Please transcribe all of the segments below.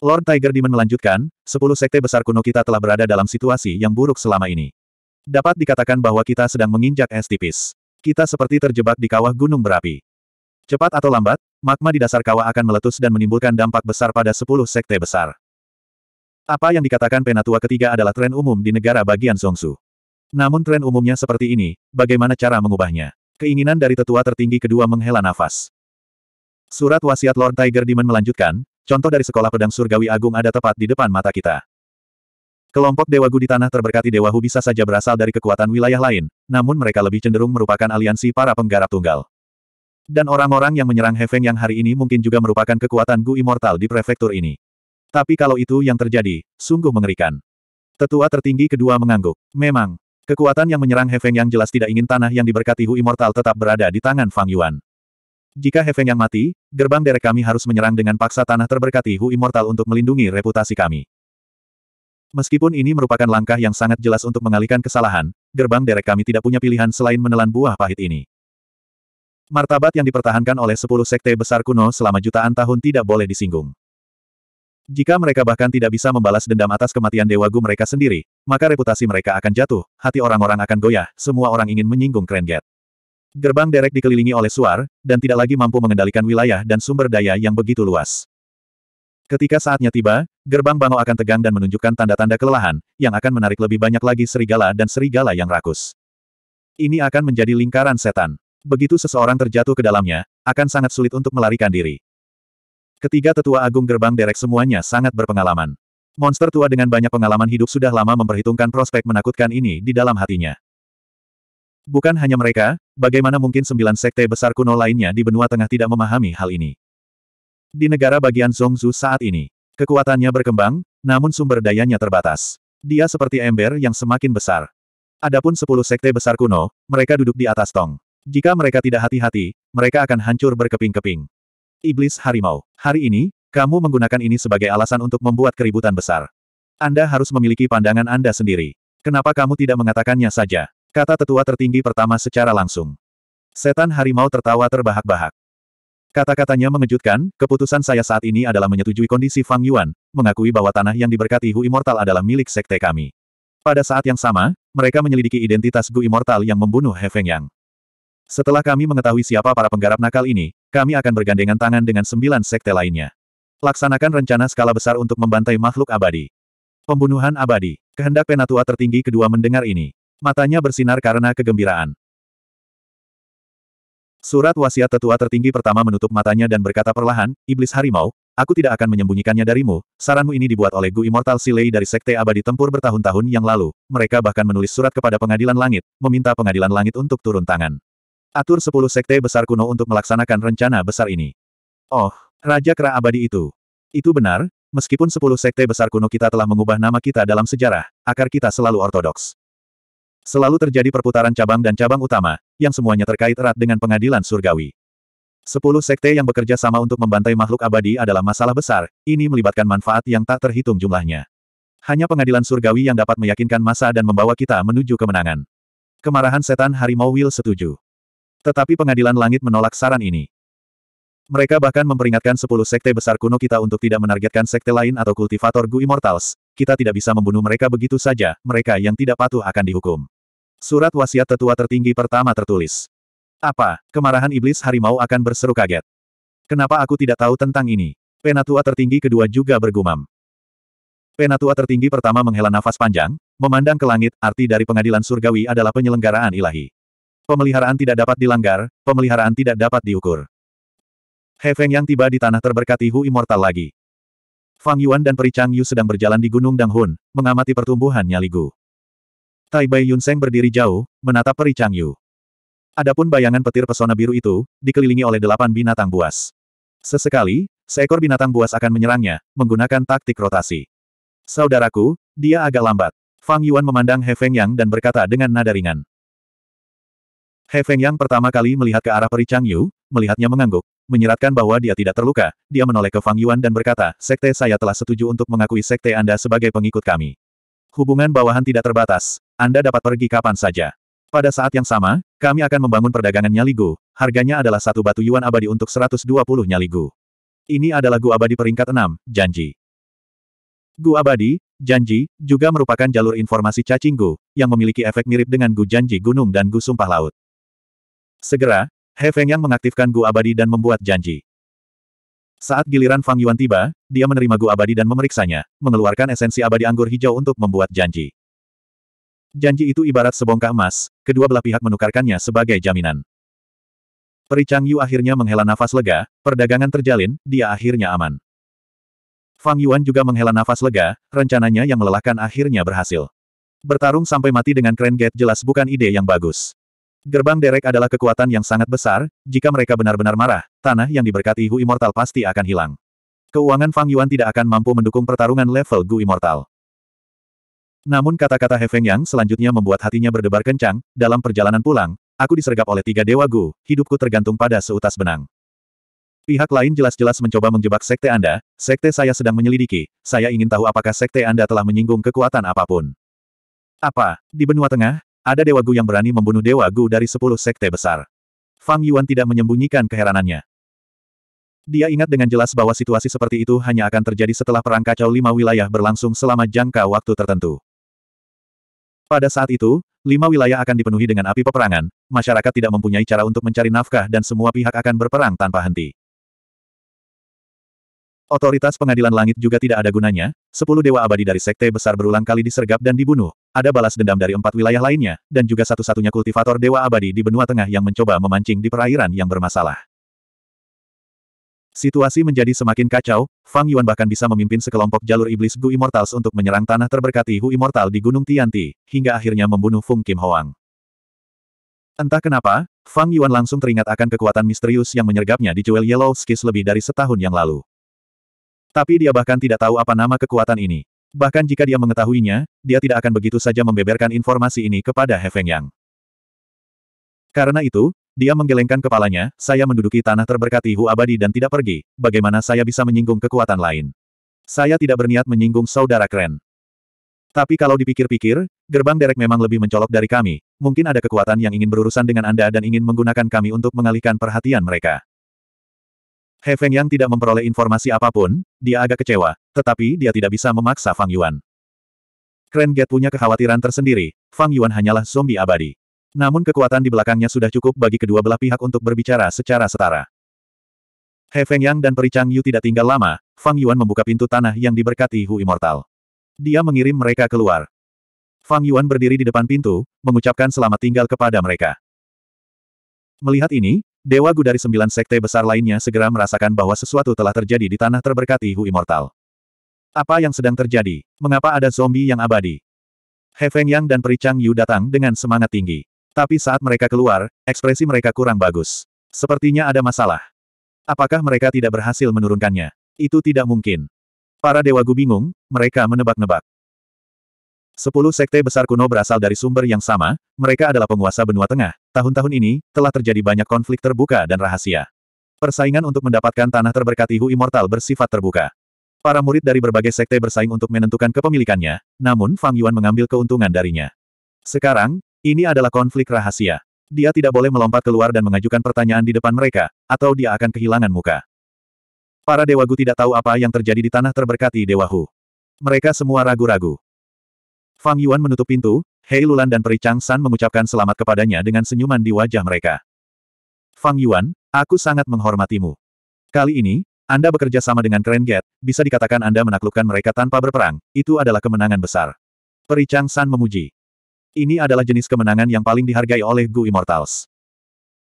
Lord Tiger Demon melanjutkan, sepuluh sekte besar kuno kita telah berada dalam situasi yang buruk selama ini. Dapat dikatakan bahwa kita sedang menginjak es tipis. Kita seperti terjebak di kawah gunung berapi. Cepat atau lambat, magma di dasar kawah akan meletus dan menimbulkan dampak besar pada sepuluh sekte besar. Apa yang dikatakan Penatua ketiga adalah tren umum di negara bagian Zongsu. Namun tren umumnya seperti ini, bagaimana cara mengubahnya? Keinginan dari tetua tertinggi kedua menghela nafas. Surat wasiat Lord Tiger Demon melanjutkan, Contoh dari sekolah pedang surgawi agung ada tepat di depan mata kita. Kelompok Dewa Gu di tanah terberkati Dewa Hu bisa saja berasal dari kekuatan wilayah lain, namun mereka lebih cenderung merupakan aliansi para penggarap tunggal. Dan orang-orang yang menyerang Hefeng yang hari ini mungkin juga merupakan kekuatan Gu Immortal di prefektur ini. Tapi kalau itu yang terjadi, sungguh mengerikan. Tetua tertinggi kedua mengangguk. Memang, kekuatan yang menyerang Hefeng yang jelas tidak ingin tanah yang diberkati Hu Immortal tetap berada di tangan Fang Yuan. Jika Hefeng yang mati, gerbang derek kami harus menyerang dengan paksa tanah terberkati Hu Immortal untuk melindungi reputasi kami. Meskipun ini merupakan langkah yang sangat jelas untuk mengalihkan kesalahan, gerbang derek kami tidak punya pilihan selain menelan buah pahit ini. Martabat yang dipertahankan oleh sepuluh sekte besar kuno selama jutaan tahun tidak boleh disinggung. Jika mereka bahkan tidak bisa membalas dendam atas kematian Dewa Gu mereka sendiri, maka reputasi mereka akan jatuh, hati orang-orang akan goyah, semua orang ingin menyinggung Krenget. Gerbang derek dikelilingi oleh suar, dan tidak lagi mampu mengendalikan wilayah dan sumber daya yang begitu luas. Ketika saatnya tiba, gerbang Bango akan tegang dan menunjukkan tanda-tanda kelelahan, yang akan menarik lebih banyak lagi serigala dan serigala yang rakus. Ini akan menjadi lingkaran setan. Begitu seseorang terjatuh ke dalamnya, akan sangat sulit untuk melarikan diri. Ketiga tetua agung gerbang derek semuanya sangat berpengalaman. Monster tua dengan banyak pengalaman hidup sudah lama memperhitungkan prospek menakutkan ini di dalam hatinya. Bukan hanya mereka, bagaimana mungkin sembilan sekte besar kuno lainnya di benua tengah tidak memahami hal ini. Di negara bagian Zhongzhu saat ini, kekuatannya berkembang, namun sumber dayanya terbatas. Dia seperti ember yang semakin besar. Adapun sepuluh sekte besar kuno, mereka duduk di atas tong. Jika mereka tidak hati-hati, mereka akan hancur berkeping-keping. Iblis Harimau, hari ini, kamu menggunakan ini sebagai alasan untuk membuat keributan besar. Anda harus memiliki pandangan Anda sendiri. Kenapa kamu tidak mengatakannya saja? Kata tetua tertinggi pertama secara langsung. Setan harimau tertawa terbahak-bahak. Kata-katanya mengejutkan, keputusan saya saat ini adalah menyetujui kondisi Fang Yuan, mengakui bahwa tanah yang diberkati Hu Immortal adalah milik sekte kami. Pada saat yang sama, mereka menyelidiki identitas Gu Immortal yang membunuh He Feng Yang. Setelah kami mengetahui siapa para penggarap nakal ini, kami akan bergandengan tangan dengan sembilan sekte lainnya. Laksanakan rencana skala besar untuk membantai makhluk abadi. Pembunuhan abadi. Kehendak penatua tertinggi kedua mendengar ini. Matanya bersinar karena kegembiraan. Surat wasiat tetua tertinggi pertama menutup matanya dan berkata perlahan, Iblis Harimau, aku tidak akan menyembunyikannya darimu, saranmu ini dibuat oleh Gu Immortal Silei dari Sekte Abadi Tempur bertahun-tahun yang lalu, mereka bahkan menulis surat kepada pengadilan langit, meminta pengadilan langit untuk turun tangan. Atur 10 Sekte Besar Kuno untuk melaksanakan rencana besar ini. Oh, Raja Kera Abadi itu. Itu benar, meskipun 10 Sekte Besar Kuno kita telah mengubah nama kita dalam sejarah, akar kita selalu ortodoks. Selalu terjadi perputaran cabang dan cabang utama, yang semuanya terkait erat dengan pengadilan surgawi. Sepuluh sekte yang bekerja sama untuk membantai makhluk abadi adalah masalah besar, ini melibatkan manfaat yang tak terhitung jumlahnya. Hanya pengadilan surgawi yang dapat meyakinkan masa dan membawa kita menuju kemenangan. Kemarahan setan harimau Will setuju. Tetapi pengadilan langit menolak saran ini. Mereka bahkan memperingatkan sepuluh sekte besar kuno kita untuk tidak menargetkan sekte lain atau kultivator Gu Immortals. Kita tidak bisa membunuh mereka begitu saja, mereka yang tidak patuh akan dihukum. Surat wasiat tetua tertinggi pertama tertulis. Apa, kemarahan iblis harimau akan berseru kaget. Kenapa aku tidak tahu tentang ini? Penatua tertinggi kedua juga bergumam. Penatua tertinggi pertama menghela nafas panjang, memandang ke langit, arti dari pengadilan surgawi adalah penyelenggaraan ilahi. Pemeliharaan tidak dapat dilanggar, pemeliharaan tidak dapat diukur. He Feng yang tiba di tanah terberkati Hu Immortal lagi. Fang Yuan dan Peri Chang Yu sedang berjalan di Gunung Dang Hun, mengamati pertumbuhan Nyaligu. Tai Bai Yun Seng berdiri jauh, menatap Peri Chang Yu. Adapun bayangan petir pesona biru itu, dikelilingi oleh delapan binatang buas. Sesekali, seekor binatang buas akan menyerangnya, menggunakan taktik rotasi. Saudaraku, dia agak lambat. Fang Yuan memandang He Feng Yang dan berkata dengan nada ringan. He Feng Yang pertama kali melihat ke arah Peri Chang Yu, melihatnya mengangguk, menyeratkan bahwa dia tidak terluka, dia menoleh ke Fang Yuan dan berkata, Sekte saya telah setuju untuk mengakui Sekte Anda sebagai pengikut kami. Hubungan bawahan tidak terbatas, Anda dapat pergi kapan saja. Pada saat yang sama, kami akan membangun perdagangan nyaligu, harganya adalah satu batu yuan abadi untuk 120 nyaligu. Ini adalah Gu Abadi peringkat 6, Janji. Gu Abadi, Janji, juga merupakan jalur informasi cacing Gu, yang memiliki efek mirip dengan Gu Janji Gunung dan Gu Sumpah Laut. Segera, He Feng Yang mengaktifkan Gu Abadi dan membuat janji. Saat giliran Fang Yuan tiba, dia menerima Gu Abadi dan memeriksanya, mengeluarkan esensi abadi anggur hijau untuk membuat janji. Janji itu ibarat sebongkah emas, kedua belah pihak menukarkannya sebagai jaminan. Peri Chang Yu akhirnya menghela nafas lega, perdagangan terjalin, dia akhirnya aman. Fang Yuan juga menghela nafas lega, rencananya yang melelahkan akhirnya berhasil. Bertarung sampai mati dengan keren gate jelas bukan ide yang bagus. Gerbang derek adalah kekuatan yang sangat besar, jika mereka benar-benar marah, tanah yang diberkati Hu Immortal pasti akan hilang. Keuangan Fang Yuan tidak akan mampu mendukung pertarungan level Gu Immortal. Namun kata-kata He Feng Yang selanjutnya membuat hatinya berdebar kencang, dalam perjalanan pulang, aku disergap oleh tiga dewa Gu, hidupku tergantung pada seutas benang. Pihak lain jelas-jelas mencoba menjebak sekte Anda, sekte saya sedang menyelidiki, saya ingin tahu apakah sekte Anda telah menyinggung kekuatan apapun. Apa? Di benua tengah, ada Dewa Gu yang berani membunuh Dewa Gu dari sepuluh sekte besar. Fang Yuan tidak menyembunyikan keheranannya. Dia ingat dengan jelas bahwa situasi seperti itu hanya akan terjadi setelah perang kacau lima wilayah berlangsung selama jangka waktu tertentu. Pada saat itu, lima wilayah akan dipenuhi dengan api peperangan, masyarakat tidak mempunyai cara untuk mencari nafkah dan semua pihak akan berperang tanpa henti. Otoritas pengadilan langit juga tidak ada gunanya, sepuluh dewa abadi dari sekte besar berulang kali disergap dan dibunuh, ada balas dendam dari empat wilayah lainnya, dan juga satu-satunya kultivator dewa abadi di benua tengah yang mencoba memancing di perairan yang bermasalah. Situasi menjadi semakin kacau, Fang Yuan bahkan bisa memimpin sekelompok jalur iblis Gu Immortals untuk menyerang tanah terberkati Hu Immortal di Gunung Tianti, hingga akhirnya membunuh Fung Kim Hoang. Entah kenapa, Fang Yuan langsung teringat akan kekuatan misterius yang menyergapnya di Jewel Yellow Skis lebih dari setahun yang lalu. Tapi dia bahkan tidak tahu apa nama kekuatan ini. Bahkan jika dia mengetahuinya, dia tidak akan begitu saja membeberkan informasi ini kepada He Feng Yang. Karena itu, dia menggelengkan kepalanya, saya menduduki tanah terberkati Hu Abadi dan tidak pergi, bagaimana saya bisa menyinggung kekuatan lain? Saya tidak berniat menyinggung saudara keren. Tapi kalau dipikir-pikir, gerbang derek memang lebih mencolok dari kami, mungkin ada kekuatan yang ingin berurusan dengan Anda dan ingin menggunakan kami untuk mengalihkan perhatian mereka. He Feng Yang tidak memperoleh informasi apapun, dia agak kecewa, tetapi dia tidak bisa memaksa Fang Yuan. Kren Get punya kekhawatiran tersendiri, Fang Yuan hanyalah zombie abadi. Namun kekuatan di belakangnya sudah cukup bagi kedua belah pihak untuk berbicara secara setara. He Feng Yang dan Peri Chang Yu tidak tinggal lama, Fang Yuan membuka pintu tanah yang diberkati Hu Immortal. Dia mengirim mereka keluar. Fang Yuan berdiri di depan pintu, mengucapkan selamat tinggal kepada mereka. Melihat ini, Dewa Gu dari sembilan sekte besar lainnya segera merasakan bahwa sesuatu telah terjadi di tanah terberkati Hu Immortal. Apa yang sedang terjadi? Mengapa ada zombie yang abadi? He Feng Yang dan Peri Chang Yu datang dengan semangat tinggi. Tapi saat mereka keluar, ekspresi mereka kurang bagus. Sepertinya ada masalah. Apakah mereka tidak berhasil menurunkannya? Itu tidak mungkin. Para Dewa Gu bingung, mereka menebak-nebak. Sepuluh sekte besar kuno berasal dari sumber yang sama, mereka adalah penguasa benua tengah. Tahun-tahun ini, telah terjadi banyak konflik terbuka dan rahasia. Persaingan untuk mendapatkan tanah terberkati Hu Immortal bersifat terbuka. Para murid dari berbagai sekte bersaing untuk menentukan kepemilikannya, namun Fang Yuan mengambil keuntungan darinya. Sekarang, ini adalah konflik rahasia. Dia tidak boleh melompat keluar dan mengajukan pertanyaan di depan mereka, atau dia akan kehilangan muka. Para Dewa Gu tidak tahu apa yang terjadi di tanah terberkati Dewa Hu. Mereka semua ragu-ragu. Fang Yuan menutup pintu, Hei Lulan dan Peri Chang San mengucapkan selamat kepadanya dengan senyuman di wajah mereka. Fang Yuan, aku sangat menghormatimu. Kali ini, Anda bekerja sama dengan Keren Get, bisa dikatakan Anda menaklukkan mereka tanpa berperang, itu adalah kemenangan besar. Peri Chang San memuji. Ini adalah jenis kemenangan yang paling dihargai oleh Gu Immortals.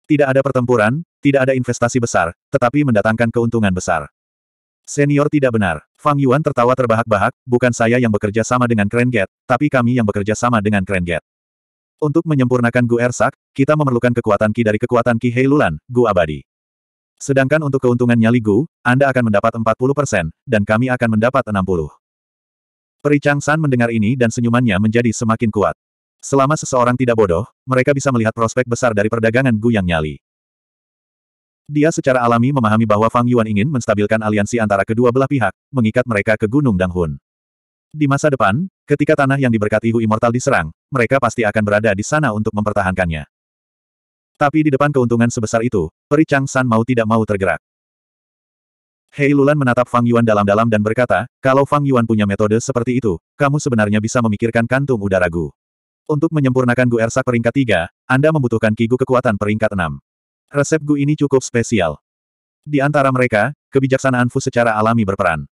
Tidak ada pertempuran, tidak ada investasi besar, tetapi mendatangkan keuntungan besar. Senior tidak benar. Fang Yuan tertawa terbahak-bahak, bukan saya yang bekerja sama dengan Krenget, tapi kami yang bekerja sama dengan Krenget. Untuk menyempurnakan Gu Ersak, kita memerlukan kekuatan Ki dari kekuatan Ki Heilulan, Gu Abadi. Sedangkan untuk keuntungan nyali Gu, Anda akan mendapat 40%, dan kami akan mendapat 60%. Pericang San mendengar ini dan senyumannya menjadi semakin kuat. Selama seseorang tidak bodoh, mereka bisa melihat prospek besar dari perdagangan Gu yang nyali. Dia secara alami memahami bahwa Fang Yuan ingin menstabilkan aliansi antara kedua belah pihak, mengikat mereka ke Gunung Danghun. Di masa depan, ketika tanah yang diberkati Hu Immortal diserang, mereka pasti akan berada di sana untuk mempertahankannya. Tapi di depan keuntungan sebesar itu, Peri Chang San mau tidak mau tergerak. Hei Lulan menatap Fang Yuan dalam-dalam dan berkata, kalau Fang Yuan punya metode seperti itu, kamu sebenarnya bisa memikirkan kantung udara Gu. Untuk menyempurnakan Gu Ersak peringkat 3, Anda membutuhkan Kigu kekuatan peringkat 6. Resep Gu ini cukup spesial. Di antara mereka, kebijaksanaan Fu secara alami berperan.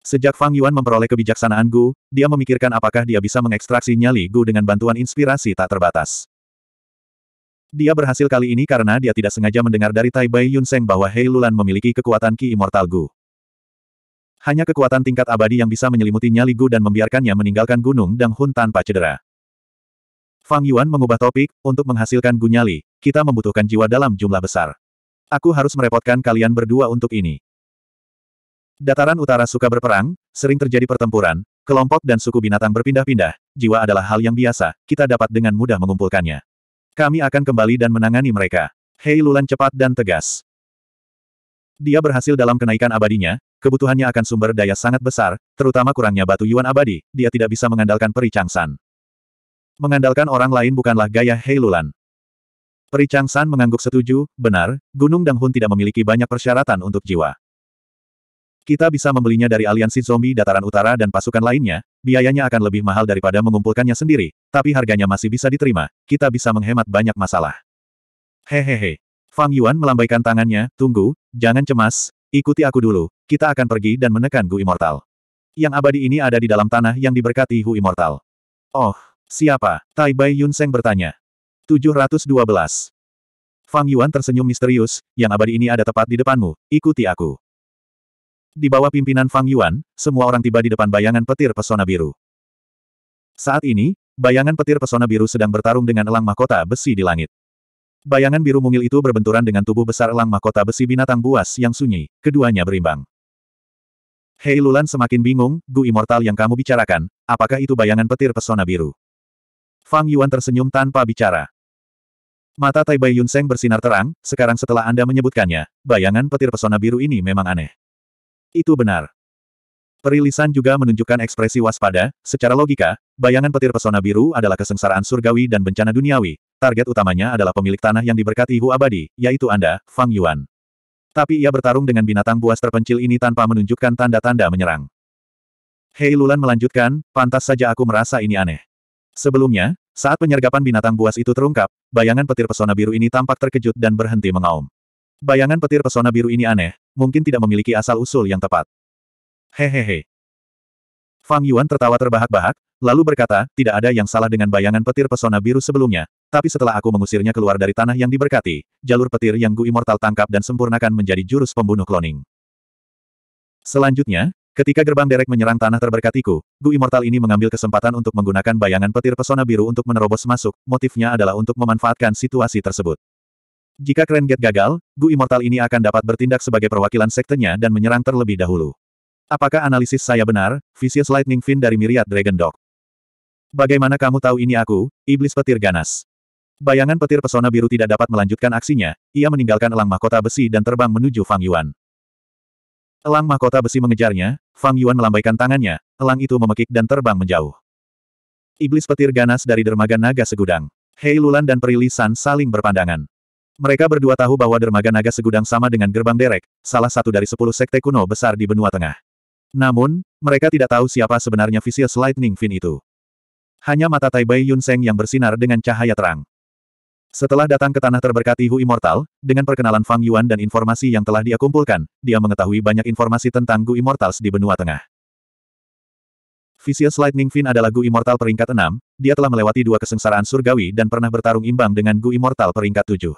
Sejak Fang Yuan memperoleh kebijaksanaan Gu, dia memikirkan apakah dia bisa mengekstraksi nyali Gu dengan bantuan inspirasi tak terbatas. Dia berhasil kali ini karena dia tidak sengaja mendengar dari Tai Bai Yun Yunseng bahwa Hei Lulan memiliki kekuatan Ki Immortal Gu. Hanya kekuatan tingkat abadi yang bisa menyelimuti nyali Gu dan membiarkannya meninggalkan Gunung dan hun tanpa cedera. Fang Yuan mengubah topik, untuk menghasilkan Gu nyali, kita membutuhkan jiwa dalam jumlah besar. Aku harus merepotkan kalian berdua untuk ini. Dataran utara suka berperang, sering terjadi pertempuran, kelompok dan suku binatang berpindah-pindah, jiwa adalah hal yang biasa, kita dapat dengan mudah mengumpulkannya. Kami akan kembali dan menangani mereka. Hei Lulan cepat dan tegas. Dia berhasil dalam kenaikan abadinya, kebutuhannya akan sumber daya sangat besar, terutama kurangnya batu yuan abadi, dia tidak bisa mengandalkan peri Changsan. Mengandalkan orang lain bukanlah gaya Hei Lulan. Peri Changsan mengangguk setuju, benar, Gunung Danghun tidak memiliki banyak persyaratan untuk jiwa. Kita bisa membelinya dari aliansi zombie dataran utara dan pasukan lainnya, biayanya akan lebih mahal daripada mengumpulkannya sendiri, tapi harganya masih bisa diterima, kita bisa menghemat banyak masalah. Hehehe. Fang Yuan melambaikan tangannya, tunggu, jangan cemas, ikuti aku dulu, kita akan pergi dan menekan Gu Immortal. Yang abadi ini ada di dalam tanah yang diberkati Hu Immortal. Oh, siapa? Tai Bai Yun Seng bertanya. 712. Fang Yuan tersenyum misterius, yang abadi ini ada tepat di depanmu, ikuti aku. Di bawah pimpinan Fang Yuan, semua orang tiba di depan bayangan petir pesona biru. Saat ini, bayangan petir pesona biru sedang bertarung dengan elang mahkota besi di langit. Bayangan biru mungil itu berbenturan dengan tubuh besar elang mahkota besi binatang buas yang sunyi, keduanya berimbang. Hei Lulan semakin bingung, Gu Immortal yang kamu bicarakan, apakah itu bayangan petir pesona biru? Fang Yuan tersenyum tanpa bicara. Mata Tai Yun Seng bersinar terang, sekarang setelah Anda menyebutkannya, bayangan petir pesona biru ini memang aneh. Itu benar. Perilisan juga menunjukkan ekspresi waspada, secara logika, bayangan petir pesona biru adalah kesengsaraan surgawi dan bencana duniawi, target utamanya adalah pemilik tanah yang diberkati Hu Abadi, yaitu Anda, Fang Yuan. Tapi ia bertarung dengan binatang buas terpencil ini tanpa menunjukkan tanda-tanda menyerang. Hei Lulan melanjutkan, pantas saja aku merasa ini aneh. Sebelumnya, saat penyergapan binatang buas itu terungkap, bayangan petir pesona biru ini tampak terkejut dan berhenti mengaum. Bayangan petir pesona biru ini aneh, mungkin tidak memiliki asal-usul yang tepat. Hehehe. Fang Yuan tertawa terbahak-bahak, lalu berkata, tidak ada yang salah dengan bayangan petir pesona biru sebelumnya, tapi setelah aku mengusirnya keluar dari tanah yang diberkati, jalur petir yang Gu Immortal tangkap dan sempurnakan menjadi jurus pembunuh kloning. Selanjutnya, Ketika gerbang derek menyerang tanah terberkatiku, Gu Immortal ini mengambil kesempatan untuk menggunakan bayangan petir pesona biru untuk menerobos masuk, motifnya adalah untuk memanfaatkan situasi tersebut. Jika Grand Gate gagal, Gu Immortal ini akan dapat bertindak sebagai perwakilan sektenya dan menyerang terlebih dahulu. Apakah analisis saya benar, Vicious Lightning Fin dari Myriad Dragon Dog? Bagaimana kamu tahu ini aku, Iblis Petir Ganas? Bayangan petir pesona biru tidak dapat melanjutkan aksinya, ia meninggalkan elang mahkota besi dan terbang menuju Fang Yuan. Elang mahkota besi mengejarnya, Fang Yuan melambaikan tangannya, elang itu memekik dan terbang menjauh. Iblis petir ganas dari dermaga naga segudang. Hei Lulan dan Peri Lisan saling berpandangan. Mereka berdua tahu bahwa dermaga naga segudang sama dengan gerbang derek, salah satu dari sepuluh sekte kuno besar di benua tengah. Namun, mereka tidak tahu siapa sebenarnya Vicious Lightning Fin itu. Hanya mata Tai Bai Yun Seng yang bersinar dengan cahaya terang. Setelah datang ke tanah terberkati Hu Immortal, dengan perkenalan Fang Yuan dan informasi yang telah dia kumpulkan, dia mengetahui banyak informasi tentang Gu Immortals di benua tengah. Vicious Lightning Fin adalah Gu Immortal peringkat 6, dia telah melewati dua kesengsaraan surgawi dan pernah bertarung imbang dengan Gu Immortal peringkat 7.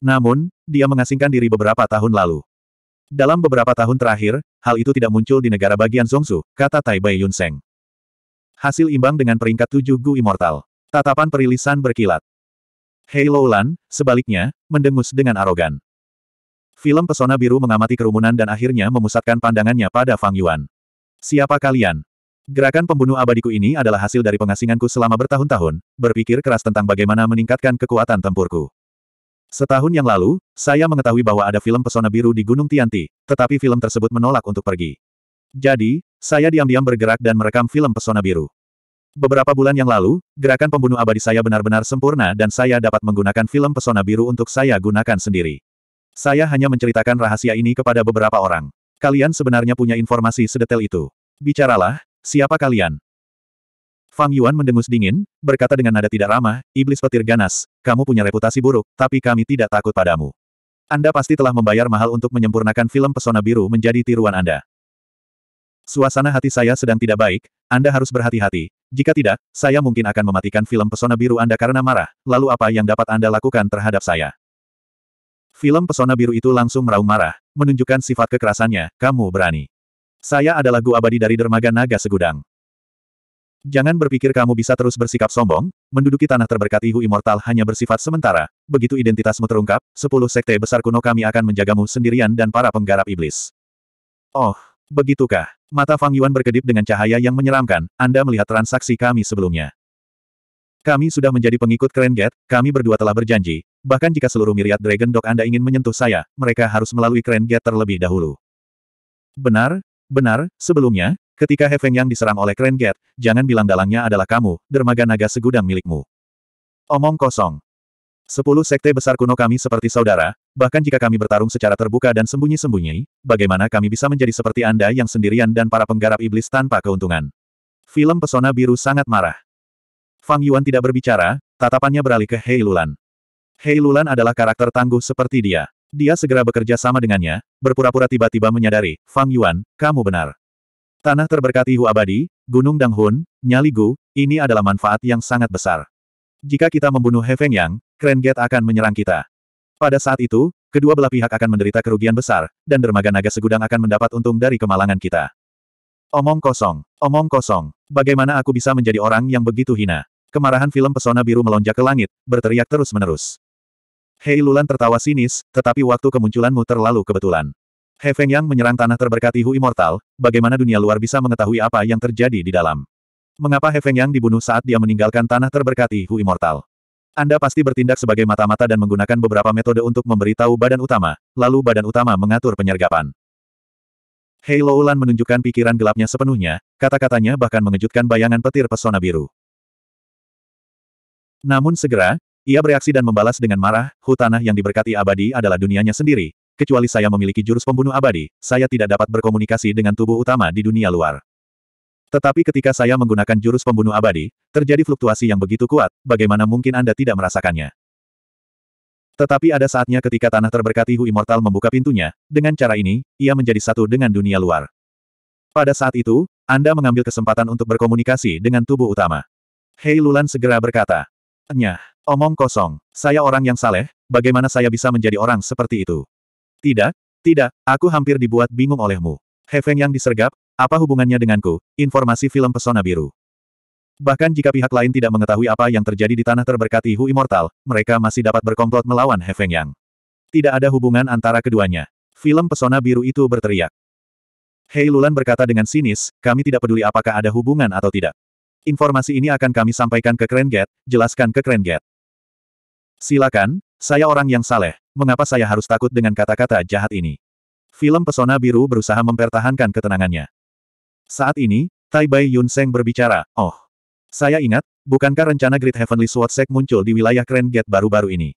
Namun, dia mengasingkan diri beberapa tahun lalu. Dalam beberapa tahun terakhir, hal itu tidak muncul di negara bagian Zongsu, kata Tai Bai Yunseng. Hasil imbang dengan peringkat 7 Gu Immortal. Tatapan perilisan berkilat. Hei Loulan, sebaliknya, mendengus dengan arogan. Film pesona biru mengamati kerumunan dan akhirnya memusatkan pandangannya pada Fang Yuan. Siapa kalian? Gerakan pembunuh abadiku ini adalah hasil dari pengasinganku selama bertahun-tahun, berpikir keras tentang bagaimana meningkatkan kekuatan tempurku. Setahun yang lalu, saya mengetahui bahwa ada film pesona biru di Gunung Tianti, tetapi film tersebut menolak untuk pergi. Jadi, saya diam-diam bergerak dan merekam film pesona biru. Beberapa bulan yang lalu, gerakan pembunuh abadi saya benar-benar sempurna dan saya dapat menggunakan film Pesona Biru untuk saya gunakan sendiri. Saya hanya menceritakan rahasia ini kepada beberapa orang. Kalian sebenarnya punya informasi sedetail itu. Bicaralah, siapa kalian? Fang Yuan mendengus dingin, berkata dengan nada tidak ramah, Iblis Petir Ganas, kamu punya reputasi buruk, tapi kami tidak takut padamu. Anda pasti telah membayar mahal untuk menyempurnakan film Pesona Biru menjadi tiruan Anda. Suasana hati saya sedang tidak baik, Anda harus berhati-hati. Jika tidak, saya mungkin akan mematikan film Pesona Biru Anda karena marah, lalu apa yang dapat Anda lakukan terhadap saya? Film Pesona Biru itu langsung meraung marah, menunjukkan sifat kekerasannya, kamu berani. Saya adalah gua Abadi dari Dermaga Naga Segudang. Jangan berpikir kamu bisa terus bersikap sombong, menduduki tanah terberkat Ihu Immortal hanya bersifat sementara, begitu identitasmu terungkap, sepuluh sekte besar kuno kami akan menjagamu sendirian dan para penggarap iblis. Oh, Begitukah? Mata Fang Yuan berkedip dengan cahaya yang menyeramkan, Anda melihat transaksi kami sebelumnya. Kami sudah menjadi pengikut Keren Gate, kami berdua telah berjanji, bahkan jika seluruh miriat Dragon Dog Anda ingin menyentuh saya, mereka harus melalui Keren Gate terlebih dahulu. Benar, benar, sebelumnya, ketika He yang diserang oleh Keren Gate, jangan bilang dalangnya adalah kamu, dermaga naga segudang milikmu. Omong kosong. Sepuluh sekte besar kuno kami seperti saudara, bahkan jika kami bertarung secara terbuka dan sembunyi-sembunyi, bagaimana kami bisa menjadi seperti Anda yang sendirian dan para penggarap iblis tanpa keuntungan? Film Pesona Biru sangat marah. Fang Yuan tidak berbicara, tatapannya beralih ke Hei Lulan. Hei Lulan adalah karakter tangguh seperti dia. Dia segera bekerja sama dengannya, berpura-pura tiba-tiba menyadari, Fang Yuan, kamu benar. Tanah terberkati Hu Abadi, Gunung Danghun, Nyaligu, ini adalah manfaat yang sangat besar. Jika kita membunuh He Feng Yang, Krenget akan menyerang kita. Pada saat itu, kedua belah pihak akan menderita kerugian besar, dan dermaga naga segudang akan mendapat untung dari kemalangan kita. Omong kosong, omong kosong, bagaimana aku bisa menjadi orang yang begitu hina? Kemarahan film Pesona Biru melonjak ke langit, berteriak terus-menerus. Hei Lulan tertawa sinis, tetapi waktu kemunculanmu terlalu kebetulan. He Feng Yang menyerang tanah terberkati Hu Immortal, bagaimana dunia luar bisa mengetahui apa yang terjadi di dalam? Mengapa He Feng Yang dibunuh saat dia meninggalkan tanah terberkati Hu Immortal? Anda pasti bertindak sebagai mata-mata dan menggunakan beberapa metode untuk memberi tahu badan utama, lalu badan utama mengatur penyergapan. Hei Loulan menunjukkan pikiran gelapnya sepenuhnya, kata-katanya bahkan mengejutkan bayangan petir pesona biru. Namun segera, ia bereaksi dan membalas dengan marah, hutanah yang diberkati abadi adalah dunianya sendiri, kecuali saya memiliki jurus pembunuh abadi, saya tidak dapat berkomunikasi dengan tubuh utama di dunia luar. Tetapi ketika saya menggunakan jurus pembunuh abadi, terjadi fluktuasi yang begitu kuat, bagaimana mungkin Anda tidak merasakannya? Tetapi ada saatnya ketika tanah terberkati Hu Immortal membuka pintunya, dengan cara ini, ia menjadi satu dengan dunia luar. Pada saat itu, Anda mengambil kesempatan untuk berkomunikasi dengan tubuh utama. Hei Lulan segera berkata, Nyah, omong kosong, saya orang yang saleh, bagaimana saya bisa menjadi orang seperti itu? Tidak, tidak, aku hampir dibuat bingung olehmu. Hefeng yang disergap, apa hubungannya denganku? Informasi film Pesona Biru. Bahkan jika pihak lain tidak mengetahui apa yang terjadi di tanah terberkati Hu Immortal, mereka masih dapat berkomplot melawan He Feng Yang. Tidak ada hubungan antara keduanya. Film Pesona Biru itu berteriak. Hei Lulan berkata dengan sinis, kami tidak peduli apakah ada hubungan atau tidak. Informasi ini akan kami sampaikan ke Krenget. jelaskan ke Krenget. Silakan, saya orang yang saleh, mengapa saya harus takut dengan kata-kata jahat ini? Film Pesona Biru berusaha mempertahankan ketenangannya. Saat ini, Tai Bai Yun Seng berbicara, oh. Saya ingat, bukankah rencana Great Heavenly Sword Sek muncul di wilayah Grand Gate baru-baru ini?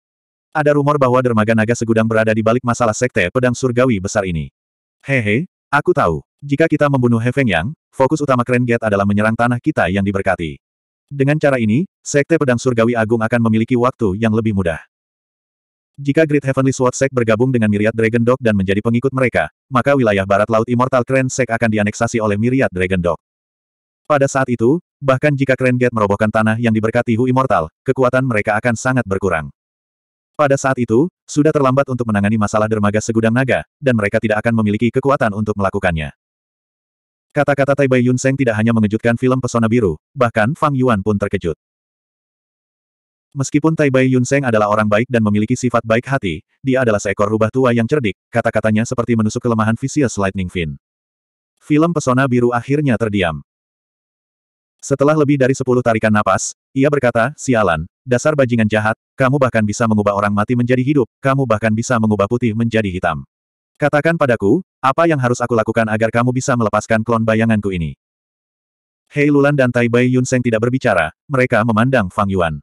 Ada rumor bahwa dermaga naga segudang berada di balik masalah sekte pedang surgawi besar ini. Hehe, aku tahu. Jika kita membunuh Hefeng Yang, fokus utama Grand Gate adalah menyerang tanah kita yang diberkati. Dengan cara ini, sekte pedang surgawi agung akan memiliki waktu yang lebih mudah. Jika Great Heavenly Sword Sect bergabung dengan Myriad Dragon Dog dan menjadi pengikut mereka, maka wilayah barat Laut Immortal Kren Sect akan dianeksasi oleh Myriad Dragon Dog. Pada saat itu, bahkan jika Kren Gate merobohkan tanah yang diberkati Hu Immortal, kekuatan mereka akan sangat berkurang. Pada saat itu, sudah terlambat untuk menangani masalah dermaga segudang naga, dan mereka tidak akan memiliki kekuatan untuk melakukannya. Kata-kata Tai Bai Yun Seng tidak hanya mengejutkan film Pesona Biru, bahkan Fang Yuan pun terkejut. Meskipun Tai Bai Yun Seng adalah orang baik dan memiliki sifat baik hati, dia adalah seekor rubah tua yang cerdik, kata-katanya seperti menusuk kelemahan Vicious Lightning Fin. Film Pesona Biru akhirnya terdiam. Setelah lebih dari sepuluh tarikan napas, ia berkata, Sialan, dasar bajingan jahat, kamu bahkan bisa mengubah orang mati menjadi hidup, kamu bahkan bisa mengubah putih menjadi hitam. Katakan padaku, apa yang harus aku lakukan agar kamu bisa melepaskan klon bayanganku ini? Hei Lulan dan Tai Bai Yun Seng tidak berbicara, mereka memandang Fang Yuan.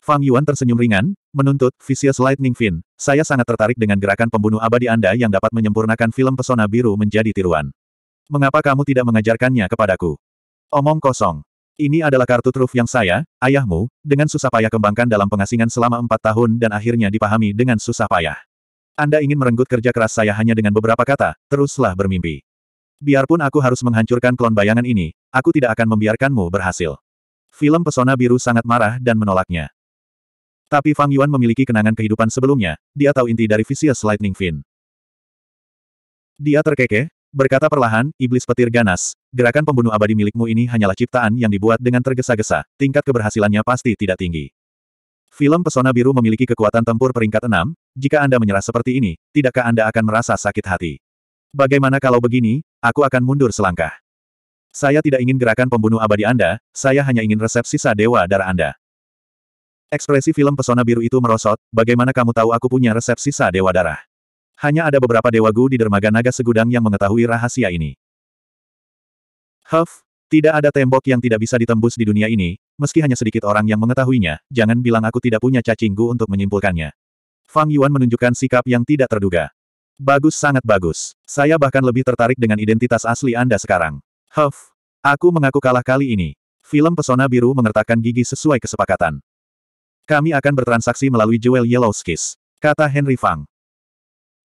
Fang Yuan tersenyum ringan, menuntut, Vicious Lightning Fin, saya sangat tertarik dengan gerakan pembunuh abadi Anda yang dapat menyempurnakan film Pesona Biru menjadi tiruan. Mengapa kamu tidak mengajarkannya kepadaku? Omong kosong. Ini adalah kartu truf yang saya, ayahmu, dengan susah payah kembangkan dalam pengasingan selama empat tahun dan akhirnya dipahami dengan susah payah. Anda ingin merenggut kerja keras saya hanya dengan beberapa kata, teruslah bermimpi. Biarpun aku harus menghancurkan klon bayangan ini, aku tidak akan membiarkanmu berhasil. Film Pesona Biru sangat marah dan menolaknya. Tapi Fang Yuan memiliki kenangan kehidupan sebelumnya, dia tahu inti dari Vicious Lightning Fin. Dia terkekeh, berkata perlahan, iblis petir ganas, gerakan pembunuh abadi milikmu ini hanyalah ciptaan yang dibuat dengan tergesa-gesa, tingkat keberhasilannya pasti tidak tinggi. Film Pesona Biru memiliki kekuatan tempur peringkat 6, jika Anda menyerah seperti ini, tidakkah Anda akan merasa sakit hati? Bagaimana kalau begini, aku akan mundur selangkah. Saya tidak ingin gerakan pembunuh abadi Anda, saya hanya ingin resep sisa dewa darah Anda. Ekspresi film pesona biru itu merosot, bagaimana kamu tahu aku punya resep sisa dewa darah? Hanya ada beberapa dewa gu di dermaga naga segudang yang mengetahui rahasia ini. Huff, tidak ada tembok yang tidak bisa ditembus di dunia ini, meski hanya sedikit orang yang mengetahuinya, jangan bilang aku tidak punya cacing gu untuk menyimpulkannya. Fang Yuan menunjukkan sikap yang tidak terduga. Bagus sangat bagus. Saya bahkan lebih tertarik dengan identitas asli Anda sekarang. Huff, aku mengaku kalah kali ini. Film Pesona Biru mengertakkan gigi sesuai kesepakatan. Kami akan bertransaksi melalui Jewel Yellow Skis, kata Henry Fang.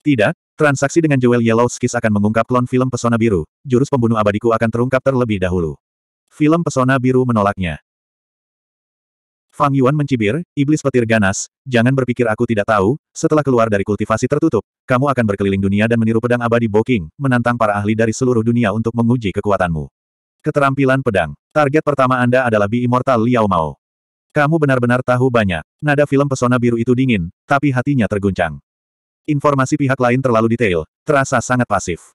Tidak, transaksi dengan Jewel Yellow akan mengungkap klon film Pesona Biru, jurus pembunuh abadiku akan terungkap terlebih dahulu. Film Pesona Biru menolaknya. Fang Yuan mencibir, iblis petir ganas, jangan berpikir aku tidak tahu, setelah keluar dari kultivasi tertutup, kamu akan berkeliling dunia dan meniru pedang abadi Boking, menantang para ahli dari seluruh dunia untuk menguji kekuatanmu. Keterampilan pedang. Target pertama Anda adalah Bi Immortal Liao Mao. Kamu benar-benar tahu banyak. Nada film pesona biru itu dingin, tapi hatinya terguncang. Informasi pihak lain terlalu detail, terasa sangat pasif.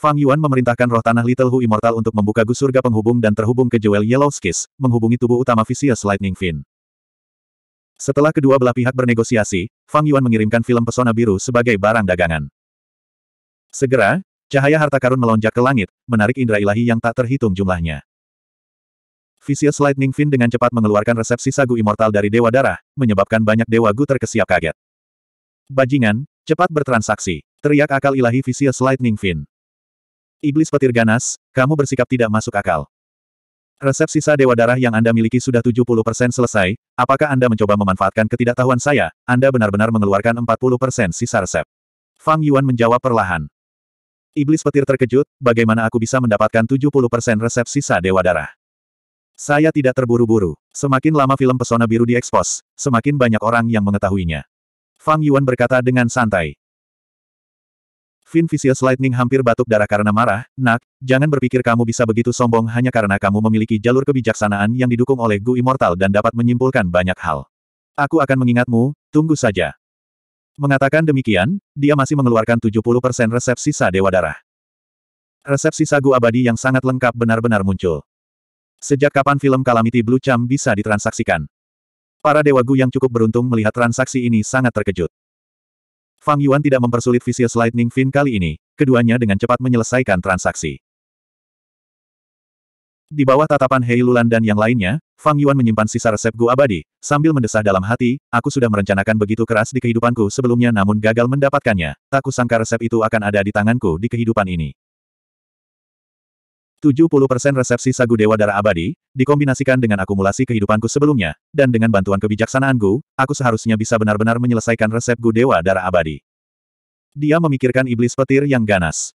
Fang Yuan memerintahkan roh tanah Little Hu Immortal untuk membuka gusurga surga penghubung dan terhubung ke Jewel Yellow Skis, menghubungi tubuh utama Vicious Lightning Fin. Setelah kedua belah pihak bernegosiasi, Fang Yuan mengirimkan film pesona biru sebagai barang dagangan. Segera, cahaya harta karun melonjak ke langit, menarik indera ilahi yang tak terhitung jumlahnya. Vicious Lightning Fin dengan cepat mengeluarkan resepsi sagu Immortal dari Dewa Darah, menyebabkan banyak Dewa Gu terkesiap kaget. Bajingan, cepat bertransaksi, teriak akal ilahi Vicious Lightning Fin. Iblis petir ganas, kamu bersikap tidak masuk akal. Resep sisa Dewa Darah yang Anda miliki sudah 70% selesai, apakah Anda mencoba memanfaatkan ketidaktahuan saya, Anda benar-benar mengeluarkan 40% sisa resep. Fang Yuan menjawab perlahan. Iblis petir terkejut, bagaimana aku bisa mendapatkan 70% resep sisa Dewa Darah? Saya tidak terburu-buru. Semakin lama film Pesona Biru diekspos, semakin banyak orang yang mengetahuinya. Fang Yuan berkata dengan santai. Fin Vicious Lightning hampir batuk darah karena marah, nak, jangan berpikir kamu bisa begitu sombong hanya karena kamu memiliki jalur kebijaksanaan yang didukung oleh Gu Immortal dan dapat menyimpulkan banyak hal. Aku akan mengingatmu, tunggu saja. Mengatakan demikian, dia masih mengeluarkan 70% resep sisa Dewa Darah. Resep sisa Gu Abadi yang sangat lengkap benar-benar muncul. Sejak kapan film Kalamiti Blue Cham bisa ditransaksikan? Para Dewa Gu yang cukup beruntung melihat transaksi ini sangat terkejut. Fang Yuan tidak mempersulit Vicious Lightning Fin kali ini, keduanya dengan cepat menyelesaikan transaksi. Di bawah tatapan Hei Lulan dan yang lainnya, Fang Yuan menyimpan sisa resep Gu abadi, sambil mendesah dalam hati, aku sudah merencanakan begitu keras di kehidupanku sebelumnya namun gagal mendapatkannya, tak kusangka resep itu akan ada di tanganku di kehidupan ini. 70% resepsi sagu Dewa darah Abadi, dikombinasikan dengan akumulasi kehidupanku sebelumnya, dan dengan bantuan kebijaksanaanku, aku seharusnya bisa benar-benar menyelesaikan resep Gu Dewa darah Abadi. Dia memikirkan iblis petir yang ganas.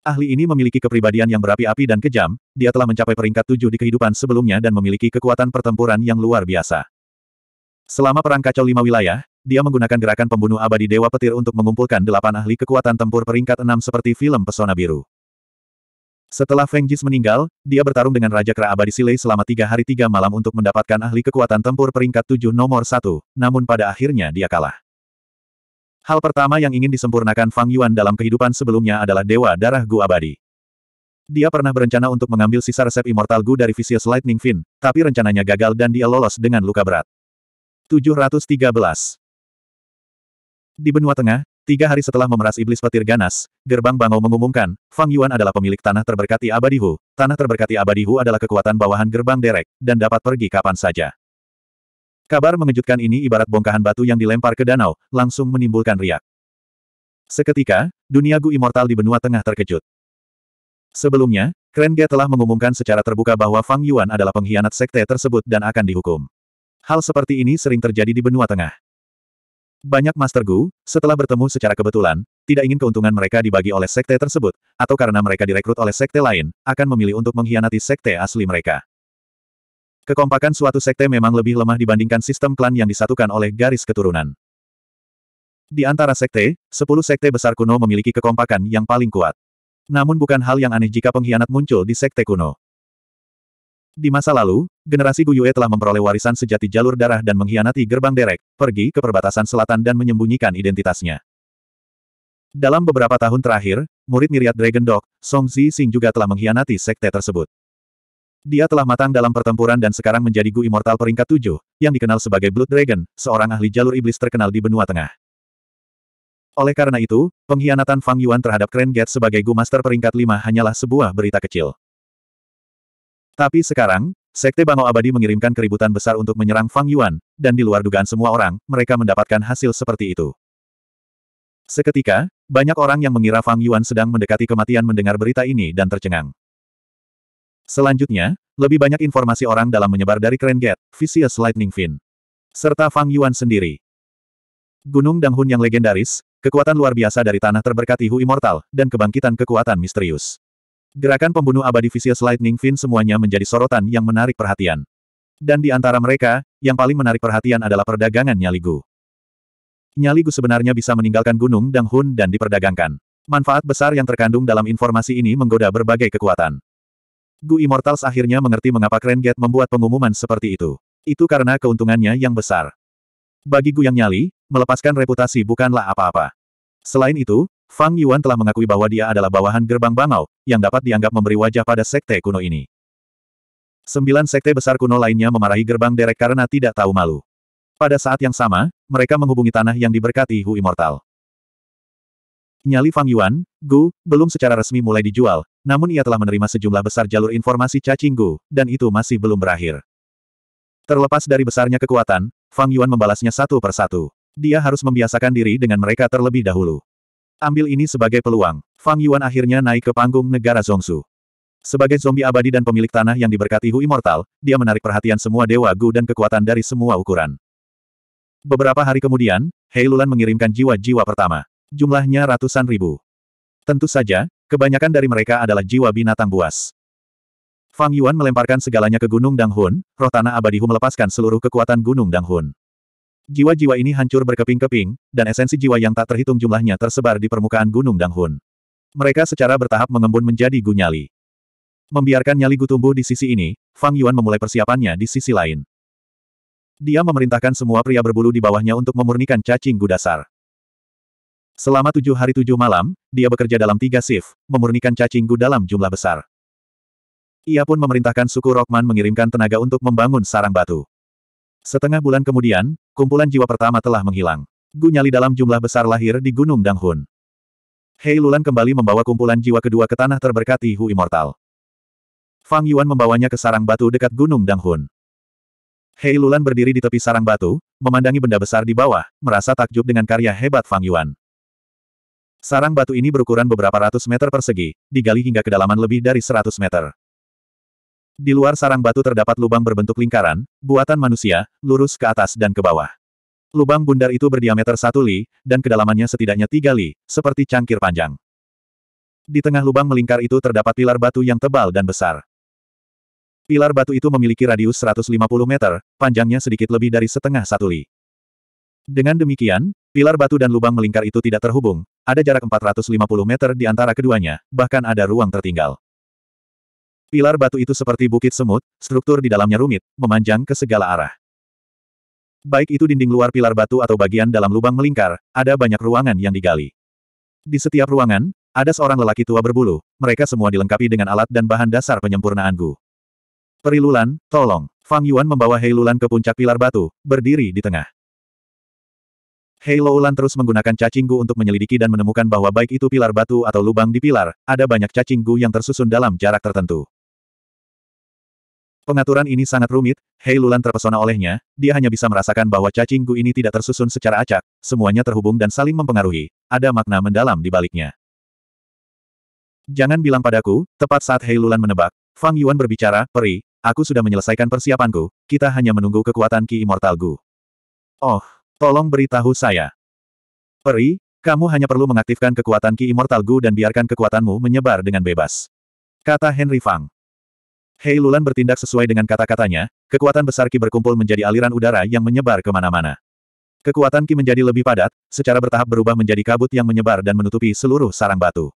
Ahli ini memiliki kepribadian yang berapi-api dan kejam, dia telah mencapai peringkat tujuh di kehidupan sebelumnya dan memiliki kekuatan pertempuran yang luar biasa. Selama Perang Kacau Lima Wilayah, dia menggunakan gerakan pembunuh abadi Dewa Petir untuk mengumpulkan delapan ahli kekuatan tempur peringkat enam seperti film Pesona Biru. Setelah Feng Jis meninggal, dia bertarung dengan Raja Kera Abadi Silei selama tiga hari tiga malam untuk mendapatkan ahli kekuatan tempur peringkat tujuh nomor satu, namun pada akhirnya dia kalah. Hal pertama yang ingin disempurnakan Fang Yuan dalam kehidupan sebelumnya adalah Dewa Darah Gu Abadi. Dia pernah berencana untuk mengambil sisa resep Immortal Gu dari Vicious Lightning Fin, tapi rencananya gagal dan dia lolos dengan luka berat. 713 Di benua tengah, Tiga hari setelah memeras iblis petir ganas, gerbang Bangau mengumumkan, Fang Yuan adalah pemilik tanah terberkati Abadihu. Tanah terberkati Abadihu adalah kekuatan bawahan gerbang derek, dan dapat pergi kapan saja. Kabar mengejutkan ini ibarat bongkahan batu yang dilempar ke danau, langsung menimbulkan riak. Seketika, dunia Gu Immortal di benua tengah terkejut. Sebelumnya, Krenge telah mengumumkan secara terbuka bahwa Fang Yuan adalah pengkhianat sekte tersebut dan akan dihukum. Hal seperti ini sering terjadi di benua tengah. Banyak Master Gu, setelah bertemu secara kebetulan, tidak ingin keuntungan mereka dibagi oleh sekte tersebut, atau karena mereka direkrut oleh sekte lain, akan memilih untuk mengkhianati sekte asli mereka. Kekompakan suatu sekte memang lebih lemah dibandingkan sistem klan yang disatukan oleh garis keturunan. Di antara sekte, sepuluh sekte besar kuno memiliki kekompakan yang paling kuat. Namun bukan hal yang aneh jika pengkhianat muncul di sekte kuno. Di masa lalu, generasi Guyue telah memperoleh warisan sejati jalur darah dan mengkhianati gerbang derek, pergi ke perbatasan selatan dan menyembunyikan identitasnya. Dalam beberapa tahun terakhir, murid miriat Dragon Dog, Song Zi juga telah mengkhianati sekte tersebut. Dia telah matang dalam pertempuran dan sekarang menjadi Gu Immortal peringkat 7, yang dikenal sebagai Blood Dragon, seorang ahli jalur iblis terkenal di benua tengah. Oleh karena itu, pengkhianatan Fang Yuan terhadap Kren Gate sebagai Gu Master peringkat 5 hanyalah sebuah berita kecil. Tapi sekarang, Sekte Bangau Abadi mengirimkan keributan besar untuk menyerang Fang Yuan, dan di luar dugaan semua orang, mereka mendapatkan hasil seperti itu. Seketika, banyak orang yang mengira Fang Yuan sedang mendekati kematian mendengar berita ini dan tercengang. Selanjutnya, lebih banyak informasi orang dalam menyebar dari Keren Gate, Vicious Lightning Fin, serta Fang Yuan sendiri. Gunung Danghun yang legendaris, kekuatan luar biasa dari tanah terberkati Hu Immortal, dan kebangkitan kekuatan misterius. Gerakan pembunuh abadi Vicious Lightning Fin semuanya menjadi sorotan yang menarik perhatian. Dan di antara mereka, yang paling menarik perhatian adalah perdagangan Nyaligu. Nyaligu sebenarnya bisa meninggalkan Gunung dang hun dan diperdagangkan. Manfaat besar yang terkandung dalam informasi ini menggoda berbagai kekuatan. Gu Immortals akhirnya mengerti mengapa Krenget membuat pengumuman seperti itu. Itu karena keuntungannya yang besar. Bagi Gu yang nyali, melepaskan reputasi bukanlah apa-apa. Selain itu, Fang Yuan telah mengakui bahwa dia adalah bawahan gerbang Bangau, yang dapat dianggap memberi wajah pada sekte kuno ini. Sembilan sekte besar kuno lainnya memarahi gerbang derek karena tidak tahu malu. Pada saat yang sama, mereka menghubungi tanah yang diberkati Hu Immortal. Nyali Fang Yuan, Gu, belum secara resmi mulai dijual, namun ia telah menerima sejumlah besar jalur informasi cacing Gu, dan itu masih belum berakhir. Terlepas dari besarnya kekuatan, Fang Yuan membalasnya satu persatu. Dia harus membiasakan diri dengan mereka terlebih dahulu. Ambil ini sebagai peluang. Fang Yuan akhirnya naik ke panggung negara Zongsu. Sebagai zombie abadi dan pemilik tanah yang diberkati Hu Immortal, dia menarik perhatian semua dewa Gu dan kekuatan dari semua ukuran. Beberapa hari kemudian, Hei Lulan mengirimkan jiwa-jiwa pertama. Jumlahnya ratusan ribu. Tentu saja, kebanyakan dari mereka adalah jiwa binatang buas. Fang Yuan melemparkan segalanya ke Gunung Danghun, roh tanah abadi Hu melepaskan seluruh kekuatan Gunung Danghun. Jiwa-jiwa ini hancur berkeping-keping, dan esensi jiwa yang tak terhitung jumlahnya tersebar di permukaan Gunung Danghun. Mereka secara bertahap mengembun menjadi gunyali. Membiarkan nyali gu tumbuh di sisi ini, Fang Yuan memulai persiapannya di sisi lain. Dia memerintahkan semua pria berbulu di bawahnya untuk memurnikan cacing gu dasar. Selama tujuh hari tujuh malam, dia bekerja dalam tiga shift, memurnikan cacing gu dalam jumlah besar. Ia pun memerintahkan suku Rockman mengirimkan tenaga untuk membangun sarang batu. Setengah bulan kemudian, kumpulan jiwa pertama telah menghilang. Gu nyali dalam jumlah besar lahir di Gunung Danghun. Hei Lulan kembali membawa kumpulan jiwa kedua ke tanah terberkati Hu Immortal. Fang Yuan membawanya ke sarang batu dekat Gunung Danghun. Hei Lulan berdiri di tepi sarang batu, memandangi benda besar di bawah, merasa takjub dengan karya hebat Fang Yuan. Sarang batu ini berukuran beberapa ratus meter persegi, digali hingga kedalaman lebih dari seratus meter. Di luar sarang batu terdapat lubang berbentuk lingkaran, buatan manusia, lurus ke atas dan ke bawah. Lubang bundar itu berdiameter satu li, dan kedalamannya setidaknya tiga li, seperti cangkir panjang. Di tengah lubang melingkar itu terdapat pilar batu yang tebal dan besar. Pilar batu itu memiliki radius 150 meter, panjangnya sedikit lebih dari setengah satu li. Dengan demikian, pilar batu dan lubang melingkar itu tidak terhubung, ada jarak 450 meter di antara keduanya, bahkan ada ruang tertinggal. Pilar batu itu seperti bukit semut, struktur di dalamnya rumit, memanjang ke segala arah. Baik itu dinding luar pilar batu atau bagian dalam lubang melingkar, ada banyak ruangan yang digali. Di setiap ruangan, ada seorang lelaki tua berbulu, mereka semua dilengkapi dengan alat dan bahan dasar penyempurnaan Gu. Perilulan, tolong. Fang Yuan membawa Hei Lulan ke puncak pilar batu, berdiri di tengah. Hei Lulan terus menggunakan cacing Gu untuk menyelidiki dan menemukan bahwa baik itu pilar batu atau lubang di pilar, ada banyak cacing Gu yang tersusun dalam jarak tertentu. Pengaturan ini sangat rumit, Hei Lulan terpesona olehnya, dia hanya bisa merasakan bahwa cacing gu ini tidak tersusun secara acak, semuanya terhubung dan saling mempengaruhi, ada makna mendalam di baliknya. Jangan bilang padaku, tepat saat Hei Lulan menebak, Fang Yuan berbicara, peri, aku sudah menyelesaikan persiapanku, kita hanya menunggu kekuatan Ki Immortal Gu. Oh, tolong beritahu saya. Peri, kamu hanya perlu mengaktifkan kekuatan Ki Immortal Gu dan biarkan kekuatanmu menyebar dengan bebas. Kata Henry Fang. Hei Lulan bertindak sesuai dengan kata-katanya, kekuatan besar Ki berkumpul menjadi aliran udara yang menyebar kemana-mana. Kekuatan Ki menjadi lebih padat, secara bertahap berubah menjadi kabut yang menyebar dan menutupi seluruh sarang batu.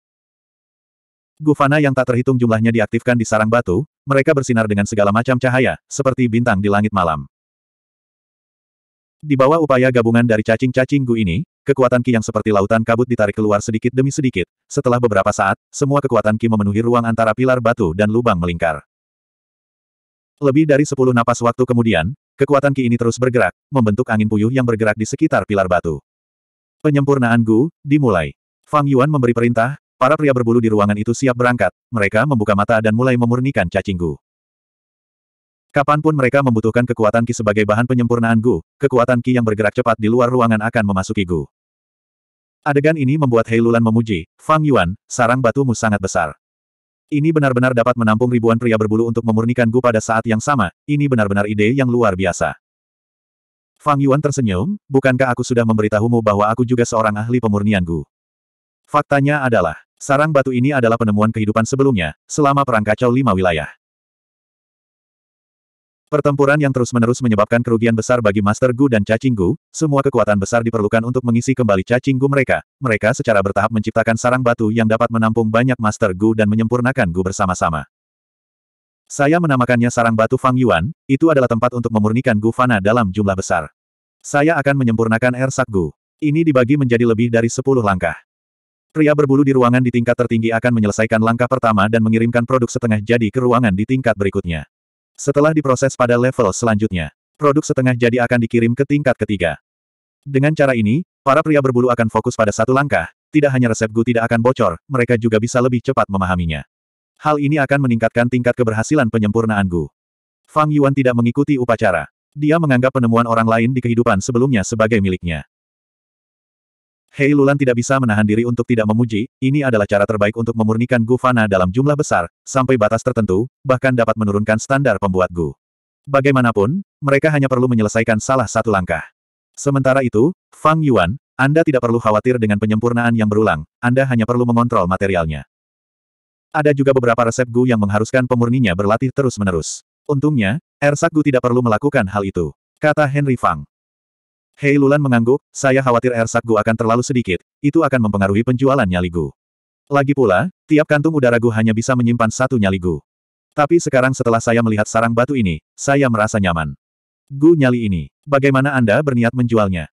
Gufana yang tak terhitung jumlahnya diaktifkan di sarang batu, mereka bersinar dengan segala macam cahaya, seperti bintang di langit malam. Di bawah upaya gabungan dari cacing-cacing Gu ini, kekuatan Ki yang seperti lautan kabut ditarik keluar sedikit demi sedikit, setelah beberapa saat, semua kekuatan Ki memenuhi ruang antara pilar batu dan lubang melingkar. Lebih dari sepuluh napas waktu kemudian, kekuatan Ki ini terus bergerak, membentuk angin puyuh yang bergerak di sekitar pilar batu. Penyempurnaan Gu, dimulai. Fang Yuan memberi perintah, para pria berbulu di ruangan itu siap berangkat, mereka membuka mata dan mulai memurnikan cacing Gu. Kapanpun mereka membutuhkan kekuatan Ki sebagai bahan penyempurnaan Gu, kekuatan Ki yang bergerak cepat di luar ruangan akan memasuki Gu. Adegan ini membuat Hei memuji, Fang Yuan, sarang batumu sangat besar. Ini benar-benar dapat menampung ribuan pria berbulu untuk memurnikan Gu pada saat yang sama, ini benar-benar ide yang luar biasa. Fang Yuan tersenyum, bukankah aku sudah memberitahumu bahwa aku juga seorang ahli pemurnian Gu? Faktanya adalah, sarang batu ini adalah penemuan kehidupan sebelumnya, selama perang kacau lima wilayah. Pertempuran yang terus-menerus menyebabkan kerugian besar bagi Master Gu dan Cacing Gu, semua kekuatan besar diperlukan untuk mengisi kembali Cacing Gu mereka. Mereka secara bertahap menciptakan sarang batu yang dapat menampung banyak Master Gu dan menyempurnakan Gu bersama-sama. Saya menamakannya sarang batu Fang Yuan, itu adalah tempat untuk memurnikan Gu Fana dalam jumlah besar. Saya akan menyempurnakan Ersak Gu. Ini dibagi menjadi lebih dari 10 langkah. Pria berbulu di ruangan di tingkat tertinggi akan menyelesaikan langkah pertama dan mengirimkan produk setengah jadi ke ruangan di tingkat berikutnya. Setelah diproses pada level selanjutnya, produk setengah jadi akan dikirim ke tingkat ketiga. Dengan cara ini, para pria berbulu akan fokus pada satu langkah, tidak hanya resep Gu tidak akan bocor, mereka juga bisa lebih cepat memahaminya. Hal ini akan meningkatkan tingkat keberhasilan penyempurnaan Gu. Fang Yuan tidak mengikuti upacara. Dia menganggap penemuan orang lain di kehidupan sebelumnya sebagai miliknya. Hei Lulan tidak bisa menahan diri untuk tidak memuji, ini adalah cara terbaik untuk memurnikan Gu dalam jumlah besar, sampai batas tertentu, bahkan dapat menurunkan standar pembuat Gu. Bagaimanapun, mereka hanya perlu menyelesaikan salah satu langkah. Sementara itu, Fang Yuan, Anda tidak perlu khawatir dengan penyempurnaan yang berulang, Anda hanya perlu mengontrol materialnya. Ada juga beberapa resep Gu yang mengharuskan pemurninya berlatih terus-menerus. Untungnya, Ersak Gu tidak perlu melakukan hal itu, kata Henry Fang. Hei Lulan mengangguk, saya khawatir air Gu akan terlalu sedikit, itu akan mempengaruhi penjualan nyali Gu. Lagi pula, tiap kantung udara Gu hanya bisa menyimpan satu nyali Gu. Tapi sekarang setelah saya melihat sarang batu ini, saya merasa nyaman. Gu nyali ini, bagaimana Anda berniat menjualnya?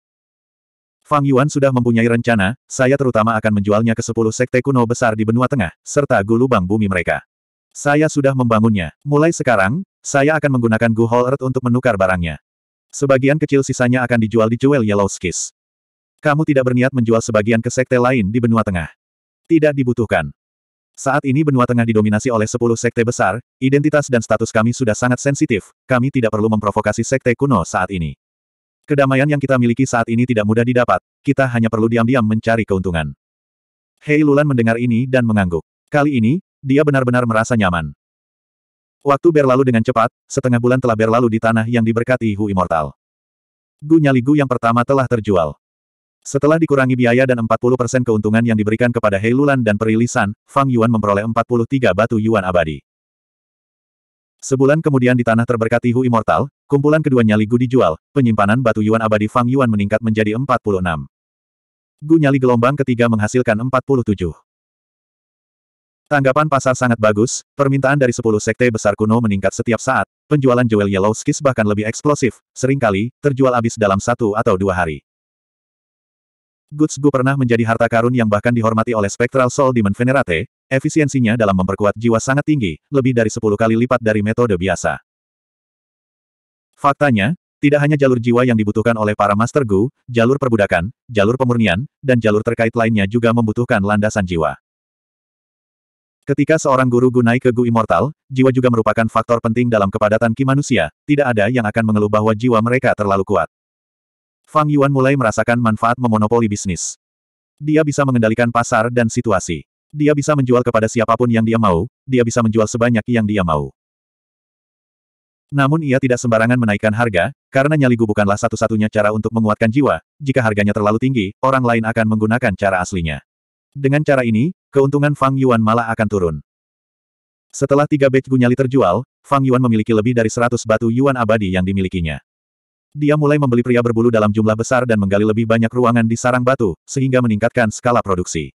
Fang Yuan sudah mempunyai rencana, saya terutama akan menjualnya ke 10 sekte kuno besar di benua tengah, serta Gu lubang bumi mereka. Saya sudah membangunnya. Mulai sekarang, saya akan menggunakan Gu Hall Earth untuk menukar barangnya. Sebagian kecil sisanya akan dijual di Jewel Yellow Skis. Kamu tidak berniat menjual sebagian ke sekte lain di benua tengah. Tidak dibutuhkan. Saat ini benua tengah didominasi oleh 10 sekte besar, identitas dan status kami sudah sangat sensitif, kami tidak perlu memprovokasi sekte kuno saat ini. Kedamaian yang kita miliki saat ini tidak mudah didapat, kita hanya perlu diam-diam mencari keuntungan. Hei Lulan mendengar ini dan mengangguk. Kali ini, dia benar-benar merasa nyaman. Waktu berlalu dengan cepat, setengah bulan telah berlalu di tanah yang diberkati Hu Immortal. Gu Nyali Gu yang pertama telah terjual. Setelah dikurangi biaya dan 40% keuntungan yang diberikan kepada Hei Lulan dan perilisan, Fang Yuan memperoleh 43 batu Yuan abadi. Sebulan kemudian di tanah terberkati Hu Immortal, kumpulan kedua nyali Gu dijual, penyimpanan batu Yuan abadi Fang Yuan meningkat menjadi 46. Gu nyali gelombang ketiga menghasilkan 47. Tanggapan pasar sangat bagus, permintaan dari 10 sekte besar kuno meningkat setiap saat, penjualan Jewel Yellow Skis bahkan lebih eksplosif, seringkali, terjual habis dalam satu atau dua hari. Goods Gu pernah menjadi harta karun yang bahkan dihormati oleh Spectral Soul Demon Venerate, efisiensinya dalam memperkuat jiwa sangat tinggi, lebih dari 10 kali lipat dari metode biasa. Faktanya, tidak hanya jalur jiwa yang dibutuhkan oleh para Master Gu, jalur perbudakan, jalur pemurnian, dan jalur terkait lainnya juga membutuhkan landasan jiwa. Ketika seorang guru Gunai ke Gu Immortal, jiwa juga merupakan faktor penting dalam kepadatan Ki manusia, tidak ada yang akan mengeluh bahwa jiwa mereka terlalu kuat. Fang Yuan mulai merasakan manfaat memonopoli bisnis. Dia bisa mengendalikan pasar dan situasi. Dia bisa menjual kepada siapapun yang dia mau, dia bisa menjual sebanyak yang dia mau. Namun ia tidak sembarangan menaikkan harga, karena nyali Gu bukanlah satu-satunya cara untuk menguatkan jiwa, jika harganya terlalu tinggi, orang lain akan menggunakan cara aslinya. Dengan cara ini, keuntungan Fang Yuan malah akan turun. Setelah tiga batch Gunyali terjual, Fang Yuan memiliki lebih dari 100 batu Yuan abadi yang dimilikinya. Dia mulai membeli pria berbulu dalam jumlah besar dan menggali lebih banyak ruangan di sarang batu, sehingga meningkatkan skala produksi.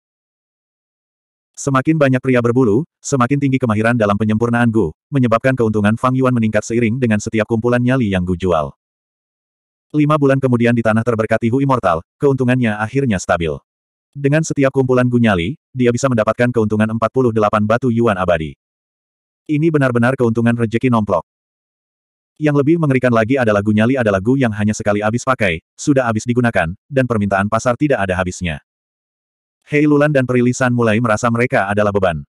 Semakin banyak pria berbulu, semakin tinggi kemahiran dalam penyempurnaan Gu, menyebabkan keuntungan Fang Yuan meningkat seiring dengan setiap kumpulan nyali yang Gu jual. Lima bulan kemudian di tanah terberkati Hu Immortal, keuntungannya akhirnya stabil. Dengan setiap kumpulan gunyali, dia bisa mendapatkan keuntungan 48 batu yuan abadi. Ini benar-benar keuntungan rejeki nomplok. Yang lebih mengerikan lagi adalah gunyali adalah gu yang hanya sekali habis pakai, sudah habis digunakan, dan permintaan pasar tidak ada habisnya. Hei Lulan dan Perilisan mulai merasa mereka adalah beban.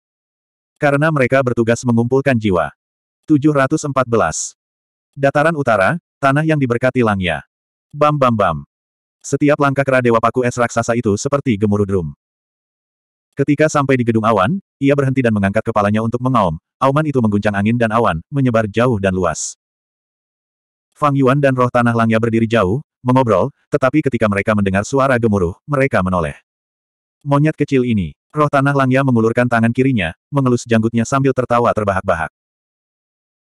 Karena mereka bertugas mengumpulkan jiwa. 714. Dataran utara, tanah yang diberkati Langya. Bam bam bam. Setiap langkah kera Dewa Paku Es raksasa itu seperti gemuruh drum. Ketika sampai di gedung awan, ia berhenti dan mengangkat kepalanya untuk mengaum. Auman itu mengguncang angin dan awan, menyebar jauh dan luas. Fang Yuan dan roh tanah langnya berdiri jauh, mengobrol, tetapi ketika mereka mendengar suara gemuruh, mereka menoleh. Monyet kecil ini, roh tanah langnya mengulurkan tangan kirinya, mengelus janggutnya sambil tertawa terbahak-bahak.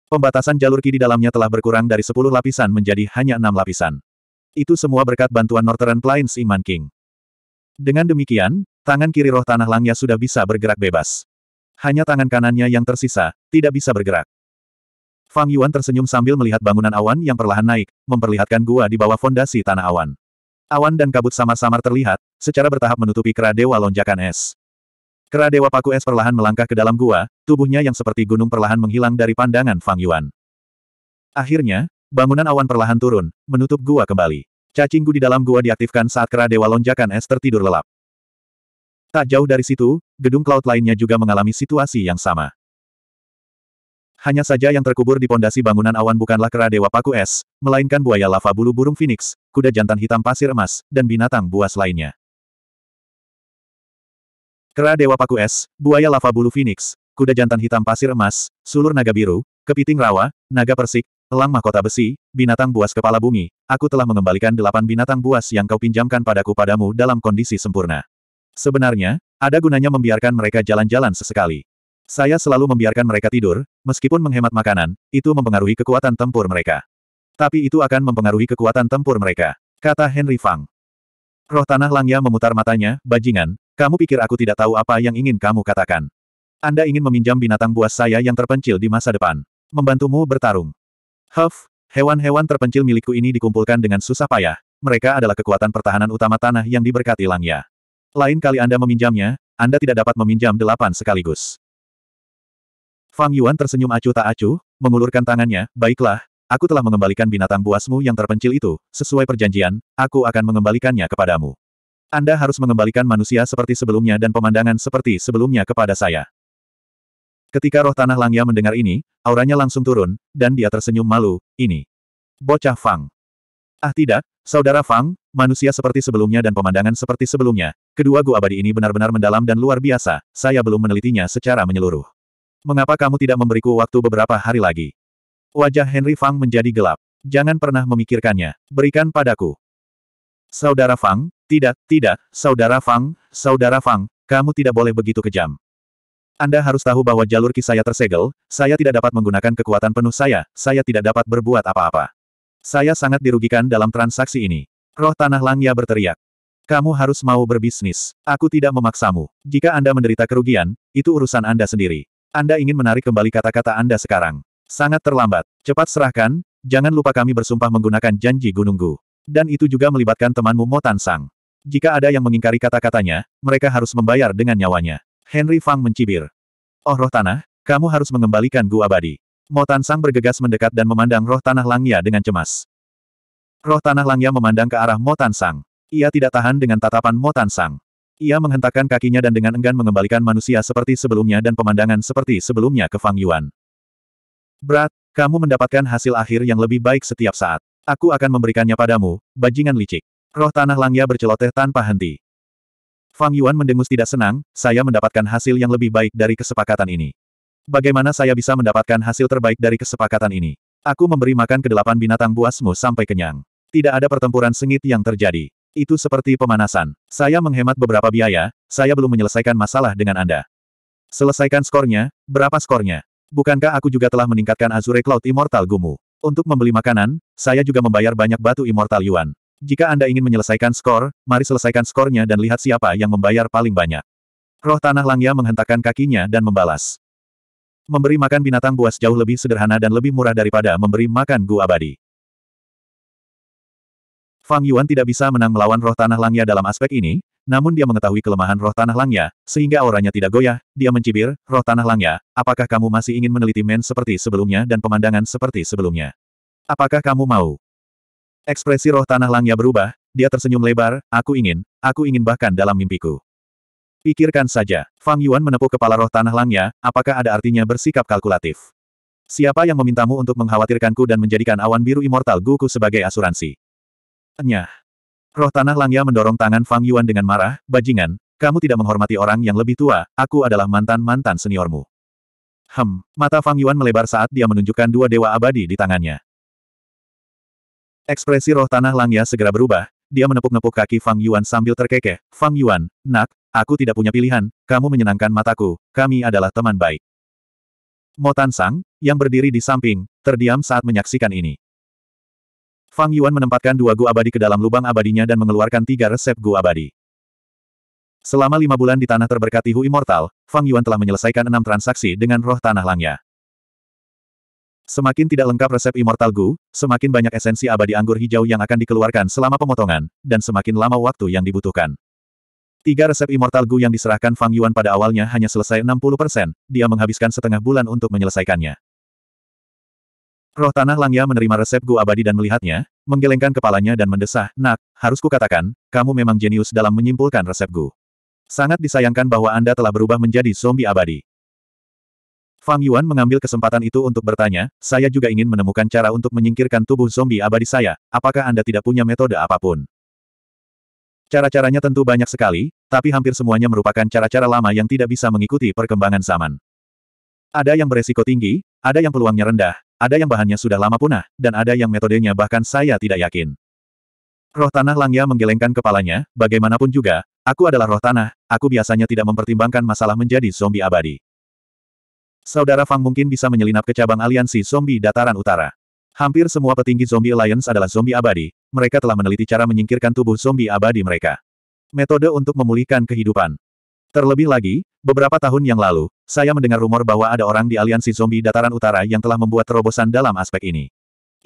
Pembatasan jalur ki di dalamnya telah berkurang dari sepuluh lapisan menjadi hanya enam lapisan. Itu semua berkat bantuan Northern Plains Iman King. Dengan demikian, tangan kiri roh tanah langnya sudah bisa bergerak bebas. Hanya tangan kanannya yang tersisa, tidak bisa bergerak. Fang Yuan tersenyum sambil melihat bangunan awan yang perlahan naik, memperlihatkan gua di bawah fondasi tanah awan. Awan dan kabut samar-samar terlihat, secara bertahap menutupi kera dewa lonjakan es. Kera dewa paku es perlahan melangkah ke dalam gua, tubuhnya yang seperti gunung perlahan menghilang dari pandangan Fang Yuan. Akhirnya, Bangunan awan perlahan turun, menutup gua kembali. Cacinggu di dalam gua diaktifkan saat kera dewa lonjakan es tertidur lelap. Tak jauh dari situ, gedung cloud lainnya juga mengalami situasi yang sama. Hanya saja yang terkubur di pondasi bangunan awan bukanlah kera dewa paku es, melainkan buaya lava bulu burung phoenix, kuda jantan hitam pasir emas, dan binatang buas lainnya. Kera dewa paku es, buaya lava bulu phoenix, kuda jantan hitam pasir emas, sulur naga biru, kepiting rawa, naga persik, Elang mahkota besi, binatang buas kepala bumi, aku telah mengembalikan delapan binatang buas yang kau pinjamkan padaku padamu dalam kondisi sempurna. Sebenarnya, ada gunanya membiarkan mereka jalan-jalan sesekali. Saya selalu membiarkan mereka tidur, meskipun menghemat makanan, itu mempengaruhi kekuatan tempur mereka. Tapi itu akan mempengaruhi kekuatan tempur mereka, kata Henry Fang. Roh Tanah Langya memutar matanya, bajingan, kamu pikir aku tidak tahu apa yang ingin kamu katakan. Anda ingin meminjam binatang buas saya yang terpencil di masa depan. Membantumu bertarung. Huff, hewan-hewan terpencil milikku ini dikumpulkan dengan susah payah. Mereka adalah kekuatan pertahanan utama tanah yang diberkati Langya. Lain kali Anda meminjamnya, Anda tidak dapat meminjam delapan sekaligus. Fang Yuan tersenyum acuh tak acuh, mengulurkan tangannya, baiklah, aku telah mengembalikan binatang buasmu yang terpencil itu, sesuai perjanjian, aku akan mengembalikannya kepadamu. Anda harus mengembalikan manusia seperti sebelumnya dan pemandangan seperti sebelumnya kepada saya. Ketika roh tanah Langya mendengar ini, auranya langsung turun, dan dia tersenyum malu, ini. Bocah Fang. Ah tidak, saudara Fang, manusia seperti sebelumnya dan pemandangan seperti sebelumnya, kedua gua abadi ini benar-benar mendalam dan luar biasa, saya belum menelitinya secara menyeluruh. Mengapa kamu tidak memberiku waktu beberapa hari lagi? Wajah Henry Fang menjadi gelap. Jangan pernah memikirkannya. Berikan padaku. Saudara Fang, tidak, tidak, saudara Fang, saudara Fang, kamu tidak boleh begitu kejam. Anda harus tahu bahwa jalur ki saya tersegel, saya tidak dapat menggunakan kekuatan penuh saya, saya tidak dapat berbuat apa-apa. Saya sangat dirugikan dalam transaksi ini. Roh Tanah Langya berteriak. Kamu harus mau berbisnis. Aku tidak memaksamu. Jika Anda menderita kerugian, itu urusan Anda sendiri. Anda ingin menarik kembali kata-kata Anda sekarang. Sangat terlambat. Cepat serahkan, jangan lupa kami bersumpah menggunakan janji gununggu. Dan itu juga melibatkan temanmu Motan Sang. Jika ada yang mengingkari kata-katanya, mereka harus membayar dengan nyawanya. Henry Fang mencibir. Oh roh tanah, kamu harus mengembalikan gua abadi. Mo Tansang bergegas mendekat dan memandang roh tanah Langya dengan cemas. Roh tanah Langya memandang ke arah Mo Tansang. Ia tidak tahan dengan tatapan Mo Tansang. Ia menghentakkan kakinya dan dengan enggan mengembalikan manusia seperti sebelumnya dan pemandangan seperti sebelumnya ke Fang Yuan. Berat, kamu mendapatkan hasil akhir yang lebih baik setiap saat. Aku akan memberikannya padamu, bajingan licik. Roh tanah Langya berceloteh tanpa henti. Fang Yuan mendengus tidak senang, saya mendapatkan hasil yang lebih baik dari kesepakatan ini. Bagaimana saya bisa mendapatkan hasil terbaik dari kesepakatan ini? Aku memberi makan kedelapan binatang buasmu sampai kenyang. Tidak ada pertempuran sengit yang terjadi. Itu seperti pemanasan. Saya menghemat beberapa biaya, saya belum menyelesaikan masalah dengan Anda. Selesaikan skornya, berapa skornya? Bukankah aku juga telah meningkatkan Azure Cloud Immortal Gumu? Untuk membeli makanan, saya juga membayar banyak batu Immortal Yuan. Jika Anda ingin menyelesaikan skor, mari selesaikan skornya dan lihat siapa yang membayar paling banyak. Roh Tanah Langya menghentakkan kakinya dan membalas. Memberi makan binatang buas jauh lebih sederhana dan lebih murah daripada memberi makan gua abadi. Fang Yuan tidak bisa menang melawan roh tanah langya dalam aspek ini, namun dia mengetahui kelemahan roh tanah langya, sehingga auranya tidak goyah, dia mencibir, roh tanah langya, apakah kamu masih ingin meneliti men seperti sebelumnya dan pemandangan seperti sebelumnya? Apakah kamu mau? Ekspresi roh tanah langnya berubah, dia tersenyum lebar, aku ingin, aku ingin bahkan dalam mimpiku. Pikirkan saja, Fang Yuan menepuk kepala roh tanah langnya, apakah ada artinya bersikap kalkulatif? Siapa yang memintamu untuk mengkhawatirkanku dan menjadikan awan biru immortal Guku sebagai asuransi? Nyah. Roh tanah langnya mendorong tangan Fang Yuan dengan marah, bajingan, kamu tidak menghormati orang yang lebih tua, aku adalah mantan-mantan seniormu. Hem, mata Fang Yuan melebar saat dia menunjukkan dua dewa abadi di tangannya. Ekspresi roh tanah Langya segera berubah, dia menepuk-nepuk kaki Fang Yuan sambil terkekeh. Fang Yuan, nak, aku tidak punya pilihan, kamu menyenangkan mataku, kami adalah teman baik. Motan Sang, yang berdiri di samping, terdiam saat menyaksikan ini. Fang Yuan menempatkan dua gu abadi ke dalam lubang abadinya dan mengeluarkan tiga resep gu abadi. Selama lima bulan di tanah terberkati Hu Immortal, Fang Yuan telah menyelesaikan enam transaksi dengan roh tanah Langya. Semakin tidak lengkap resep Immortal Gu, semakin banyak esensi abadi anggur hijau yang akan dikeluarkan selama pemotongan, dan semakin lama waktu yang dibutuhkan. Tiga resep Immortal Gu yang diserahkan Fang Yuan pada awalnya hanya selesai 60%, dia menghabiskan setengah bulan untuk menyelesaikannya. Roh Tanah Langya menerima resep Gu abadi dan melihatnya, menggelengkan kepalanya dan mendesah, Nak, harus kukatakan, kamu memang jenius dalam menyimpulkan resep Gu. Sangat disayangkan bahwa Anda telah berubah menjadi zombie abadi. Fang Yuan mengambil kesempatan itu untuk bertanya, saya juga ingin menemukan cara untuk menyingkirkan tubuh zombie abadi saya, apakah Anda tidak punya metode apapun? Cara-caranya tentu banyak sekali, tapi hampir semuanya merupakan cara-cara lama yang tidak bisa mengikuti perkembangan zaman. Ada yang beresiko tinggi, ada yang peluangnya rendah, ada yang bahannya sudah lama punah, dan ada yang metodenya bahkan saya tidak yakin. Roh Tanah Langya menggelengkan kepalanya, bagaimanapun juga, aku adalah roh tanah, aku biasanya tidak mempertimbangkan masalah menjadi zombie abadi. Saudara Fang mungkin bisa menyelinap ke cabang aliansi zombie dataran utara. Hampir semua petinggi zombie alliance adalah zombie abadi, mereka telah meneliti cara menyingkirkan tubuh zombie abadi mereka. Metode untuk memulihkan kehidupan. Terlebih lagi, beberapa tahun yang lalu, saya mendengar rumor bahwa ada orang di aliansi zombie dataran utara yang telah membuat terobosan dalam aspek ini.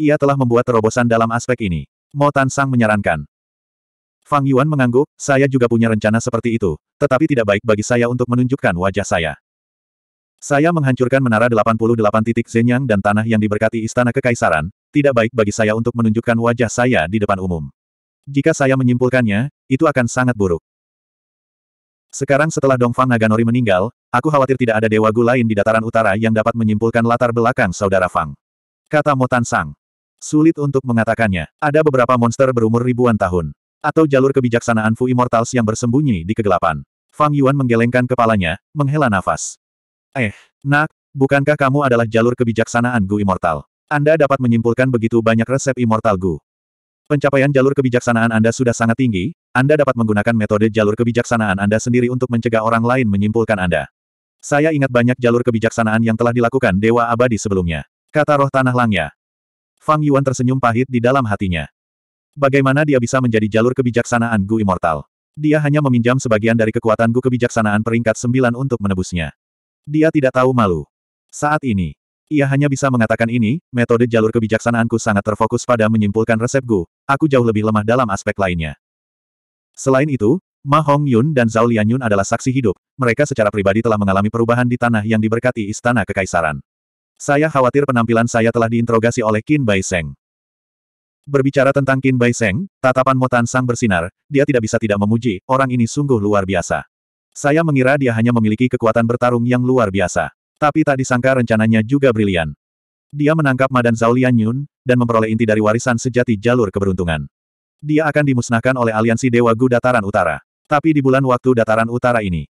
Ia telah membuat terobosan dalam aspek ini. Mo Tan Sang menyarankan. Fang Yuan mengangguk, saya juga punya rencana seperti itu, tetapi tidak baik bagi saya untuk menunjukkan wajah saya. Saya menghancurkan menara 88 titik Zenyang dan tanah yang diberkati istana kekaisaran, tidak baik bagi saya untuk menunjukkan wajah saya di depan umum. Jika saya menyimpulkannya, itu akan sangat buruk. Sekarang setelah Dongfang Naganori meninggal, aku khawatir tidak ada dewa gu lain di dataran utara yang dapat menyimpulkan latar belakang saudara Fang. Kata Motan Sang. Sulit untuk mengatakannya. Ada beberapa monster berumur ribuan tahun. Atau jalur kebijaksanaan Fu Immortals yang bersembunyi di kegelapan. Fang Yuan menggelengkan kepalanya, menghela nafas. Eh, nak, bukankah kamu adalah jalur kebijaksanaan Gu Immortal? Anda dapat menyimpulkan begitu banyak resep Immortal Gu. Pencapaian jalur kebijaksanaan Anda sudah sangat tinggi, Anda dapat menggunakan metode jalur kebijaksanaan Anda sendiri untuk mencegah orang lain menyimpulkan Anda. Saya ingat banyak jalur kebijaksanaan yang telah dilakukan Dewa Abadi sebelumnya. Kata roh tanah langnya. Fang Yuan tersenyum pahit di dalam hatinya. Bagaimana dia bisa menjadi jalur kebijaksanaan Gu Immortal? Dia hanya meminjam sebagian dari kekuatan Gu kebijaksanaan peringkat 9 untuk menebusnya. Dia tidak tahu malu. Saat ini, ia hanya bisa mengatakan ini, metode jalur kebijaksanaanku sangat terfokus pada menyimpulkan resep Gu, aku jauh lebih lemah dalam aspek lainnya. Selain itu, Ma Hong Yun dan Zhao Lianyun adalah saksi hidup, mereka secara pribadi telah mengalami perubahan di tanah yang diberkati Istana Kekaisaran. Saya khawatir penampilan saya telah diinterogasi oleh Qin Bai Seng. Berbicara tentang Qin Bai Seng, tatapan Motan Sang bersinar, dia tidak bisa tidak memuji, orang ini sungguh luar biasa. Saya mengira dia hanya memiliki kekuatan bertarung yang luar biasa. Tapi tak disangka rencananya juga brilian. Dia menangkap Madan Zaulian Yun, dan memperoleh inti dari warisan sejati jalur keberuntungan. Dia akan dimusnahkan oleh aliansi Dewa Gu Dataran Utara. Tapi di bulan waktu Dataran Utara ini,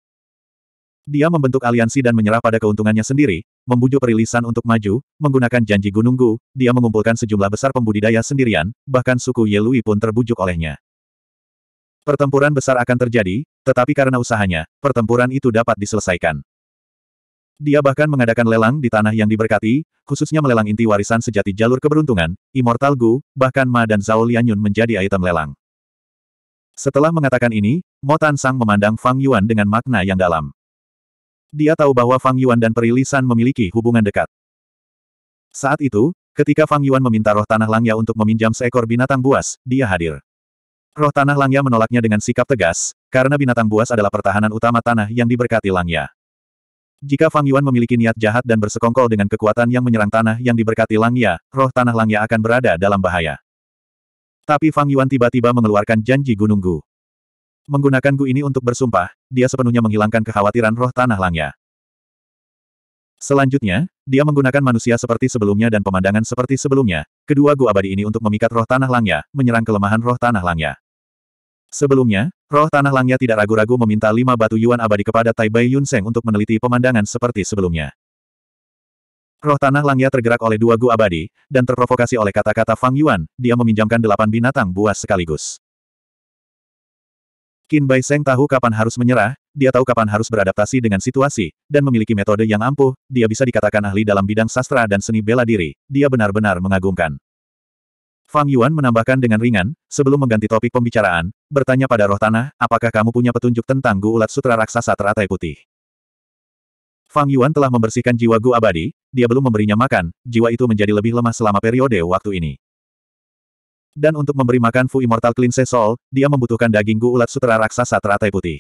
dia membentuk aliansi dan menyerah pada keuntungannya sendiri, membujuk perilisan untuk maju, menggunakan janji Gunung Gu, dia mengumpulkan sejumlah besar pembudidaya sendirian, bahkan suku Yelui pun terbujuk olehnya. Pertempuran besar akan terjadi, tetapi karena usahanya, pertempuran itu dapat diselesaikan. Dia bahkan mengadakan lelang di tanah yang diberkati, khususnya melelang inti warisan sejati jalur keberuntungan, Immortal Gu, bahkan Ma dan Zhao Lianyun menjadi item lelang. Setelah mengatakan ini, Mo Tan Sang memandang Fang Yuan dengan makna yang dalam. Dia tahu bahwa Fang Yuan dan Perilisan memiliki hubungan dekat. Saat itu, ketika Fang Yuan meminta roh tanah Langya untuk meminjam seekor binatang buas, dia hadir. Roh Tanah Langya menolaknya dengan sikap tegas, karena binatang buas adalah pertahanan utama tanah yang diberkati Langya. Jika Fang Yuan memiliki niat jahat dan bersekongkol dengan kekuatan yang menyerang tanah yang diberkati Langya, roh tanah Langya akan berada dalam bahaya. Tapi Fang Yuan tiba-tiba mengeluarkan janji Gunung Gu. Menggunakan Gu ini untuk bersumpah, dia sepenuhnya menghilangkan kekhawatiran roh tanah Langya. Selanjutnya, dia menggunakan manusia seperti sebelumnya dan pemandangan seperti sebelumnya, kedua Gu abadi ini untuk memikat roh tanah Langya, menyerang kelemahan roh tanah Langya. Sebelumnya, roh tanah langnya tidak ragu-ragu meminta lima batu yuan abadi kepada Tai Bai Yun Seng untuk meneliti pemandangan seperti sebelumnya. Roh tanah langnya tergerak oleh dua gu abadi, dan terprovokasi oleh kata-kata Fang Yuan, dia meminjamkan delapan binatang buas sekaligus. Qin Bai Seng tahu kapan harus menyerah, dia tahu kapan harus beradaptasi dengan situasi, dan memiliki metode yang ampuh, dia bisa dikatakan ahli dalam bidang sastra dan seni bela diri, dia benar-benar mengagumkan. Fang Yuan menambahkan dengan ringan, sebelum mengganti topik pembicaraan, bertanya pada roh tanah, apakah kamu punya petunjuk tentang Gu Ulat Sutra Raksasa Teratai Putih? Fang Yuan telah membersihkan jiwa Gu Abadi, dia belum memberinya makan, jiwa itu menjadi lebih lemah selama periode waktu ini. Dan untuk memberi makan Fu Immortal Clean Soul, dia membutuhkan daging Gu Ulat Sutra Raksasa Teratai Putih.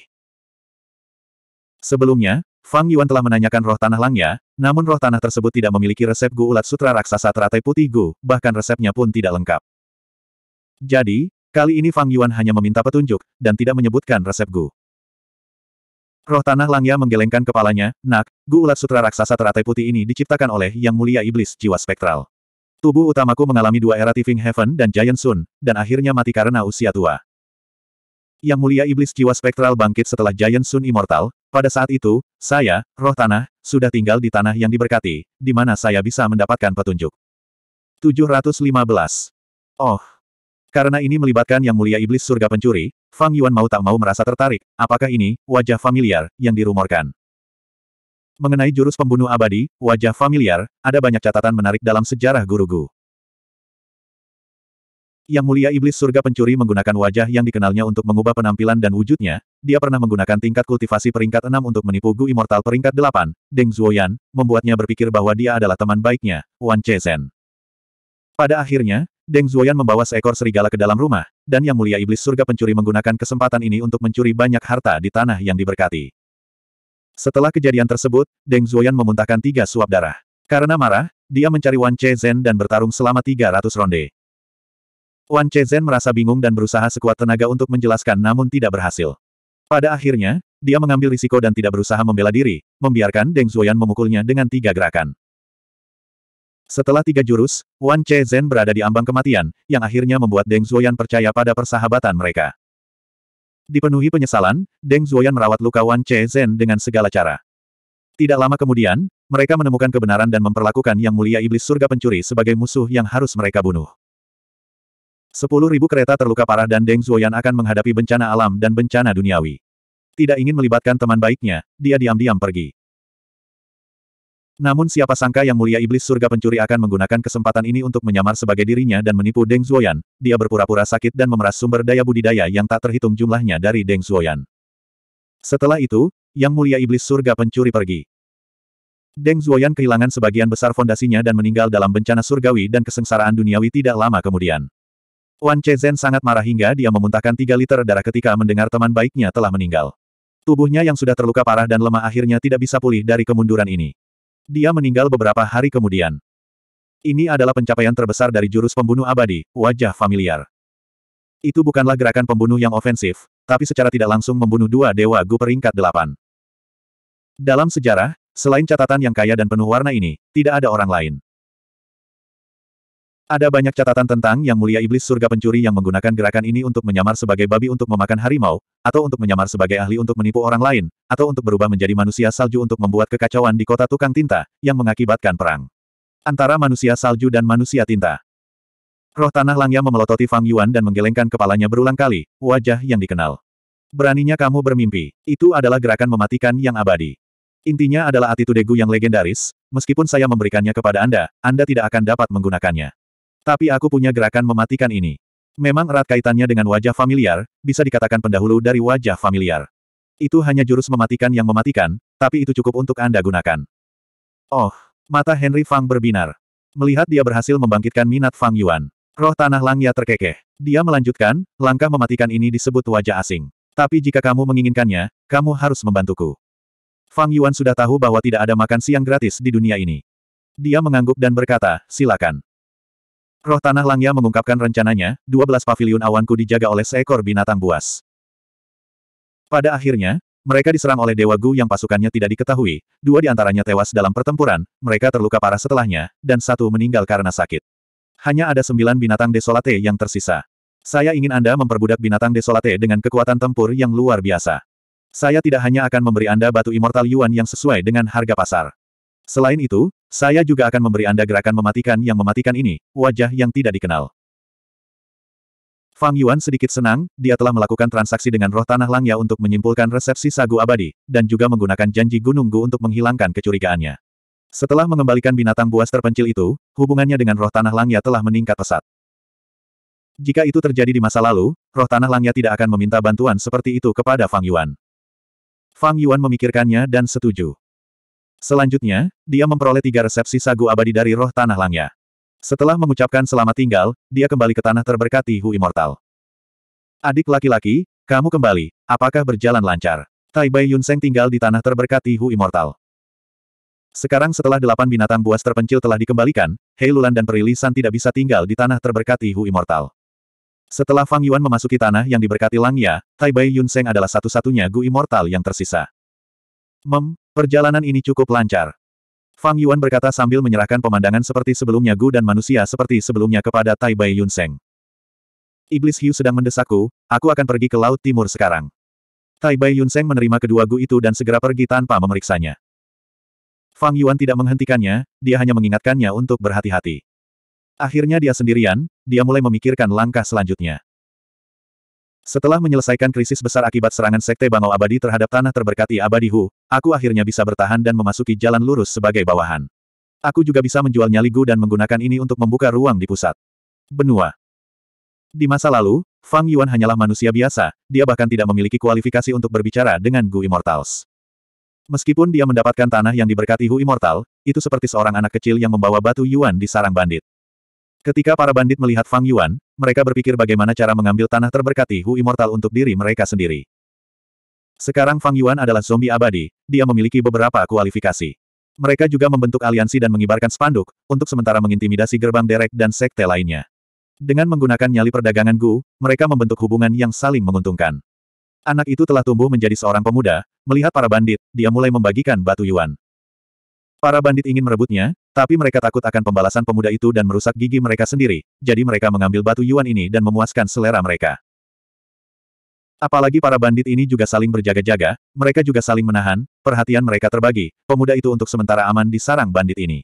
Sebelumnya, Fang Yuan telah menanyakan roh tanah langnya, namun roh tanah tersebut tidak memiliki resep Gu Ulat Sutra Raksasa Teratai Putih Gu, bahkan resepnya pun tidak lengkap. Jadi, Kali ini Fang Yuan hanya meminta petunjuk, dan tidak menyebutkan resep Gu. Roh Tanah Langya menggelengkan kepalanya, nak, Gu ulat sutra raksasa teratai putih ini diciptakan oleh Yang Mulia Iblis Jiwa Spektral. Tubuh utamaku mengalami dua era Tiving Heaven dan Giant Sun, dan akhirnya mati karena usia tua. Yang Mulia Iblis Jiwa Spektral bangkit setelah Giant Sun Immortal, pada saat itu, saya, roh tanah, sudah tinggal di tanah yang diberkati, di mana saya bisa mendapatkan petunjuk. 715. Oh, karena ini melibatkan yang mulia iblis surga pencuri, Fang Yuan mau tak mau merasa tertarik, apakah ini, wajah familiar, yang dirumorkan. Mengenai jurus pembunuh abadi, wajah familiar, ada banyak catatan menarik dalam sejarah Guru Yang mulia iblis surga pencuri menggunakan wajah yang dikenalnya untuk mengubah penampilan dan wujudnya, dia pernah menggunakan tingkat kultivasi peringkat 6 untuk menipu Gu Immortal peringkat 8, Deng Zhuoyan, membuatnya berpikir bahwa dia adalah teman baiknya, Wan Chesen. Pada akhirnya, Deng Zuoyan membawa seekor serigala ke dalam rumah, dan Yang Mulia Iblis Surga Pencuri menggunakan kesempatan ini untuk mencuri banyak harta di tanah yang diberkati. Setelah kejadian tersebut, Deng Zuoyan memuntahkan tiga suap darah. Karena marah, dia mencari Wan Che Zhen dan bertarung selama 300 ronde. Wan Che Zhen merasa bingung dan berusaha sekuat tenaga untuk menjelaskan namun tidak berhasil. Pada akhirnya, dia mengambil risiko dan tidak berusaha membela diri, membiarkan Deng Zuoyan memukulnya dengan tiga gerakan. Setelah tiga jurus, Wan Che Zhen berada di ambang kematian, yang akhirnya membuat Deng Zuoyan percaya pada persahabatan mereka. Dipenuhi penyesalan, Deng Zuoyan merawat luka Wan Che Zhen dengan segala cara. Tidak lama kemudian, mereka menemukan kebenaran dan memperlakukan Yang Mulia Iblis Surga Pencuri sebagai musuh yang harus mereka bunuh. Sepuluh ribu kereta terluka parah dan Deng Zuoyan akan menghadapi bencana alam dan bencana duniawi. Tidak ingin melibatkan teman baiknya, dia diam-diam pergi. Namun siapa sangka yang mulia iblis surga pencuri akan menggunakan kesempatan ini untuk menyamar sebagai dirinya dan menipu Deng Zuoyan, dia berpura-pura sakit dan memeras sumber daya budidaya yang tak terhitung jumlahnya dari Deng Zuoyan. Setelah itu, yang mulia iblis surga pencuri pergi. Deng Zuoyan kehilangan sebagian besar fondasinya dan meninggal dalam bencana surgawi dan kesengsaraan duniawi tidak lama kemudian. Wan Chezen sangat marah hingga dia memuntahkan tiga liter darah ketika mendengar teman baiknya telah meninggal. Tubuhnya yang sudah terluka parah dan lemah akhirnya tidak bisa pulih dari kemunduran ini. Dia meninggal beberapa hari kemudian. Ini adalah pencapaian terbesar dari jurus pembunuh abadi, wajah familiar. Itu bukanlah gerakan pembunuh yang ofensif, tapi secara tidak langsung membunuh dua dewa gu peringkat delapan. Dalam sejarah, selain catatan yang kaya dan penuh warna ini, tidak ada orang lain. Ada banyak catatan tentang yang mulia iblis surga pencuri yang menggunakan gerakan ini untuk menyamar sebagai babi untuk memakan harimau, atau untuk menyamar sebagai ahli untuk menipu orang lain, atau untuk berubah menjadi manusia salju untuk membuat kekacauan di kota tukang tinta, yang mengakibatkan perang. Antara manusia salju dan manusia tinta. Roh tanah Langya memelototi Fang Yuan dan menggelengkan kepalanya berulang kali, wajah yang dikenal. Beraninya kamu bermimpi, itu adalah gerakan mematikan yang abadi. Intinya adalah atitude Gu yang legendaris, meskipun saya memberikannya kepada Anda, Anda tidak akan dapat menggunakannya. Tapi aku punya gerakan mematikan ini. Memang erat kaitannya dengan wajah familiar, bisa dikatakan pendahulu dari wajah familiar. Itu hanya jurus mematikan yang mematikan, tapi itu cukup untuk Anda gunakan. Oh, mata Henry Fang berbinar. Melihat dia berhasil membangkitkan minat Fang Yuan. Roh tanah Langia terkekeh. Dia melanjutkan, langkah mematikan ini disebut wajah asing. Tapi jika kamu menginginkannya, kamu harus membantuku. Fang Yuan sudah tahu bahwa tidak ada makan siang gratis di dunia ini. Dia mengangguk dan berkata, silakan. Roh Tanah Langya mengungkapkan rencananya, 12 paviliun awanku dijaga oleh seekor binatang buas. Pada akhirnya, mereka diserang oleh Dewa Gu yang pasukannya tidak diketahui, dua di antaranya tewas dalam pertempuran, mereka terluka parah setelahnya, dan satu meninggal karena sakit. Hanya ada sembilan binatang desolate yang tersisa. Saya ingin Anda memperbudak binatang desolate dengan kekuatan tempur yang luar biasa. Saya tidak hanya akan memberi Anda batu immortal yuan yang sesuai dengan harga pasar. Selain itu, saya juga akan memberi Anda gerakan mematikan yang mematikan ini, wajah yang tidak dikenal. Fang Yuan sedikit senang, dia telah melakukan transaksi dengan roh tanah langya untuk menyimpulkan resepsi sagu abadi, dan juga menggunakan janji gunung Gu untuk menghilangkan kecurigaannya. Setelah mengembalikan binatang buas terpencil itu, hubungannya dengan roh tanah langya telah meningkat pesat. Jika itu terjadi di masa lalu, roh tanah langya tidak akan meminta bantuan seperti itu kepada Fang Yuan. Fang Yuan memikirkannya dan setuju. Selanjutnya, dia memperoleh tiga resepsi sagu abadi dari roh tanah langnya. Setelah mengucapkan selamat tinggal, dia kembali ke tanah terberkati Hu Immortal. Adik laki-laki, kamu kembali, apakah berjalan lancar? Tai Bai Yunseng tinggal di tanah terberkati Hu Immortal. Sekarang setelah delapan binatang buas terpencil telah dikembalikan, Hei Lulan dan Perilisan tidak bisa tinggal di tanah terberkati Hu Immortal. Setelah Fang Yuan memasuki tanah yang diberkati Langya, Tai Bai Yunseng adalah satu-satunya Gu Immortal yang tersisa. Mem, perjalanan ini cukup lancar. Fang Yuan berkata sambil menyerahkan pemandangan seperti sebelumnya Gu dan manusia seperti sebelumnya kepada Tai Bai Yun Seng. Iblis hiu sedang mendesakku, aku akan pergi ke Laut Timur sekarang. Tai Bai Yun Seng menerima kedua Gu itu dan segera pergi tanpa memeriksanya. Fang Yuan tidak menghentikannya, dia hanya mengingatkannya untuk berhati-hati. Akhirnya dia sendirian, dia mulai memikirkan langkah selanjutnya. Setelah menyelesaikan krisis besar akibat serangan Sekte Bangau Abadi terhadap tanah terberkati Abadi Hu, aku akhirnya bisa bertahan dan memasuki jalan lurus sebagai bawahan. Aku juga bisa menjual nyali Gu dan menggunakan ini untuk membuka ruang di pusat. Benua. Di masa lalu, Fang Yuan hanyalah manusia biasa, dia bahkan tidak memiliki kualifikasi untuk berbicara dengan Gu Immortals. Meskipun dia mendapatkan tanah yang diberkati Hu Immortal, itu seperti seorang anak kecil yang membawa batu Yuan di sarang bandit. Ketika para bandit melihat Fang Yuan, mereka berpikir bagaimana cara mengambil tanah terberkati Hu Immortal untuk diri mereka sendiri. Sekarang Fang Yuan adalah zombie abadi, dia memiliki beberapa kualifikasi. Mereka juga membentuk aliansi dan mengibarkan spanduk, untuk sementara mengintimidasi gerbang derek dan sekte lainnya. Dengan menggunakan nyali perdagangan Gu, mereka membentuk hubungan yang saling menguntungkan. Anak itu telah tumbuh menjadi seorang pemuda, melihat para bandit, dia mulai membagikan batu Yuan. Para bandit ingin merebutnya, tapi mereka takut akan pembalasan pemuda itu dan merusak gigi mereka sendiri, jadi mereka mengambil batu yuan ini dan memuaskan selera mereka. Apalagi para bandit ini juga saling berjaga-jaga, mereka juga saling menahan, perhatian mereka terbagi, pemuda itu untuk sementara aman di sarang bandit ini.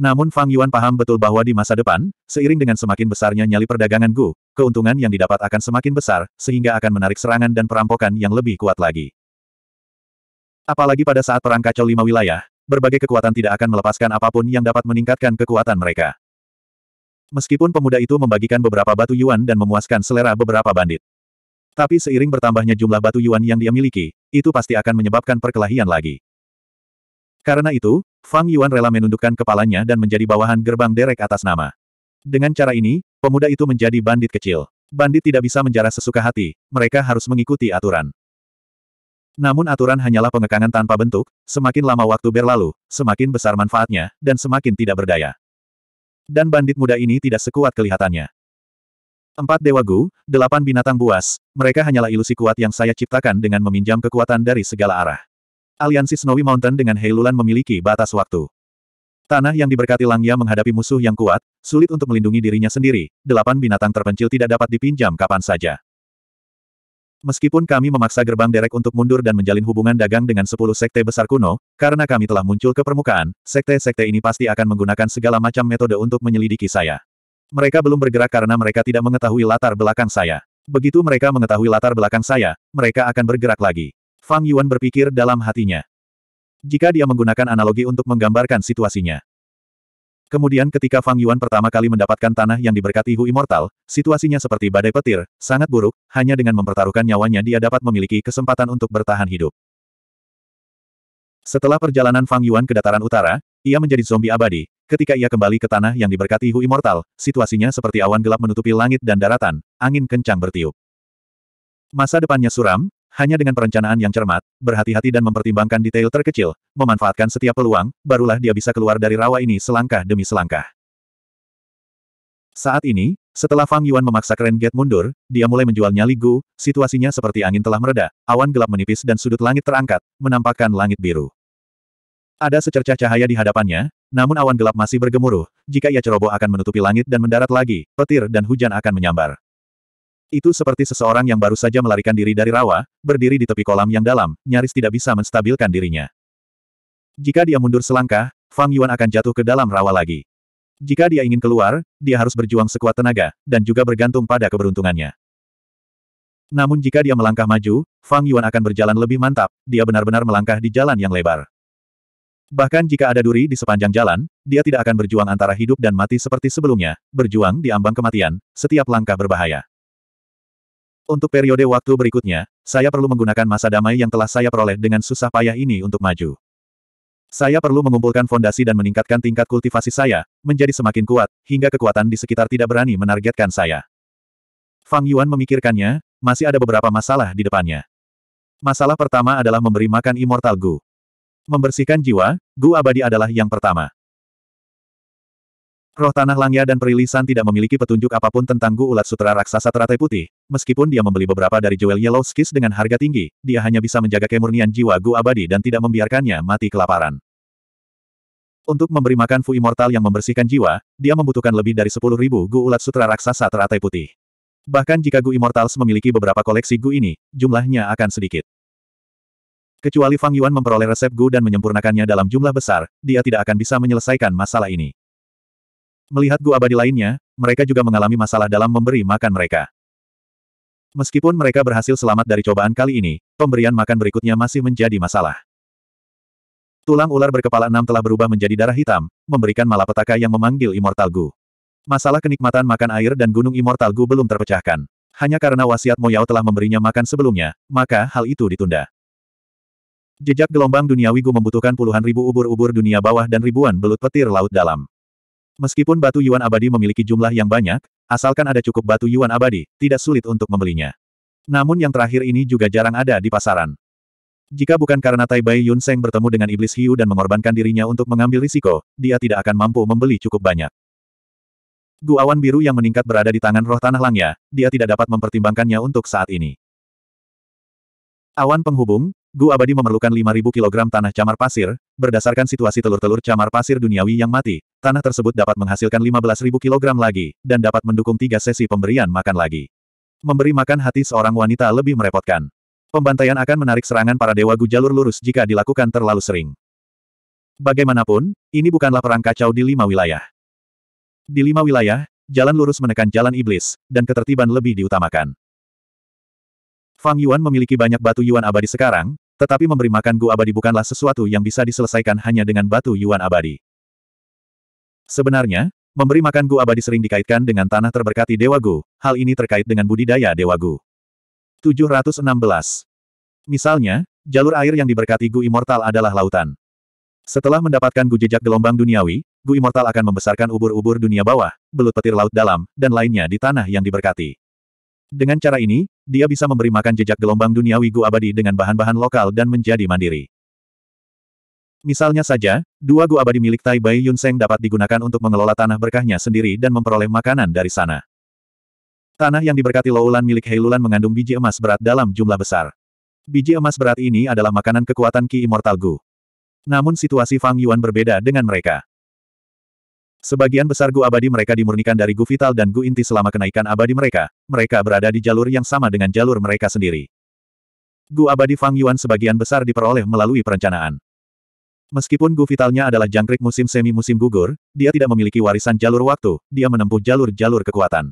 Namun Fang Yuan paham betul bahwa di masa depan, seiring dengan semakin besarnya nyali perdagangan Gu, keuntungan yang didapat akan semakin besar, sehingga akan menarik serangan dan perampokan yang lebih kuat lagi. Apalagi pada saat perang kacau lima wilayah, berbagai kekuatan tidak akan melepaskan apapun yang dapat meningkatkan kekuatan mereka. Meskipun pemuda itu membagikan beberapa batu yuan dan memuaskan selera beberapa bandit. Tapi seiring bertambahnya jumlah batu yuan yang dia miliki, itu pasti akan menyebabkan perkelahian lagi. Karena itu, Fang Yuan rela menundukkan kepalanya dan menjadi bawahan gerbang derek atas nama. Dengan cara ini, pemuda itu menjadi bandit kecil. Bandit tidak bisa menjarah sesuka hati, mereka harus mengikuti aturan. Namun aturan hanyalah pengekangan tanpa bentuk, semakin lama waktu berlalu, semakin besar manfaatnya, dan semakin tidak berdaya. Dan bandit muda ini tidak sekuat kelihatannya. Empat dewa gu, delapan binatang buas, mereka hanyalah ilusi kuat yang saya ciptakan dengan meminjam kekuatan dari segala arah. Aliansi Snowy Mountain dengan Heilulan memiliki batas waktu. Tanah yang diberkati Langya menghadapi musuh yang kuat, sulit untuk melindungi dirinya sendiri, delapan binatang terpencil tidak dapat dipinjam kapan saja. Meskipun kami memaksa gerbang derek untuk mundur dan menjalin hubungan dagang dengan sepuluh sekte besar kuno, karena kami telah muncul ke permukaan, sekte-sekte ini pasti akan menggunakan segala macam metode untuk menyelidiki saya. Mereka belum bergerak karena mereka tidak mengetahui latar belakang saya. Begitu mereka mengetahui latar belakang saya, mereka akan bergerak lagi. Fang Yuan berpikir dalam hatinya. Jika dia menggunakan analogi untuk menggambarkan situasinya, Kemudian ketika Fang Yuan pertama kali mendapatkan tanah yang diberkati Hu Immortal, situasinya seperti badai petir, sangat buruk, hanya dengan mempertaruhkan nyawanya dia dapat memiliki kesempatan untuk bertahan hidup. Setelah perjalanan Fang Yuan ke dataran utara, ia menjadi zombie abadi. Ketika ia kembali ke tanah yang diberkati Hu Immortal, situasinya seperti awan gelap menutupi langit dan daratan, angin kencang bertiup. Masa depannya suram, hanya dengan perencanaan yang cermat, berhati-hati dan mempertimbangkan detail terkecil, memanfaatkan setiap peluang, barulah dia bisa keluar dari rawa ini selangkah demi selangkah. Saat ini, setelah Fang Yuan memaksa Keren Gate mundur, dia mulai menjual nyali Gu, situasinya seperti angin telah mereda, awan gelap menipis dan sudut langit terangkat, menampakkan langit biru. Ada secercah cahaya di hadapannya, namun awan gelap masih bergemuruh, jika ia ceroboh akan menutupi langit dan mendarat lagi, petir dan hujan akan menyambar. Itu seperti seseorang yang baru saja melarikan diri dari rawa, berdiri di tepi kolam yang dalam, nyaris tidak bisa menstabilkan dirinya. Jika dia mundur selangkah, Fang Yuan akan jatuh ke dalam rawa lagi. Jika dia ingin keluar, dia harus berjuang sekuat tenaga, dan juga bergantung pada keberuntungannya. Namun jika dia melangkah maju, Fang Yuan akan berjalan lebih mantap, dia benar-benar melangkah di jalan yang lebar. Bahkan jika ada duri di sepanjang jalan, dia tidak akan berjuang antara hidup dan mati seperti sebelumnya, berjuang di ambang kematian, setiap langkah berbahaya. Untuk periode waktu berikutnya, saya perlu menggunakan masa damai yang telah saya peroleh dengan susah payah ini untuk maju. Saya perlu mengumpulkan fondasi dan meningkatkan tingkat kultivasi saya, menjadi semakin kuat, hingga kekuatan di sekitar tidak berani menargetkan saya. Fang Yuan memikirkannya, masih ada beberapa masalah di depannya. Masalah pertama adalah memberi makan Immortal Gu. Membersihkan jiwa, Gu abadi adalah yang pertama. Roh Tanah Langya dan Perilisan tidak memiliki petunjuk apapun tentang Gu Ulat Sutra Raksasa Teratai Putih, meskipun dia membeli beberapa dari Jewel Yellow Skis dengan harga tinggi, dia hanya bisa menjaga kemurnian jiwa Gu abadi dan tidak membiarkannya mati kelaparan. Untuk memberi makan Fu Immortal yang membersihkan jiwa, dia membutuhkan lebih dari 10.000 Gu ulat sutra raksasa teratai putih. Bahkan jika Gu Immortals memiliki beberapa koleksi Gu ini, jumlahnya akan sedikit. Kecuali Fang Yuan memperoleh resep Gu dan menyempurnakannya dalam jumlah besar, dia tidak akan bisa menyelesaikan masalah ini. Melihat Gu abadi lainnya, mereka juga mengalami masalah dalam memberi makan mereka. Meskipun mereka berhasil selamat dari cobaan kali ini, pemberian makan berikutnya masih menjadi masalah. Tulang ular berkepala enam telah berubah menjadi darah hitam, memberikan malapetaka yang memanggil Immortal Gu. Masalah kenikmatan makan air dan gunung Immortal Gu belum terpecahkan. Hanya karena wasiat Moyao telah memberinya makan sebelumnya, maka hal itu ditunda. Jejak gelombang duniawi Gu membutuhkan puluhan ribu ubur-ubur dunia bawah dan ribuan belut petir laut dalam. Meskipun batu Yuan abadi memiliki jumlah yang banyak, Asalkan ada cukup batu yuan abadi, tidak sulit untuk membelinya. Namun yang terakhir ini juga jarang ada di pasaran. Jika bukan karena Tai Bai Yun Seng bertemu dengan Iblis Hiu dan mengorbankan dirinya untuk mengambil risiko, dia tidak akan mampu membeli cukup banyak. Guawan biru yang meningkat berada di tangan roh tanah langnya, dia tidak dapat mempertimbangkannya untuk saat ini. Awan penghubung, Gu Abadi memerlukan 5.000 kg tanah camar pasir, berdasarkan situasi telur-telur camar pasir duniawi yang mati, tanah tersebut dapat menghasilkan 15.000 kg lagi, dan dapat mendukung tiga sesi pemberian makan lagi. Memberi makan hati seorang wanita lebih merepotkan. Pembantaian akan menarik serangan para dewa Gu jalur lurus jika dilakukan terlalu sering. Bagaimanapun, ini bukanlah perang kacau di lima wilayah. Di lima wilayah, jalan lurus menekan jalan iblis, dan ketertiban lebih diutamakan. Fang Yuan memiliki banyak batu Yuan abadi sekarang, tetapi memberi makan Gu abadi bukanlah sesuatu yang bisa diselesaikan hanya dengan batu Yuan abadi. Sebenarnya, memberi makan Gu abadi sering dikaitkan dengan tanah terberkati Dewa Gu, hal ini terkait dengan budidaya Dewa Gu. 716. Misalnya, jalur air yang diberkati Gu Immortal adalah lautan. Setelah mendapatkan Gu jejak gelombang duniawi, Gu Immortal akan membesarkan ubur-ubur dunia bawah, belut petir laut dalam, dan lainnya di tanah yang diberkati. Dengan cara ini, dia bisa memberi makan jejak gelombang duniawi Wigu Abadi dengan bahan-bahan lokal dan menjadi mandiri. Misalnya saja, dua gua Abadi milik Tai Bai Yun Seng dapat digunakan untuk mengelola tanah berkahnya sendiri dan memperoleh makanan dari sana. Tanah yang diberkati Loulan milik Heilulan mengandung biji emas berat dalam jumlah besar. Biji emas berat ini adalah makanan kekuatan Ki Immortal Gu. Namun situasi Fang Yuan berbeda dengan mereka. Sebagian besar Gu Abadi mereka dimurnikan dari Gu Vital dan Gu Inti selama kenaikan abadi mereka, mereka berada di jalur yang sama dengan jalur mereka sendiri. Gu Abadi Fang Yuan sebagian besar diperoleh melalui perencanaan. Meskipun Gu Vitalnya adalah jangkrik musim semi-musim gugur, dia tidak memiliki warisan jalur waktu, dia menempuh jalur-jalur kekuatan.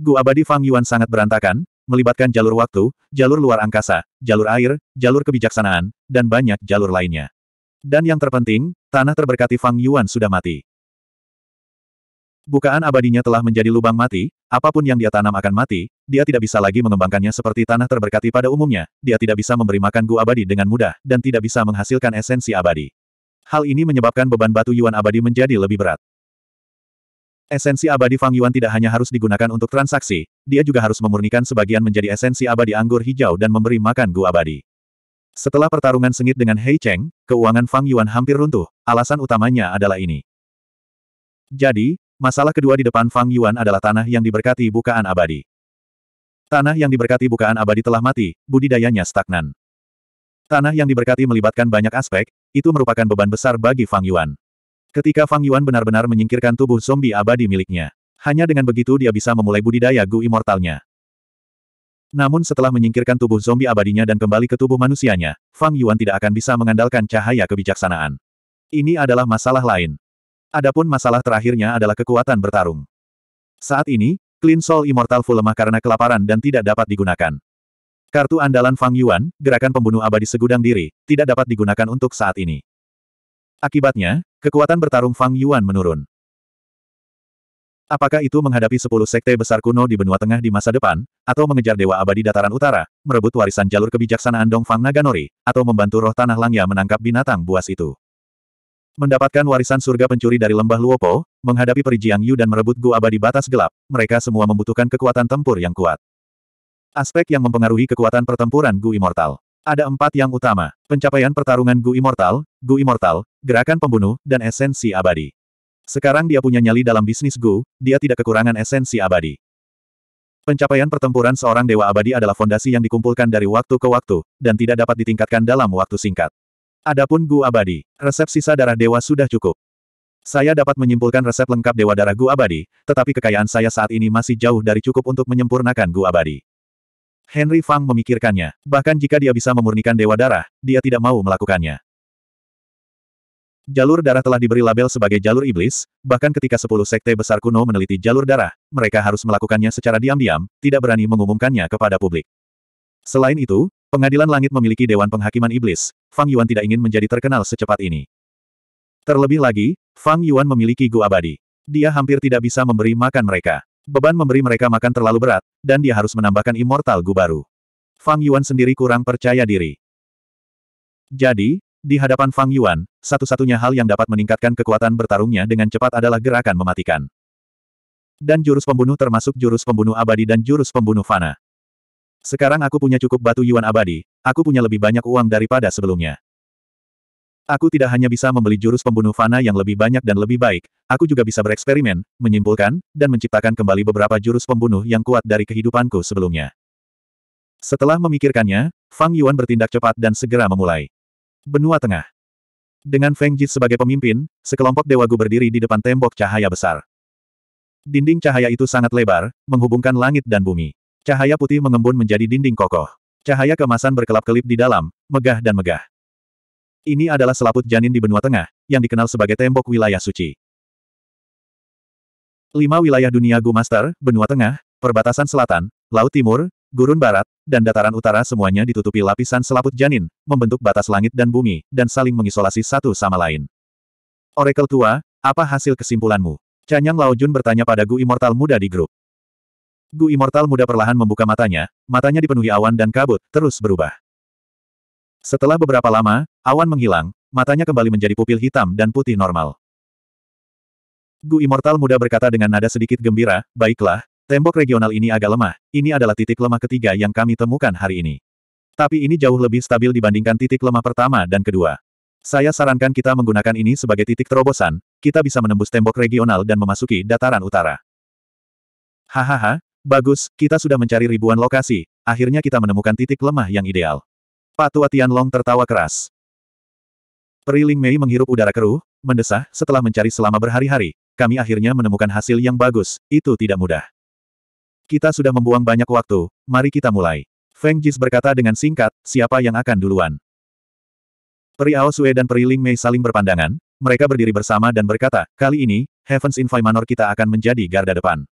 Gu Abadi Fang Yuan sangat berantakan, melibatkan jalur waktu, jalur luar angkasa, jalur air, jalur kebijaksanaan, dan banyak jalur lainnya. Dan yang terpenting, Tanah terberkati Fang Yuan sudah mati. Bukaan abadinya telah menjadi lubang mati, apapun yang dia tanam akan mati, dia tidak bisa lagi mengembangkannya seperti tanah terberkati pada umumnya, dia tidak bisa memberi makan gu abadi dengan mudah, dan tidak bisa menghasilkan esensi abadi. Hal ini menyebabkan beban batu Yuan abadi menjadi lebih berat. Esensi abadi Fang Yuan tidak hanya harus digunakan untuk transaksi, dia juga harus memurnikan sebagian menjadi esensi abadi anggur hijau dan memberi makan gu abadi. Setelah pertarungan sengit dengan Hei Cheng, keuangan Fang Yuan hampir runtuh, alasan utamanya adalah ini. Jadi, masalah kedua di depan Fang Yuan adalah tanah yang diberkati bukaan abadi. Tanah yang diberkati bukaan abadi telah mati, budidayanya stagnan. Tanah yang diberkati melibatkan banyak aspek, itu merupakan beban besar bagi Fang Yuan. Ketika Fang Yuan benar-benar menyingkirkan tubuh zombie abadi miliknya, hanya dengan begitu dia bisa memulai budidaya Gu Immortalnya. Namun setelah menyingkirkan tubuh zombie abadinya dan kembali ke tubuh manusianya, Fang Yuan tidak akan bisa mengandalkan cahaya kebijaksanaan. Ini adalah masalah lain. Adapun masalah terakhirnya adalah kekuatan bertarung. Saat ini, Clean Soul Immortal full lemah karena kelaparan dan tidak dapat digunakan. Kartu andalan Fang Yuan, gerakan pembunuh abadi segudang diri, tidak dapat digunakan untuk saat ini. Akibatnya, kekuatan bertarung Fang Yuan menurun. Apakah itu menghadapi sepuluh sekte besar kuno di benua tengah di masa depan, atau mengejar dewa abadi dataran utara, merebut warisan jalur kebijaksanaan Dongfang Naganori, atau membantu roh tanah langya menangkap binatang buas itu? Mendapatkan warisan surga pencuri dari lembah Luopo, menghadapi peri Yu dan merebut Gu abadi batas gelap, mereka semua membutuhkan kekuatan tempur yang kuat. Aspek yang mempengaruhi kekuatan pertempuran Gu Immortal. Ada empat yang utama, pencapaian pertarungan Gu Immortal, Gu Immortal, gerakan pembunuh, dan esensi abadi. Sekarang dia punya nyali dalam bisnis Gu, dia tidak kekurangan esensi abadi. Pencapaian pertempuran seorang dewa abadi adalah fondasi yang dikumpulkan dari waktu ke waktu, dan tidak dapat ditingkatkan dalam waktu singkat. Adapun Gu abadi, resep sisa darah dewa sudah cukup. Saya dapat menyimpulkan resep lengkap dewa darah Gu abadi, tetapi kekayaan saya saat ini masih jauh dari cukup untuk menyempurnakan Gu abadi. Henry Fang memikirkannya. Bahkan jika dia bisa memurnikan dewa darah, dia tidak mau melakukannya jalur darah telah diberi label sebagai jalur iblis, bahkan ketika sepuluh sekte besar kuno meneliti jalur darah, mereka harus melakukannya secara diam-diam, tidak berani mengumumkannya kepada publik. Selain itu, pengadilan langit memiliki Dewan Penghakiman Iblis, Fang Yuan tidak ingin menjadi terkenal secepat ini. Terlebih lagi, Fang Yuan memiliki gua Abadi. Dia hampir tidak bisa memberi makan mereka. Beban memberi mereka makan terlalu berat, dan dia harus menambahkan immortal Gu baru. Fang Yuan sendiri kurang percaya diri. Jadi, di hadapan Fang Yuan, satu-satunya hal yang dapat meningkatkan kekuatan bertarungnya dengan cepat adalah gerakan mematikan. Dan jurus pembunuh termasuk jurus pembunuh abadi dan jurus pembunuh fana. Sekarang aku punya cukup batu yuan abadi, aku punya lebih banyak uang daripada sebelumnya. Aku tidak hanya bisa membeli jurus pembunuh fana yang lebih banyak dan lebih baik, aku juga bisa bereksperimen, menyimpulkan, dan menciptakan kembali beberapa jurus pembunuh yang kuat dari kehidupanku sebelumnya. Setelah memikirkannya, Fang Yuan bertindak cepat dan segera memulai. Benua Tengah. Dengan Feng Jit sebagai pemimpin, sekelompok dewa gu berdiri di depan tembok cahaya besar. Dinding cahaya itu sangat lebar, menghubungkan langit dan bumi. Cahaya putih mengembun menjadi dinding kokoh. Cahaya kemasan berkelap-kelip di dalam, megah dan megah. Ini adalah selaput janin di benua tengah, yang dikenal sebagai tembok wilayah suci. Lima wilayah dunia Gu Master, benua tengah, perbatasan selatan, laut timur, gurun barat, dan dataran utara semuanya ditutupi lapisan selaput janin, membentuk batas langit dan bumi, dan saling mengisolasi satu sama lain. Oracle tua, apa hasil kesimpulanmu? Canyang Lao Jun bertanya pada Gu Immortal muda di grup. Gu Immortal muda perlahan membuka matanya, matanya dipenuhi awan dan kabut, terus berubah. Setelah beberapa lama, awan menghilang, matanya kembali menjadi pupil hitam dan putih normal. Gu Immortal muda berkata dengan nada sedikit gembira, baiklah, Tembok regional ini agak lemah, ini adalah titik lemah ketiga yang kami temukan hari ini. Tapi ini jauh lebih stabil dibandingkan titik lemah pertama dan kedua. Saya sarankan kita menggunakan ini sebagai titik terobosan, kita bisa menembus tembok regional dan memasuki dataran utara. Hahaha, bagus, kita sudah mencari ribuan lokasi, akhirnya kita menemukan titik lemah yang ideal. Patua Tianlong tertawa keras. Periling Mei menghirup udara keruh, mendesah, setelah mencari selama berhari-hari, kami akhirnya menemukan hasil yang bagus, itu tidak mudah. Kita sudah membuang banyak waktu, mari kita mulai. Feng Jis berkata dengan singkat, siapa yang akan duluan? Peri Ao Sue dan Peri Ling Mei saling berpandangan, mereka berdiri bersama dan berkata, kali ini, Heavens Invite Manor kita akan menjadi garda depan.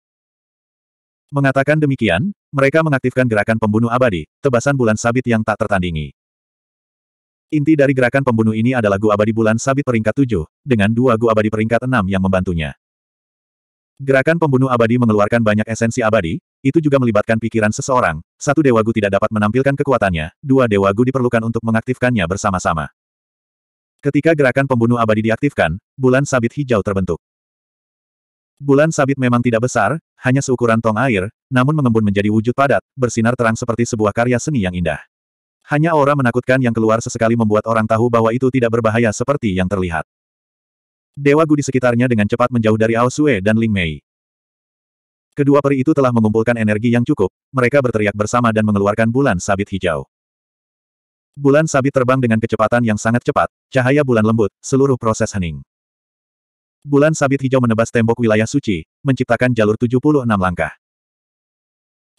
Mengatakan demikian, mereka mengaktifkan gerakan pembunuh abadi, tebasan bulan sabit yang tak tertandingi. Inti dari gerakan pembunuh ini adalah gua abadi bulan sabit peringkat 7, dengan dua gua abadi peringkat 6 yang membantunya. Gerakan pembunuh abadi mengeluarkan banyak esensi abadi, itu juga melibatkan pikiran seseorang, satu Dewa Gu tidak dapat menampilkan kekuatannya, dua Dewa Gu diperlukan untuk mengaktifkannya bersama-sama. Ketika gerakan pembunuh abadi diaktifkan, bulan sabit hijau terbentuk. Bulan sabit memang tidak besar, hanya seukuran tong air, namun mengembun menjadi wujud padat, bersinar terang seperti sebuah karya seni yang indah. Hanya aura menakutkan yang keluar sesekali membuat orang tahu bahwa itu tidak berbahaya seperti yang terlihat. Dewa Gu di sekitarnya dengan cepat menjauh dari Ao Sue dan Ling Mei. Kedua peri itu telah mengumpulkan energi yang cukup, mereka berteriak bersama dan mengeluarkan bulan sabit hijau. Bulan sabit terbang dengan kecepatan yang sangat cepat, cahaya bulan lembut, seluruh proses hening. Bulan sabit hijau menebas tembok wilayah suci, menciptakan jalur 76 langkah.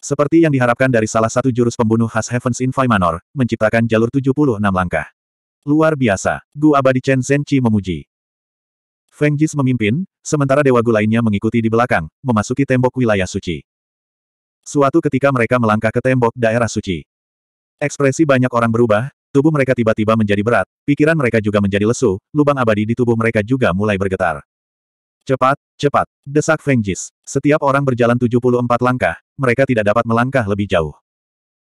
Seperti yang diharapkan dari salah satu jurus pembunuh khas Heavens in Manor, menciptakan jalur 76 langkah. Luar biasa, Gu Abadi Chen Zenchi memuji. Feng Jis memimpin, sementara dewa gu lainnya mengikuti di belakang, memasuki tembok wilayah suci. Suatu ketika mereka melangkah ke tembok daerah suci. Ekspresi banyak orang berubah, tubuh mereka tiba-tiba menjadi berat, pikiran mereka juga menjadi lesu, lubang abadi di tubuh mereka juga mulai bergetar. Cepat, cepat, desak Feng Setiap orang berjalan 74 langkah, mereka tidak dapat melangkah lebih jauh.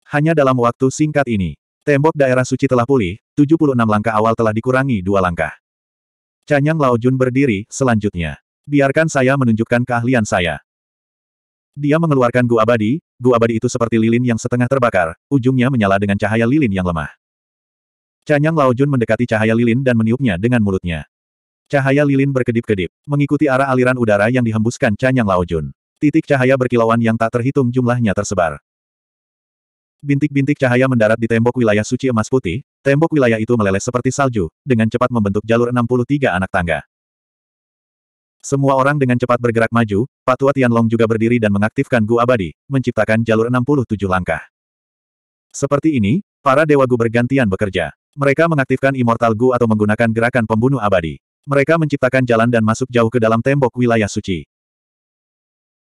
Hanya dalam waktu singkat ini, tembok daerah suci telah pulih, 76 langkah awal telah dikurangi dua langkah. Canyang Lao Jun berdiri, selanjutnya. Biarkan saya menunjukkan keahlian saya. Dia mengeluarkan gua abadi, gua abadi itu seperti lilin yang setengah terbakar, ujungnya menyala dengan cahaya lilin yang lemah. Canyang Lao Jun mendekati cahaya lilin dan meniupnya dengan mulutnya. Cahaya lilin berkedip-kedip, mengikuti arah aliran udara yang dihembuskan Canyang Lao Jun. Titik cahaya berkilauan yang tak terhitung jumlahnya tersebar. Bintik-bintik cahaya mendarat di tembok wilayah suci emas putih, tembok wilayah itu meleleh seperti salju, dengan cepat membentuk jalur 63 anak tangga. Semua orang dengan cepat bergerak maju, Patua Tianlong juga berdiri dan mengaktifkan Gu Abadi, menciptakan jalur 67 langkah. Seperti ini, para Dewa Gu bergantian bekerja. Mereka mengaktifkan Immortal Gu atau menggunakan gerakan pembunuh abadi. Mereka menciptakan jalan dan masuk jauh ke dalam tembok wilayah suci.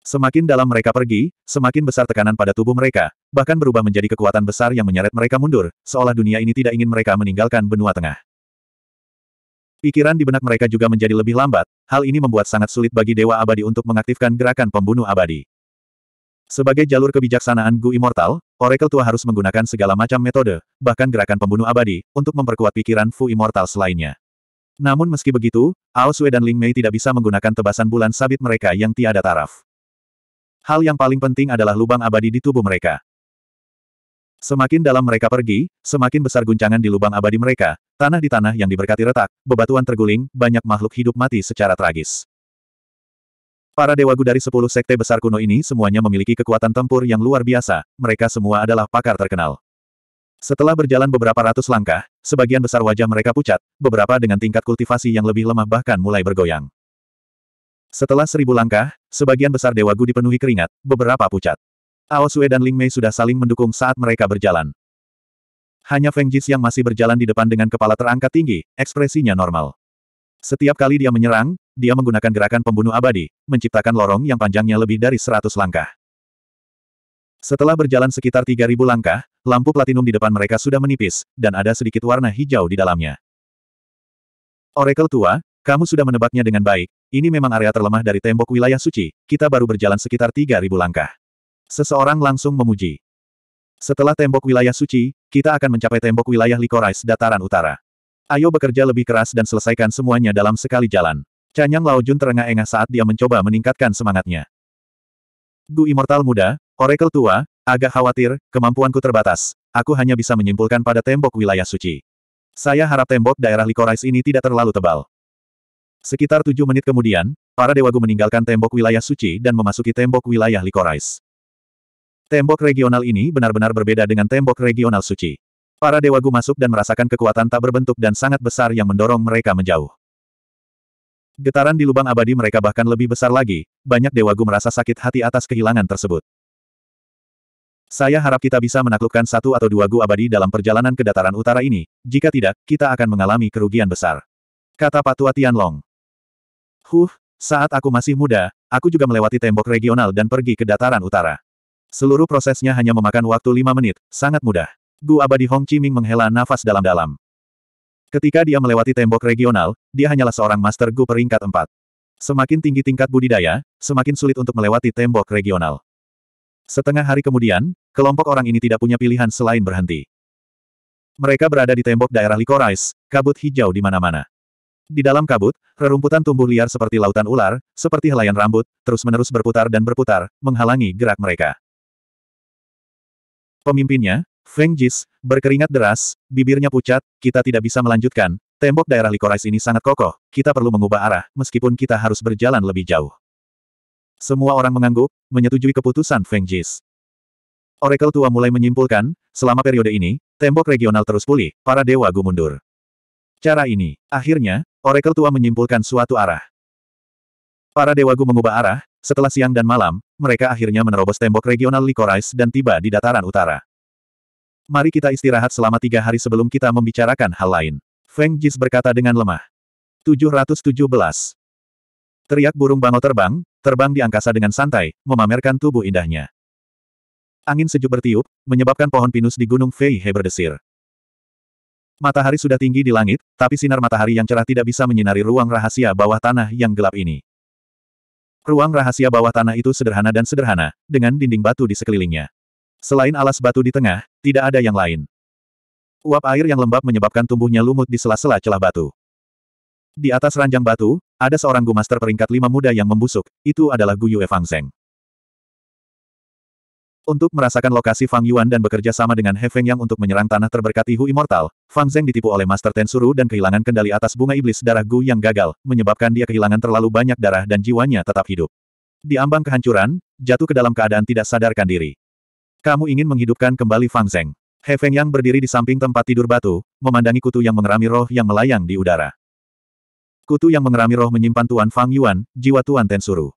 Semakin dalam mereka pergi, semakin besar tekanan pada tubuh mereka, bahkan berubah menjadi kekuatan besar yang menyeret mereka mundur, seolah dunia ini tidak ingin mereka meninggalkan benua tengah. Pikiran di benak mereka juga menjadi lebih lambat, hal ini membuat sangat sulit bagi Dewa Abadi untuk mengaktifkan gerakan pembunuh abadi. Sebagai jalur kebijaksanaan Gu Immortal, Oracle tua harus menggunakan segala macam metode, bahkan gerakan pembunuh abadi, untuk memperkuat pikiran Fu Immortal selainnya. Namun meski begitu, Ao Sui dan Ling Mei tidak bisa menggunakan tebasan bulan sabit mereka yang tiada taraf. Hal yang paling penting adalah lubang abadi di tubuh mereka. Semakin dalam mereka pergi, semakin besar guncangan di lubang abadi mereka, tanah di tanah yang diberkati retak, bebatuan terguling, banyak makhluk hidup mati secara tragis. Para dewa gu dari sepuluh sekte besar kuno ini semuanya memiliki kekuatan tempur yang luar biasa, mereka semua adalah pakar terkenal. Setelah berjalan beberapa ratus langkah, sebagian besar wajah mereka pucat, beberapa dengan tingkat kultivasi yang lebih lemah bahkan mulai bergoyang. Setelah seribu langkah, sebagian besar dewa gu dipenuhi keringat, beberapa pucat. Ao Sue dan Ling Mei sudah saling mendukung saat mereka berjalan. Hanya Feng Jis yang masih berjalan di depan dengan kepala terangkat tinggi, ekspresinya normal. Setiap kali dia menyerang, dia menggunakan gerakan pembunuh abadi, menciptakan lorong yang panjangnya lebih dari 100 langkah. Setelah berjalan sekitar 3.000 langkah, lampu platinum di depan mereka sudah menipis, dan ada sedikit warna hijau di dalamnya. Oracle tua, kamu sudah menebaknya dengan baik, ini memang area terlemah dari tembok wilayah suci, kita baru berjalan sekitar 3.000 langkah. Seseorang langsung memuji. Setelah tembok wilayah suci, kita akan mencapai tembok wilayah Likorais dataran utara. Ayo bekerja lebih keras dan selesaikan semuanya dalam sekali jalan. Canyang Lao Jun terengah-engah saat dia mencoba meningkatkan semangatnya. Gu Immortal muda, Oracle tua, agak khawatir, kemampuanku terbatas. Aku hanya bisa menyimpulkan pada tembok wilayah suci. Saya harap tembok daerah Likorais ini tidak terlalu tebal. Sekitar tujuh menit kemudian, para dewa Dewagu meninggalkan tembok wilayah suci dan memasuki tembok wilayah Likorais. Tembok regional ini benar-benar berbeda dengan tembok regional suci. Para Dewa Gu masuk dan merasakan kekuatan tak berbentuk dan sangat besar yang mendorong mereka menjauh. Getaran di lubang abadi mereka bahkan lebih besar lagi, banyak Dewa Gu merasa sakit hati atas kehilangan tersebut. Saya harap kita bisa menaklukkan satu atau dua Gu abadi dalam perjalanan ke dataran utara ini, jika tidak, kita akan mengalami kerugian besar. Kata Patua Tianlong. Huh, saat aku masih muda, aku juga melewati tembok regional dan pergi ke dataran utara. Seluruh prosesnya hanya memakan waktu lima menit, sangat mudah. Gu abadi Hong Chiming menghela nafas dalam-dalam. Ketika dia melewati tembok regional, dia hanyalah seorang master Gu peringkat empat. Semakin tinggi tingkat budidaya, semakin sulit untuk melewati tembok regional. Setengah hari kemudian, kelompok orang ini tidak punya pilihan selain berhenti. Mereka berada di tembok daerah Likorais, kabut hijau di mana-mana. Di dalam kabut, rerumputan tumbuh liar seperti lautan ular, seperti helaian rambut, terus-menerus berputar dan berputar, menghalangi gerak mereka. Pemimpinnya, Feng Jis, berkeringat deras, bibirnya pucat, kita tidak bisa melanjutkan, tembok daerah Likorais ini sangat kokoh, kita perlu mengubah arah, meskipun kita harus berjalan lebih jauh. Semua orang mengangguk, menyetujui keputusan Feng Jis. Oracle tua mulai menyimpulkan, selama periode ini, tembok regional terus pulih, para dewa gu mundur. Cara ini, akhirnya, Oracle tua menyimpulkan suatu arah. Para dewa gu mengubah arah, setelah siang dan malam, mereka akhirnya menerobos tembok regional Likorais dan tiba di dataran utara. Mari kita istirahat selama tiga hari sebelum kita membicarakan hal lain. Feng Jis berkata dengan lemah. 717. Teriak burung bangau terbang, terbang di angkasa dengan santai, memamerkan tubuh indahnya. Angin sejuk bertiup, menyebabkan pohon pinus di Gunung Fei Feihe berdesir. Matahari sudah tinggi di langit, tapi sinar matahari yang cerah tidak bisa menyinari ruang rahasia bawah tanah yang gelap ini. Ruang rahasia bawah tanah itu sederhana dan sederhana, dengan dinding batu di sekelilingnya. Selain alas batu di tengah, tidak ada yang lain. Uap air yang lembab menyebabkan tumbuhnya lumut di sela-sela celah batu. Di atas ranjang batu, ada seorang gumaster peringkat lima muda yang membusuk, itu adalah Guyu Zeng. Untuk merasakan lokasi Fang Yuan dan bekerja sama dengan He Feng Yang untuk menyerang tanah terberkat Hu Immortal, Fang Zeng ditipu oleh Master Tensuru dan kehilangan kendali atas bunga iblis darah Gu yang gagal, menyebabkan dia kehilangan terlalu banyak darah dan jiwanya tetap hidup. Di ambang kehancuran, jatuh ke dalam keadaan tidak sadarkan diri. Kamu ingin menghidupkan kembali Fang Zeng. He Feng Yang berdiri di samping tempat tidur batu, memandangi kutu yang mengerami roh yang melayang di udara. Kutu yang mengerami roh menyimpan Tuan Fang Yuan, jiwa Tuan Tensuru.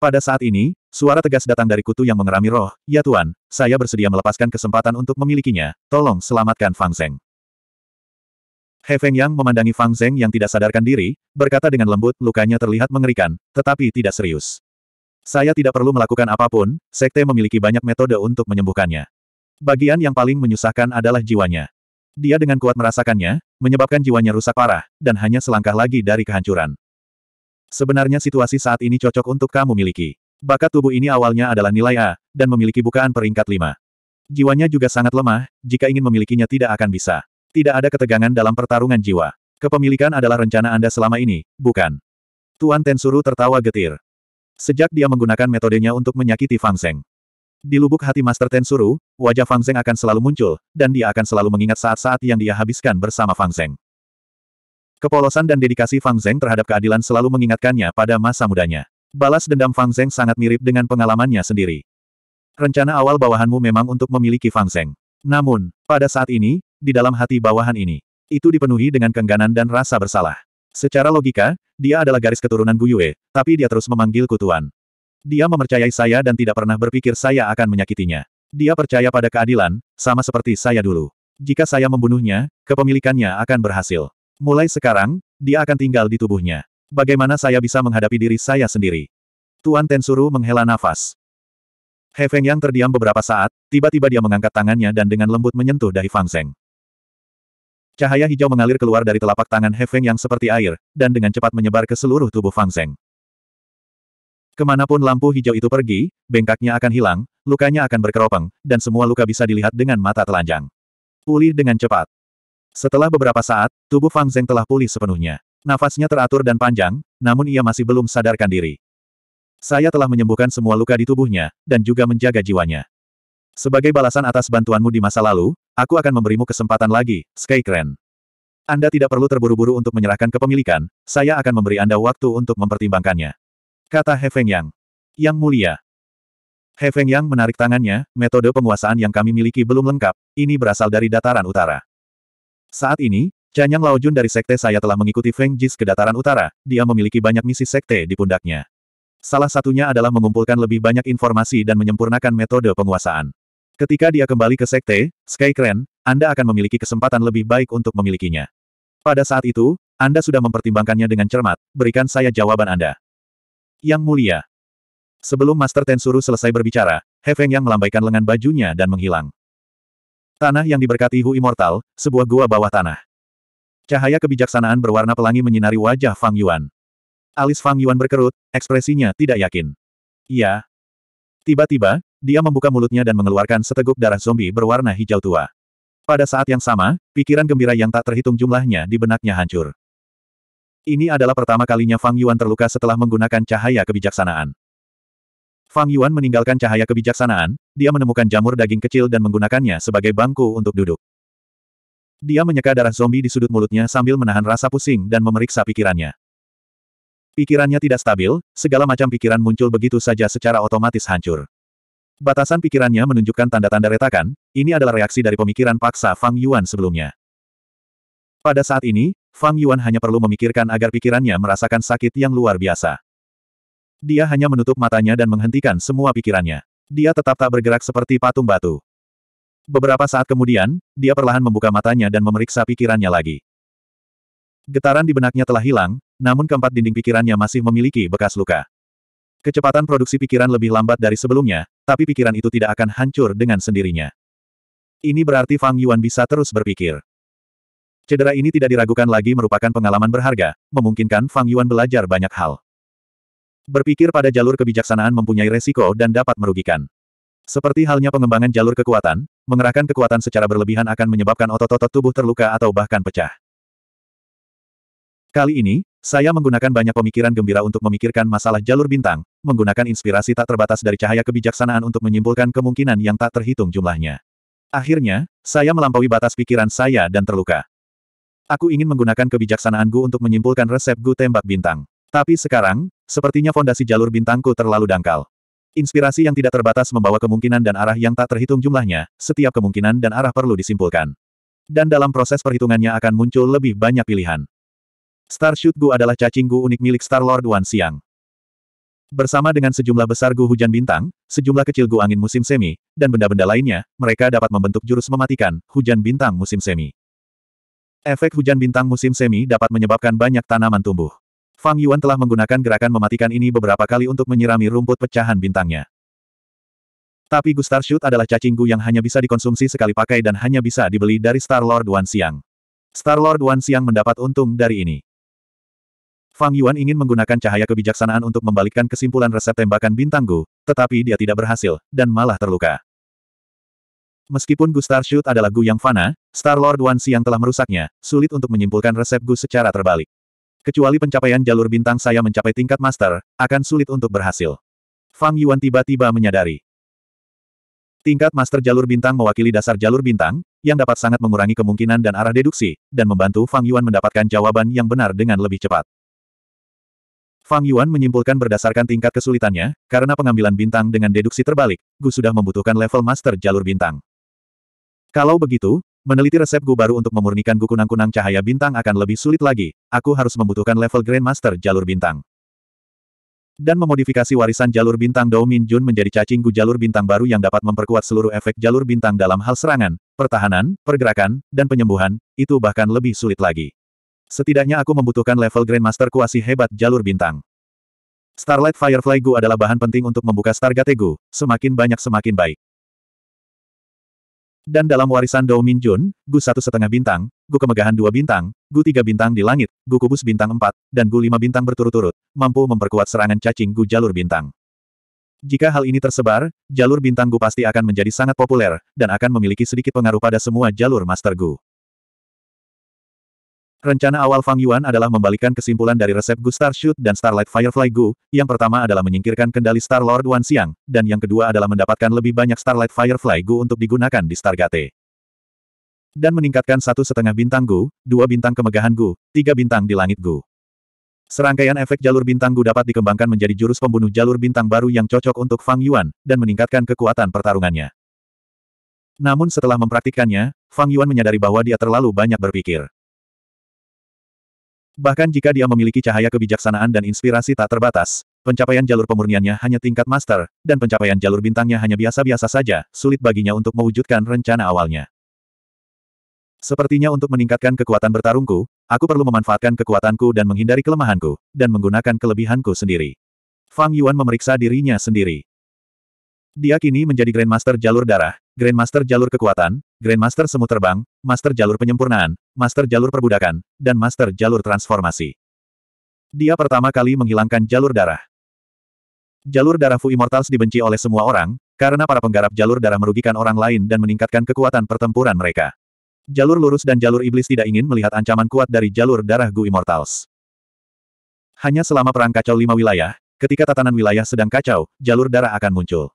Pada saat ini, suara tegas datang dari kutu yang mengerami roh, ya Tuan, saya bersedia melepaskan kesempatan untuk memilikinya, tolong selamatkan Fang Zeng. He Feng Yang memandangi Fang Zeng yang tidak sadarkan diri, berkata dengan lembut, lukanya terlihat mengerikan, tetapi tidak serius. Saya tidak perlu melakukan apapun, sekte memiliki banyak metode untuk menyembuhkannya. Bagian yang paling menyusahkan adalah jiwanya. Dia dengan kuat merasakannya, menyebabkan jiwanya rusak parah, dan hanya selangkah lagi dari kehancuran. Sebenarnya situasi saat ini cocok untuk kamu miliki. Bakat tubuh ini awalnya adalah nilai A, dan memiliki bukaan peringkat 5. Jiwanya juga sangat lemah, jika ingin memilikinya tidak akan bisa. Tidak ada ketegangan dalam pertarungan jiwa. Kepemilikan adalah rencana Anda selama ini, bukan? Tuan Tensuru tertawa getir. Sejak dia menggunakan metodenya untuk menyakiti Fang Zeng. Di lubuk hati Master Tensuru, wajah Fang Zeng akan selalu muncul, dan dia akan selalu mengingat saat-saat yang dia habiskan bersama Fang Zeng. Kepolosan dan dedikasi Fang Zeng terhadap keadilan selalu mengingatkannya pada masa mudanya. Balas dendam Fang Zeng sangat mirip dengan pengalamannya sendiri. Rencana awal bawahanmu memang untuk memiliki Fang Zeng. Namun, pada saat ini, di dalam hati bawahan ini, itu dipenuhi dengan kengganan dan rasa bersalah. Secara logika, dia adalah garis keturunan Guyue, tapi dia terus memanggil kutuan. Dia mempercayai saya dan tidak pernah berpikir saya akan menyakitinya. Dia percaya pada keadilan, sama seperti saya dulu. Jika saya membunuhnya, kepemilikannya akan berhasil. Mulai sekarang, dia akan tinggal di tubuhnya. Bagaimana saya bisa menghadapi diri saya sendiri? Tuan Tensuru menghela nafas. He Feng yang terdiam beberapa saat, tiba-tiba dia mengangkat tangannya dan dengan lembut menyentuh dahi Fang Zeng. Cahaya hijau mengalir keluar dari telapak tangan He Feng yang seperti air, dan dengan cepat menyebar ke seluruh tubuh Fang Zeng. Kemanapun lampu hijau itu pergi, bengkaknya akan hilang, lukanya akan berkeropeng, dan semua luka bisa dilihat dengan mata telanjang. Pulih dengan cepat. Setelah beberapa saat, tubuh Fang Zeng telah pulih sepenuhnya. Nafasnya teratur dan panjang, namun ia masih belum sadarkan diri. Saya telah menyembuhkan semua luka di tubuhnya, dan juga menjaga jiwanya. Sebagai balasan atas bantuanmu di masa lalu, aku akan memberimu kesempatan lagi, Skycran. Anda tidak perlu terburu-buru untuk menyerahkan kepemilikan, saya akan memberi Anda waktu untuk mempertimbangkannya. Kata He Feng Yang. Yang mulia. He Feng Yang menarik tangannya, metode penguasaan yang kami miliki belum lengkap, ini berasal dari dataran utara. Saat ini, Canyang Laojun dari Sekte saya telah mengikuti Feng Jis ke dataran utara, dia memiliki banyak misi Sekte di pundaknya. Salah satunya adalah mengumpulkan lebih banyak informasi dan menyempurnakan metode penguasaan. Ketika dia kembali ke Sekte, Sky Kren, Anda akan memiliki kesempatan lebih baik untuk memilikinya. Pada saat itu, Anda sudah mempertimbangkannya dengan cermat, berikan saya jawaban Anda. Yang mulia. Sebelum Master Tensuru selesai berbicara, He Feng yang melambaikan lengan bajunya dan menghilang. Tanah yang diberkati Hu Immortal, sebuah gua bawah tanah. Cahaya kebijaksanaan berwarna pelangi menyinari wajah Fang Yuan. Alis Fang Yuan berkerut, ekspresinya tidak yakin. Iya. Tiba-tiba, dia membuka mulutnya dan mengeluarkan seteguk darah zombie berwarna hijau tua. Pada saat yang sama, pikiran gembira yang tak terhitung jumlahnya di benaknya hancur. Ini adalah pertama kalinya Fang Yuan terluka setelah menggunakan cahaya kebijaksanaan. Fang Yuan meninggalkan cahaya kebijaksanaan, dia menemukan jamur daging kecil dan menggunakannya sebagai bangku untuk duduk. Dia menyeka darah zombie di sudut mulutnya sambil menahan rasa pusing dan memeriksa pikirannya. Pikirannya tidak stabil, segala macam pikiran muncul begitu saja secara otomatis hancur. Batasan pikirannya menunjukkan tanda-tanda retakan, ini adalah reaksi dari pemikiran paksa Fang Yuan sebelumnya. Pada saat ini, Fang Yuan hanya perlu memikirkan agar pikirannya merasakan sakit yang luar biasa. Dia hanya menutup matanya dan menghentikan semua pikirannya. Dia tetap tak bergerak seperti patung batu. Beberapa saat kemudian, dia perlahan membuka matanya dan memeriksa pikirannya lagi. Getaran di benaknya telah hilang, namun keempat dinding pikirannya masih memiliki bekas luka. Kecepatan produksi pikiran lebih lambat dari sebelumnya, tapi pikiran itu tidak akan hancur dengan sendirinya. Ini berarti Fang Yuan bisa terus berpikir. Cedera ini tidak diragukan lagi merupakan pengalaman berharga, memungkinkan Fang Yuan belajar banyak hal. Berpikir pada jalur kebijaksanaan mempunyai resiko dan dapat merugikan. Seperti halnya pengembangan jalur kekuatan, mengerahkan kekuatan secara berlebihan akan menyebabkan otot-otot tubuh terluka atau bahkan pecah. Kali ini, saya menggunakan banyak pemikiran gembira untuk memikirkan masalah jalur bintang, menggunakan inspirasi tak terbatas dari cahaya kebijaksanaan untuk menyimpulkan kemungkinan yang tak terhitung jumlahnya. Akhirnya, saya melampaui batas pikiran saya dan terluka. Aku ingin menggunakan kebijaksanaan Gu untuk menyimpulkan resep Gu tembak bintang. Tapi sekarang, Sepertinya fondasi jalur bintangku terlalu dangkal. Inspirasi yang tidak terbatas membawa kemungkinan dan arah yang tak terhitung jumlahnya, setiap kemungkinan dan arah perlu disimpulkan. Dan dalam proses perhitungannya akan muncul lebih banyak pilihan. Starshoot Gu adalah cacing Gu unik milik Star-Lord Wan Siang. Bersama dengan sejumlah besar Gu hujan bintang, sejumlah kecil Gu angin musim semi, dan benda-benda lainnya, mereka dapat membentuk jurus mematikan, hujan bintang musim semi. Efek hujan bintang musim semi dapat menyebabkan banyak tanaman tumbuh. Fang Yuan telah menggunakan gerakan mematikan ini beberapa kali untuk menyirami rumput pecahan bintangnya. Tapi Gustar Shoot adalah cacing gu yang hanya bisa dikonsumsi sekali pakai dan hanya bisa dibeli dari Star Lord Wan Siang. Star Lord Wan Siang mendapat untung dari ini. Fang Yuan ingin menggunakan cahaya kebijaksanaan untuk membalikkan kesimpulan resep tembakan bintang gu, tetapi dia tidak berhasil, dan malah terluka. Meskipun Gustar Shoot adalah gu yang fana, Star Lord Wan Siang telah merusaknya, sulit untuk menyimpulkan resep gu secara terbalik. Kecuali pencapaian jalur bintang saya mencapai tingkat master, akan sulit untuk berhasil. Fang Yuan tiba-tiba menyadari. Tingkat master jalur bintang mewakili dasar jalur bintang, yang dapat sangat mengurangi kemungkinan dan arah deduksi, dan membantu Fang Yuan mendapatkan jawaban yang benar dengan lebih cepat. Fang Yuan menyimpulkan berdasarkan tingkat kesulitannya, karena pengambilan bintang dengan deduksi terbalik, Gu sudah membutuhkan level master jalur bintang. Kalau begitu, Meneliti resep Gu baru untuk memurnikan Gu kunang-kunang cahaya bintang akan lebih sulit lagi, aku harus membutuhkan level Grandmaster jalur bintang. Dan memodifikasi warisan jalur bintang Dou Min Jun menjadi cacing Gu jalur bintang baru yang dapat memperkuat seluruh efek jalur bintang dalam hal serangan, pertahanan, pergerakan, dan penyembuhan, itu bahkan lebih sulit lagi. Setidaknya aku membutuhkan level Grandmaster kuasi hebat jalur bintang. Starlight Firefly Gu adalah bahan penting untuk membuka Stargate Gu, semakin banyak semakin baik. Dan dalam warisan Dou Min Jun, Gu satu setengah bintang, Gu kemegahan dua bintang, Gu tiga bintang di langit, Gu kubus bintang empat, dan Gu lima bintang berturut-turut, mampu memperkuat serangan cacing Gu jalur bintang. Jika hal ini tersebar, jalur bintang Gu pasti akan menjadi sangat populer, dan akan memiliki sedikit pengaruh pada semua jalur Master Gu. Rencana awal Fang Yuan adalah membalikan kesimpulan dari resep Gu Star Shoot dan Starlight Firefly Gu, yang pertama adalah menyingkirkan kendali Star Lord Wan Xiang, dan yang kedua adalah mendapatkan lebih banyak Starlight Firefly Gu untuk digunakan di Stargate. Dan meningkatkan satu setengah bintang Gu, dua bintang kemegahan Gu, tiga bintang di langit Gu. Serangkaian efek jalur bintang Gu dapat dikembangkan menjadi jurus pembunuh jalur bintang baru yang cocok untuk Fang Yuan, dan meningkatkan kekuatan pertarungannya. Namun setelah mempraktikkannya, Fang Yuan menyadari bahwa dia terlalu banyak berpikir. Bahkan jika dia memiliki cahaya kebijaksanaan dan inspirasi tak terbatas, pencapaian jalur pemurniannya hanya tingkat master, dan pencapaian jalur bintangnya hanya biasa-biasa saja, sulit baginya untuk mewujudkan rencana awalnya. Sepertinya untuk meningkatkan kekuatan bertarungku, aku perlu memanfaatkan kekuatanku dan menghindari kelemahanku, dan menggunakan kelebihanku sendiri. Fang Yuan memeriksa dirinya sendiri. Dia kini menjadi Grandmaster Jalur Darah, Grandmaster Jalur Kekuatan, Grandmaster Semu Terbang, Master Jalur Penyempurnaan, Master Jalur Perbudakan, dan Master Jalur Transformasi. Dia pertama kali menghilangkan jalur darah. Jalur darah Fu Immortals dibenci oleh semua orang, karena para penggarap jalur darah merugikan orang lain dan meningkatkan kekuatan pertempuran mereka. Jalur lurus dan jalur iblis tidak ingin melihat ancaman kuat dari jalur darah Gu Immortals. Hanya selama perang kacau lima wilayah, ketika tatanan wilayah sedang kacau, jalur darah akan muncul.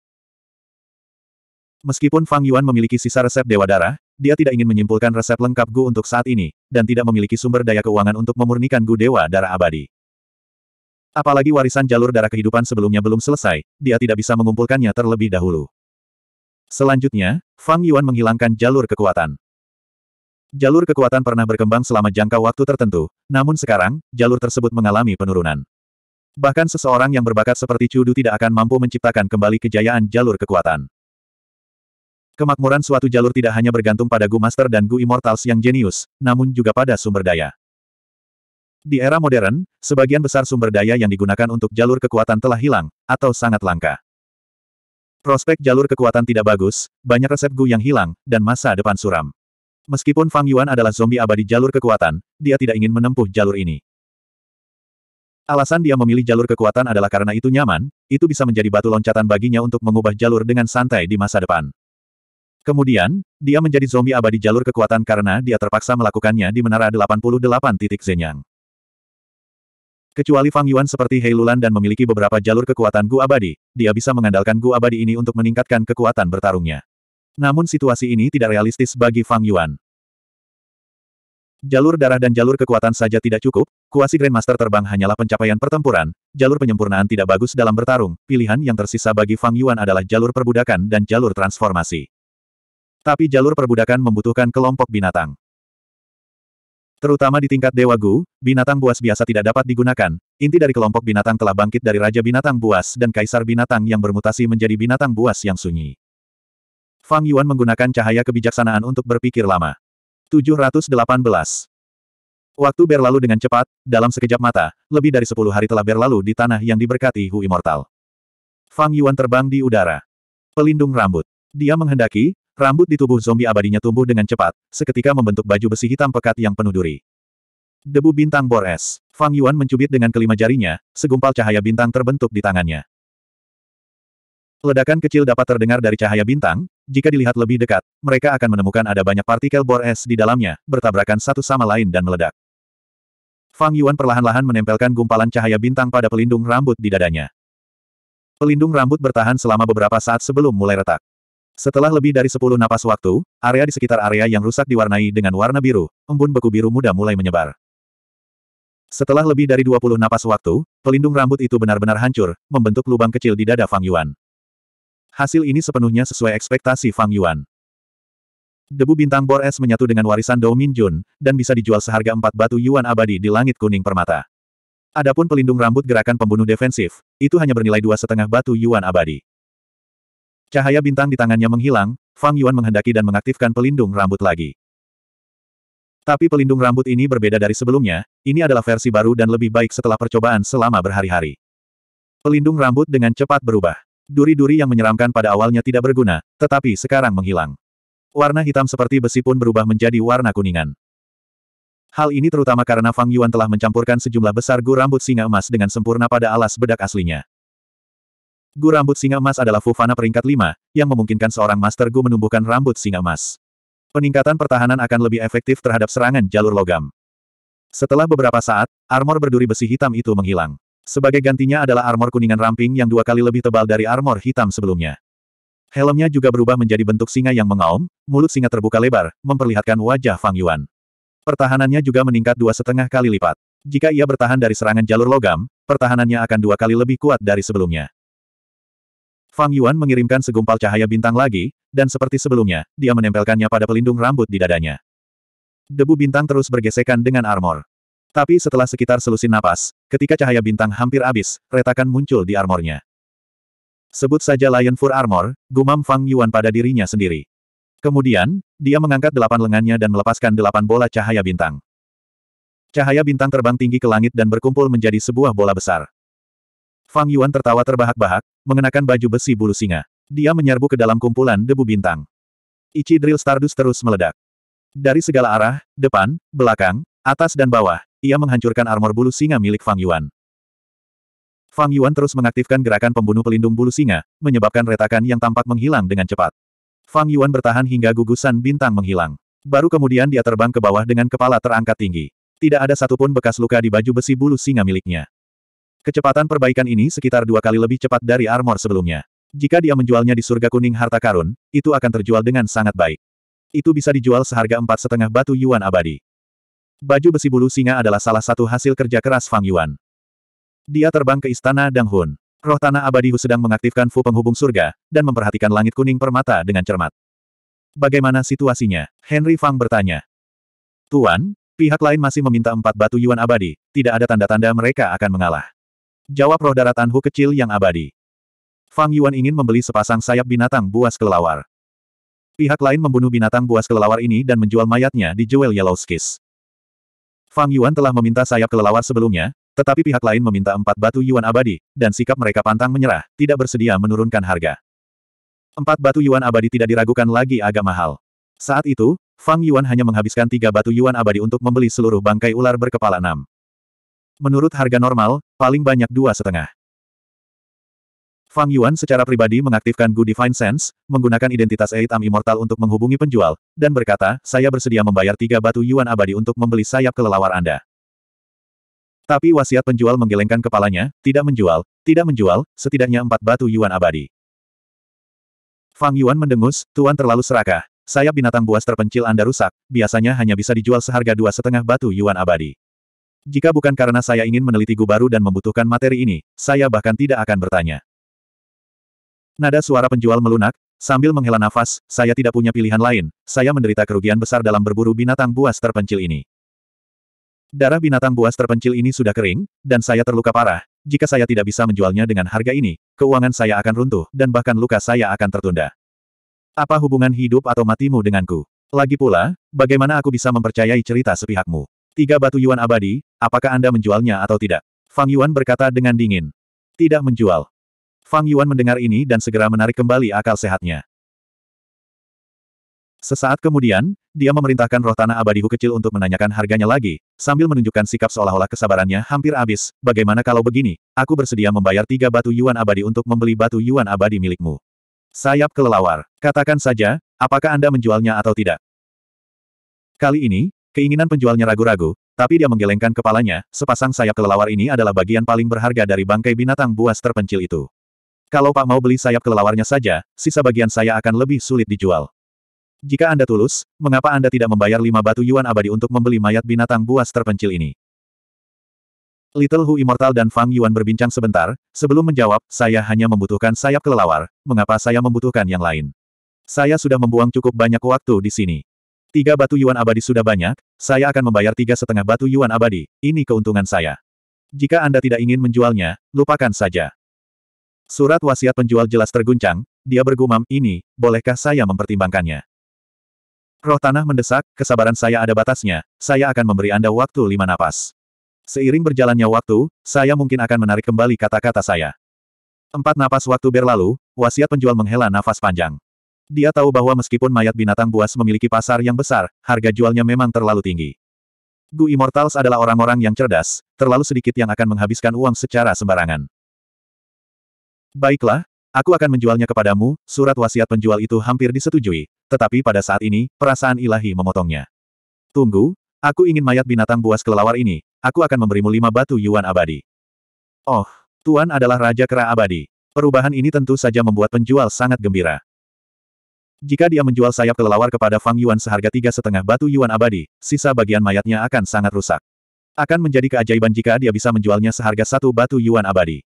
Meskipun Fang Yuan memiliki sisa resep Dewa Darah, dia tidak ingin menyimpulkan resep lengkap Gu untuk saat ini, dan tidak memiliki sumber daya keuangan untuk memurnikan Gu Dewa Darah Abadi. Apalagi warisan jalur darah kehidupan sebelumnya belum selesai, dia tidak bisa mengumpulkannya terlebih dahulu. Selanjutnya, Fang Yuan menghilangkan jalur kekuatan. Jalur kekuatan pernah berkembang selama jangka waktu tertentu, namun sekarang, jalur tersebut mengalami penurunan. Bahkan seseorang yang berbakat seperti Chu Du tidak akan mampu menciptakan kembali kejayaan jalur kekuatan. Kemakmuran suatu jalur tidak hanya bergantung pada Gu Master dan Gu Immortals yang jenius, namun juga pada sumber daya. Di era modern, sebagian besar sumber daya yang digunakan untuk jalur kekuatan telah hilang, atau sangat langka. Prospek jalur kekuatan tidak bagus, banyak resep Gu yang hilang, dan masa depan suram. Meskipun Fang Yuan adalah zombie abadi jalur kekuatan, dia tidak ingin menempuh jalur ini. Alasan dia memilih jalur kekuatan adalah karena itu nyaman, itu bisa menjadi batu loncatan baginya untuk mengubah jalur dengan santai di masa depan. Kemudian, dia menjadi zombie abadi jalur kekuatan karena dia terpaksa melakukannya di menara 88 titik Zenyang. Kecuali Fang Yuan seperti Heilulan dan memiliki beberapa jalur kekuatan Gu Abadi, dia bisa mengandalkan Gu Abadi ini untuk meningkatkan kekuatan bertarungnya. Namun situasi ini tidak realistis bagi Fang Yuan. Jalur darah dan jalur kekuatan saja tidak cukup, kuasi Grandmaster terbang hanyalah pencapaian pertempuran, jalur penyempurnaan tidak bagus dalam bertarung, pilihan yang tersisa bagi Fang Yuan adalah jalur perbudakan dan jalur transformasi. Tapi jalur perbudakan membutuhkan kelompok binatang. Terutama di tingkat Dewa Gu, binatang buas biasa tidak dapat digunakan. Inti dari kelompok binatang telah bangkit dari Raja Binatang Buas dan Kaisar Binatang yang bermutasi menjadi binatang buas yang sunyi. Fang Yuan menggunakan cahaya kebijaksanaan untuk berpikir lama. 718. Waktu berlalu dengan cepat, dalam sekejap mata, lebih dari sepuluh hari telah berlalu di tanah yang diberkati Hu Immortal. Fang Yuan terbang di udara. Pelindung rambut. Dia menghendaki, Rambut di tubuh zombie abadinya tumbuh dengan cepat, seketika membentuk baju besi hitam pekat yang penuh duri. Debu bintang bor es. Fang Yuan mencubit dengan kelima jarinya, segumpal cahaya bintang terbentuk di tangannya. Ledakan kecil dapat terdengar dari cahaya bintang, jika dilihat lebih dekat, mereka akan menemukan ada banyak partikel bor es di dalamnya, bertabrakan satu sama lain dan meledak. Fang Yuan perlahan-lahan menempelkan gumpalan cahaya bintang pada pelindung rambut di dadanya. Pelindung rambut bertahan selama beberapa saat sebelum mulai retak. Setelah lebih dari sepuluh napas waktu, area di sekitar area yang rusak diwarnai dengan warna biru, embun beku biru muda mulai menyebar. Setelah lebih dari dua puluh napas waktu, pelindung rambut itu benar-benar hancur, membentuk lubang kecil di dada Fang Yuan. Hasil ini sepenuhnya sesuai ekspektasi Fang Yuan. Debu bintang bor es menyatu dengan warisan Dou Min Jun, dan bisa dijual seharga empat batu yuan abadi di langit kuning permata. Adapun pelindung rambut gerakan pembunuh defensif, itu hanya bernilai dua setengah batu yuan abadi. Cahaya bintang di tangannya menghilang, Fang Yuan menghendaki dan mengaktifkan pelindung rambut lagi. Tapi pelindung rambut ini berbeda dari sebelumnya, ini adalah versi baru dan lebih baik setelah percobaan selama berhari-hari. Pelindung rambut dengan cepat berubah. Duri-duri yang menyeramkan pada awalnya tidak berguna, tetapi sekarang menghilang. Warna hitam seperti besi pun berubah menjadi warna kuningan. Hal ini terutama karena Fang Yuan telah mencampurkan sejumlah besar gu rambut singa emas dengan sempurna pada alas bedak aslinya. Gu rambut singa emas adalah Fufana peringkat 5, yang memungkinkan seorang Master Gu menumbuhkan rambut singa emas. Peningkatan pertahanan akan lebih efektif terhadap serangan jalur logam. Setelah beberapa saat, armor berduri besi hitam itu menghilang. Sebagai gantinya adalah armor kuningan ramping yang dua kali lebih tebal dari armor hitam sebelumnya. Helmnya juga berubah menjadi bentuk singa yang mengaum, mulut singa terbuka lebar, memperlihatkan wajah Fang Yuan. Pertahanannya juga meningkat dua setengah kali lipat. Jika ia bertahan dari serangan jalur logam, pertahanannya akan dua kali lebih kuat dari sebelumnya. Fang Yuan mengirimkan segumpal cahaya bintang lagi, dan seperti sebelumnya, dia menempelkannya pada pelindung rambut di dadanya. Debu bintang terus bergesekan dengan armor. Tapi setelah sekitar selusin napas, ketika cahaya bintang hampir habis, retakan muncul di armornya. Sebut saja Lion Fur Armor, gumam Fang Yuan pada dirinya sendiri. Kemudian, dia mengangkat delapan lengannya dan melepaskan delapan bola cahaya bintang. Cahaya bintang terbang tinggi ke langit dan berkumpul menjadi sebuah bola besar. Fang Yuan tertawa terbahak-bahak, mengenakan baju besi bulu singa. Dia menyerbu ke dalam kumpulan debu bintang. Ichi Drill Stardust terus meledak. Dari segala arah, depan, belakang, atas dan bawah, ia menghancurkan armor bulu singa milik Fang Yuan. Fang Yuan terus mengaktifkan gerakan pembunuh pelindung bulu singa, menyebabkan retakan yang tampak menghilang dengan cepat. Fang Yuan bertahan hingga gugusan bintang menghilang. Baru kemudian dia terbang ke bawah dengan kepala terangkat tinggi. Tidak ada satupun bekas luka di baju besi bulu singa miliknya. Kecepatan perbaikan ini sekitar dua kali lebih cepat dari armor sebelumnya. Jika dia menjualnya di surga kuning harta karun, itu akan terjual dengan sangat baik. Itu bisa dijual seharga empat setengah batu yuan abadi. Baju besi bulu singa adalah salah satu hasil kerja keras Fang Yuan. Dia terbang ke istana Dang Hun. Roh tanah abadi Hu sedang mengaktifkan Fu penghubung surga, dan memperhatikan langit kuning permata dengan cermat. Bagaimana situasinya? Henry Fang bertanya. Tuan, pihak lain masih meminta empat batu yuan abadi, tidak ada tanda-tanda mereka akan mengalah. Jawab roh daratan Hu kecil yang abadi. Fang Yuan ingin membeli sepasang sayap binatang buas kelelawar. Pihak lain membunuh binatang buas kelelawar ini dan menjual mayatnya di Jewel Yellow Skis. Fang Yuan telah meminta sayap kelelawar sebelumnya, tetapi pihak lain meminta empat batu Yuan abadi, dan sikap mereka pantang menyerah, tidak bersedia menurunkan harga. Empat batu Yuan abadi tidak diragukan lagi agak mahal. Saat itu, Fang Yuan hanya menghabiskan tiga batu Yuan abadi untuk membeli seluruh bangkai ular berkepala enam. Menurut harga normal, paling banyak dua setengah. Fang Yuan secara pribadi mengaktifkan Good Divine Sense, menggunakan identitas Eight Am Immortal untuk menghubungi penjual, dan berkata, saya bersedia membayar tiga batu Yuan abadi untuk membeli sayap kelelawar Anda. Tapi wasiat penjual menggelengkan kepalanya, tidak menjual, tidak menjual, setidaknya empat batu Yuan abadi. Fang Yuan mendengus, Tuan terlalu serakah. Sayap binatang buas terpencil Anda rusak, biasanya hanya bisa dijual seharga dua setengah batu Yuan abadi. Jika bukan karena saya ingin meneliti Gu baru dan membutuhkan materi ini, saya bahkan tidak akan bertanya. Nada suara penjual melunak, sambil menghela nafas, saya tidak punya pilihan lain, saya menderita kerugian besar dalam berburu binatang buas terpencil ini. Darah binatang buas terpencil ini sudah kering, dan saya terluka parah. Jika saya tidak bisa menjualnya dengan harga ini, keuangan saya akan runtuh, dan bahkan luka saya akan tertunda. Apa hubungan hidup atau matimu denganku? Lagi pula, bagaimana aku bisa mempercayai cerita sepihakmu? Tiga batu yuan abadi, apakah Anda menjualnya atau tidak? Fang Yuan berkata dengan dingin. Tidak menjual. Fang Yuan mendengar ini dan segera menarik kembali akal sehatnya. Sesaat kemudian, dia memerintahkan roh tanah abadi Hu kecil untuk menanyakan harganya lagi, sambil menunjukkan sikap seolah-olah kesabarannya hampir habis, bagaimana kalau begini, aku bersedia membayar tiga batu yuan abadi untuk membeli batu yuan abadi milikmu. Sayap kelelawar, katakan saja, apakah Anda menjualnya atau tidak? Kali ini, Keinginan penjualnya ragu-ragu, tapi dia menggelengkan kepalanya, sepasang sayap kelelawar ini adalah bagian paling berharga dari bangkai binatang buas terpencil itu. Kalau Pak mau beli sayap kelelawarnya saja, sisa bagian saya akan lebih sulit dijual. Jika Anda tulus, mengapa Anda tidak membayar lima batu yuan abadi untuk membeli mayat binatang buas terpencil ini? Little Hu Immortal dan Fang Yuan berbincang sebentar, sebelum menjawab, saya hanya membutuhkan sayap kelelawar, mengapa saya membutuhkan yang lain? Saya sudah membuang cukup banyak waktu di sini. Tiga batu yuan abadi sudah banyak, saya akan membayar tiga setengah batu yuan abadi, ini keuntungan saya. Jika Anda tidak ingin menjualnya, lupakan saja. Surat wasiat penjual jelas terguncang, dia bergumam, ini, bolehkah saya mempertimbangkannya? Roh tanah mendesak, kesabaran saya ada batasnya, saya akan memberi Anda waktu lima napas. Seiring berjalannya waktu, saya mungkin akan menarik kembali kata-kata saya. Empat napas waktu berlalu, wasiat penjual menghela nafas panjang. Dia tahu bahwa meskipun mayat binatang buas memiliki pasar yang besar, harga jualnya memang terlalu tinggi. Gu Immortals adalah orang-orang yang cerdas, terlalu sedikit yang akan menghabiskan uang secara sembarangan. Baiklah, aku akan menjualnya kepadamu, surat wasiat penjual itu hampir disetujui, tetapi pada saat ini, perasaan ilahi memotongnya. Tunggu, aku ingin mayat binatang buas kelelawar ini, aku akan memberimu lima batu yuan abadi. Oh, Tuan adalah Raja Kera Abadi. Perubahan ini tentu saja membuat penjual sangat gembira. Jika dia menjual sayap kelelawar kepada Fang Yuan seharga tiga setengah batu Yuan abadi, sisa bagian mayatnya akan sangat rusak. Akan menjadi keajaiban jika dia bisa menjualnya seharga satu batu Yuan abadi.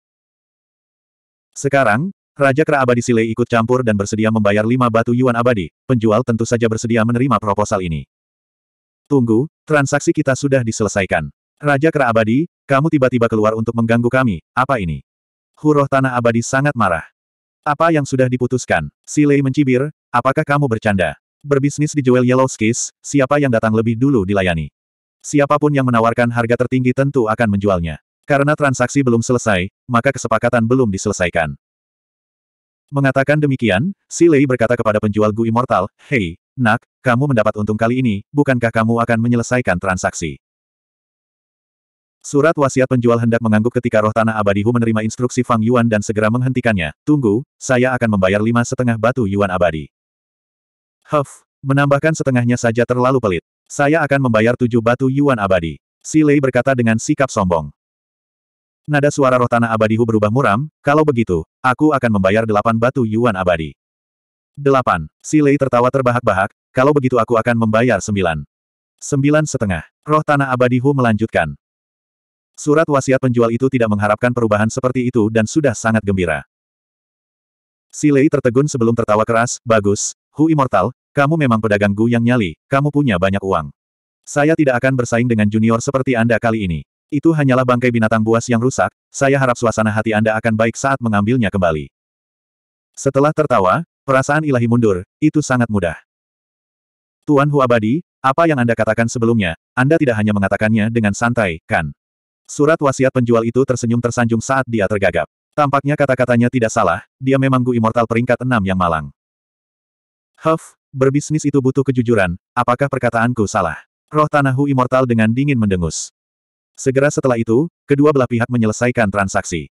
Sekarang, Raja Kera Abadi Sile ikut campur dan bersedia membayar lima batu Yuan abadi, penjual tentu saja bersedia menerima proposal ini. Tunggu, transaksi kita sudah diselesaikan. Raja Kera Abadi, kamu tiba-tiba keluar untuk mengganggu kami, apa ini? Huroh Tanah Abadi sangat marah. Apa yang sudah diputuskan? Sile mencibir, Apakah kamu bercanda? Berbisnis di Jewel Yellow Skies, siapa yang datang lebih dulu dilayani? Siapapun yang menawarkan harga tertinggi tentu akan menjualnya. Karena transaksi belum selesai, maka kesepakatan belum diselesaikan. Mengatakan demikian, Si Lei berkata kepada penjual Gu Immortal, Hei, nak, kamu mendapat untung kali ini, bukankah kamu akan menyelesaikan transaksi? Surat wasiat penjual hendak mengangguk ketika roh tanah abadi Hu menerima instruksi Fang Yuan dan segera menghentikannya. Tunggu, saya akan membayar lima setengah batu Yuan abadi. Huff, menambahkan setengahnya saja terlalu pelit. Saya akan membayar tujuh batu yuan abadi. Si Lei berkata dengan sikap sombong. Nada suara roh tanah abadihu berubah muram, kalau begitu, aku akan membayar delapan batu yuan abadi. Delapan. Si Lei tertawa terbahak-bahak, kalau begitu aku akan membayar sembilan. Sembilan setengah. Roh tanah abadihu melanjutkan. Surat wasiat penjual itu tidak mengharapkan perubahan seperti itu dan sudah sangat gembira. Si Lei tertegun sebelum tertawa keras, bagus, Hu Immortal, kamu memang pedagang Gu yang nyali, kamu punya banyak uang. Saya tidak akan bersaing dengan junior seperti Anda kali ini. Itu hanyalah bangkai binatang buas yang rusak, saya harap suasana hati Anda akan baik saat mengambilnya kembali. Setelah tertawa, perasaan ilahi mundur, itu sangat mudah. Tuan Huabadi, apa yang Anda katakan sebelumnya, Anda tidak hanya mengatakannya dengan santai, kan? Surat wasiat penjual itu tersenyum tersanjung saat dia tergagap. Tampaknya kata-katanya tidak salah, dia memang Gu Immortal peringkat enam yang malang. Huff, Berbisnis itu butuh kejujuran, apakah perkataanku salah? Roh Tanahu Immortal dengan dingin mendengus. Segera setelah itu, kedua belah pihak menyelesaikan transaksi.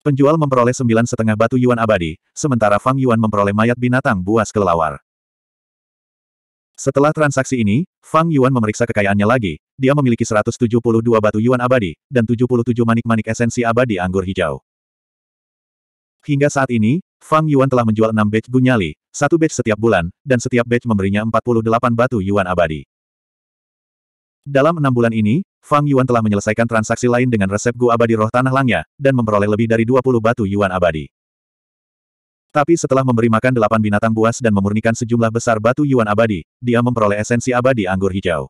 Penjual memperoleh sembilan setengah batu yuan abadi, sementara Fang Yuan memperoleh mayat binatang buas kelelawar. Setelah transaksi ini, Fang Yuan memeriksa kekayaannya lagi. Dia memiliki 172 batu yuan abadi, dan 77 manik-manik esensi abadi anggur hijau. Hingga saat ini, Fang Yuan telah menjual 6 batch Gunyali, satu batch setiap bulan, dan setiap batch memberinya 48 batu Yuan abadi. Dalam enam bulan ini, Fang Yuan telah menyelesaikan transaksi lain dengan resep Gu abadi roh tanah langnya, dan memperoleh lebih dari 20 batu Yuan abadi. Tapi setelah memberi makan delapan binatang buas dan memurnikan sejumlah besar batu Yuan abadi, dia memperoleh esensi abadi anggur hijau.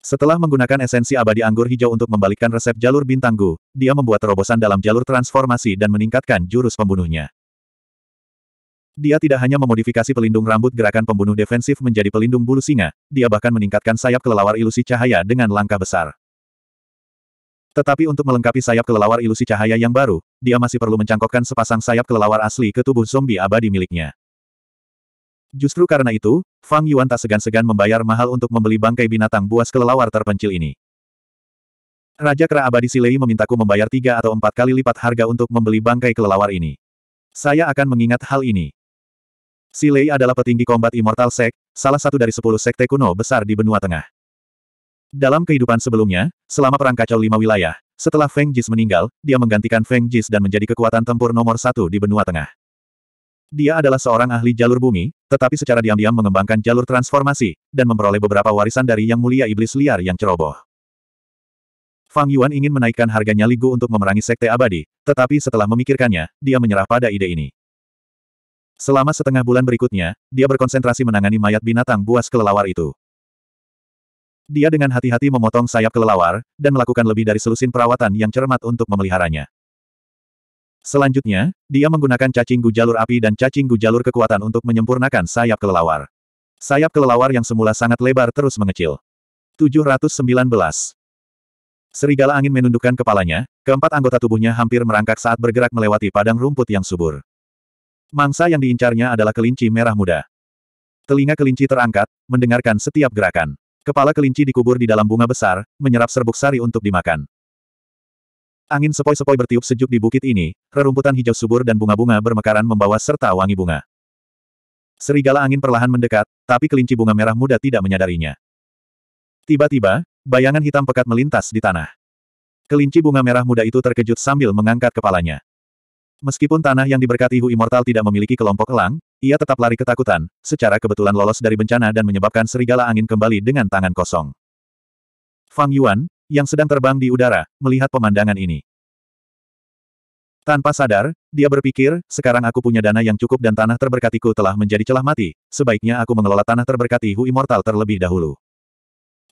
Setelah menggunakan esensi abadi anggur hijau untuk membalikkan resep jalur bintang Gu, dia membuat terobosan dalam jalur transformasi dan meningkatkan jurus pembunuhnya. Dia tidak hanya memodifikasi pelindung rambut gerakan pembunuh defensif menjadi pelindung bulu singa, dia bahkan meningkatkan sayap kelelawar ilusi cahaya dengan langkah besar. Tetapi untuk melengkapi sayap kelelawar ilusi cahaya yang baru, dia masih perlu mencangkokkan sepasang sayap kelelawar asli ke tubuh zombie abadi miliknya. Justru karena itu, Fang Yuan tak segan-segan membayar mahal untuk membeli bangkai binatang buas kelelawar terpencil ini. Raja Kera Abadi Silei memintaku membayar tiga atau empat kali lipat harga untuk membeli bangkai kelelawar ini. Saya akan mengingat hal ini. Si Lei adalah petinggi kombat Immortal Sect, salah satu dari sepuluh sekte kuno besar di benua tengah. Dalam kehidupan sebelumnya, selama Perang Kacau Lima Wilayah, setelah Feng Jis meninggal, dia menggantikan Feng Jis dan menjadi kekuatan tempur nomor satu di benua tengah. Dia adalah seorang ahli jalur bumi, tetapi secara diam-diam mengembangkan jalur transformasi, dan memperoleh beberapa warisan dari yang mulia iblis liar yang ceroboh. Fang Yuan ingin menaikkan harganya Ligu untuk memerangi Sekte Abadi, tetapi setelah memikirkannya, dia menyerah pada ide ini. Selama setengah bulan berikutnya, dia berkonsentrasi menangani mayat binatang buas kelelawar itu. Dia dengan hati-hati memotong sayap kelelawar, dan melakukan lebih dari selusin perawatan yang cermat untuk memeliharanya. Selanjutnya, dia menggunakan cacing gu jalur api dan cacing gu jalur kekuatan untuk menyempurnakan sayap kelelawar. Sayap kelelawar yang semula sangat lebar terus mengecil. 719. Serigala angin menundukkan kepalanya, keempat anggota tubuhnya hampir merangkak saat bergerak melewati padang rumput yang subur. Mangsa yang diincarnya adalah kelinci merah muda. Telinga kelinci terangkat, mendengarkan setiap gerakan. Kepala kelinci dikubur di dalam bunga besar, menyerap serbuk sari untuk dimakan. Angin sepoi-sepoi bertiup sejuk di bukit ini, rerumputan hijau subur dan bunga-bunga bermekaran membawa serta wangi bunga. Serigala angin perlahan mendekat, tapi kelinci bunga merah muda tidak menyadarinya. Tiba-tiba, bayangan hitam pekat melintas di tanah. Kelinci bunga merah muda itu terkejut sambil mengangkat kepalanya. Meskipun tanah yang diberkati Hu Immortal tidak memiliki kelompok elang, ia tetap lari ketakutan, secara kebetulan lolos dari bencana dan menyebabkan serigala angin kembali dengan tangan kosong. Fang Yuan, yang sedang terbang di udara, melihat pemandangan ini. Tanpa sadar, dia berpikir, sekarang aku punya dana yang cukup dan tanah terberkatiku telah menjadi celah mati, sebaiknya aku mengelola tanah terberkati Hu Immortal terlebih dahulu.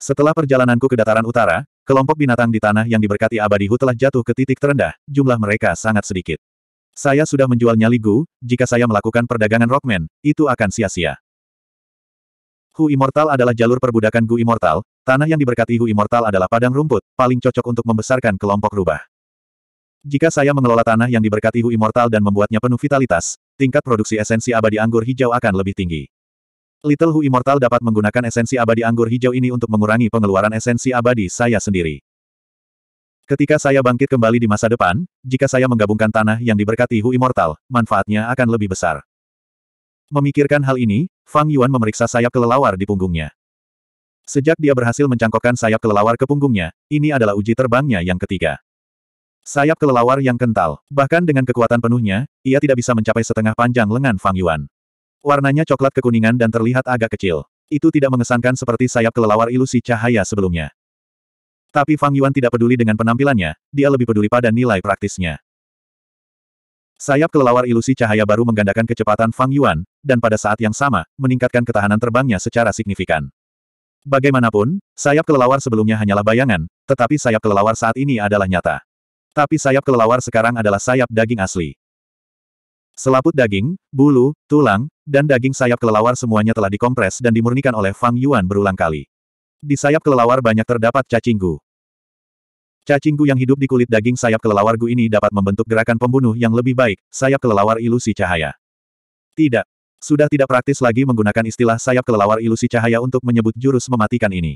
Setelah perjalananku ke dataran utara, kelompok binatang di tanah yang diberkati abadi Hu telah jatuh ke titik terendah, jumlah mereka sangat sedikit. Saya sudah menjualnya Gu. jika saya melakukan perdagangan Rockman, itu akan sia-sia. Hu Immortal adalah jalur perbudakan Gu Immortal, tanah yang diberkati Hu Immortal adalah padang rumput, paling cocok untuk membesarkan kelompok rubah. Jika saya mengelola tanah yang diberkati Hu Immortal dan membuatnya penuh vitalitas, tingkat produksi esensi abadi anggur hijau akan lebih tinggi. Little Hu Immortal dapat menggunakan esensi abadi anggur hijau ini untuk mengurangi pengeluaran esensi abadi saya sendiri. Ketika saya bangkit kembali di masa depan, jika saya menggabungkan tanah yang diberkati Hu Immortal, manfaatnya akan lebih besar. Memikirkan hal ini, Fang Yuan memeriksa sayap kelelawar di punggungnya. Sejak dia berhasil mencangkokkan sayap kelelawar ke punggungnya, ini adalah uji terbangnya yang ketiga. Sayap kelelawar yang kental, bahkan dengan kekuatan penuhnya, ia tidak bisa mencapai setengah panjang lengan Fang Yuan. Warnanya coklat kekuningan dan terlihat agak kecil. Itu tidak mengesankan seperti sayap kelelawar ilusi cahaya sebelumnya. Tapi Fang Yuan tidak peduli dengan penampilannya, dia lebih peduli pada nilai praktisnya. Sayap kelelawar ilusi cahaya baru menggandakan kecepatan Fang Yuan, dan pada saat yang sama, meningkatkan ketahanan terbangnya secara signifikan. Bagaimanapun, sayap kelelawar sebelumnya hanyalah bayangan, tetapi sayap kelelawar saat ini adalah nyata. Tapi sayap kelelawar sekarang adalah sayap daging asli. Selaput daging, bulu, tulang, dan daging sayap kelelawar semuanya telah dikompres dan dimurnikan oleh Fang Yuan berulang kali. Di sayap kelelawar banyak terdapat cacinggu. Cacinggu yang hidup di kulit daging sayap kelelawar gu ini dapat membentuk gerakan pembunuh yang lebih baik, sayap kelelawar ilusi cahaya. Tidak. Sudah tidak praktis lagi menggunakan istilah sayap kelelawar ilusi cahaya untuk menyebut jurus mematikan ini.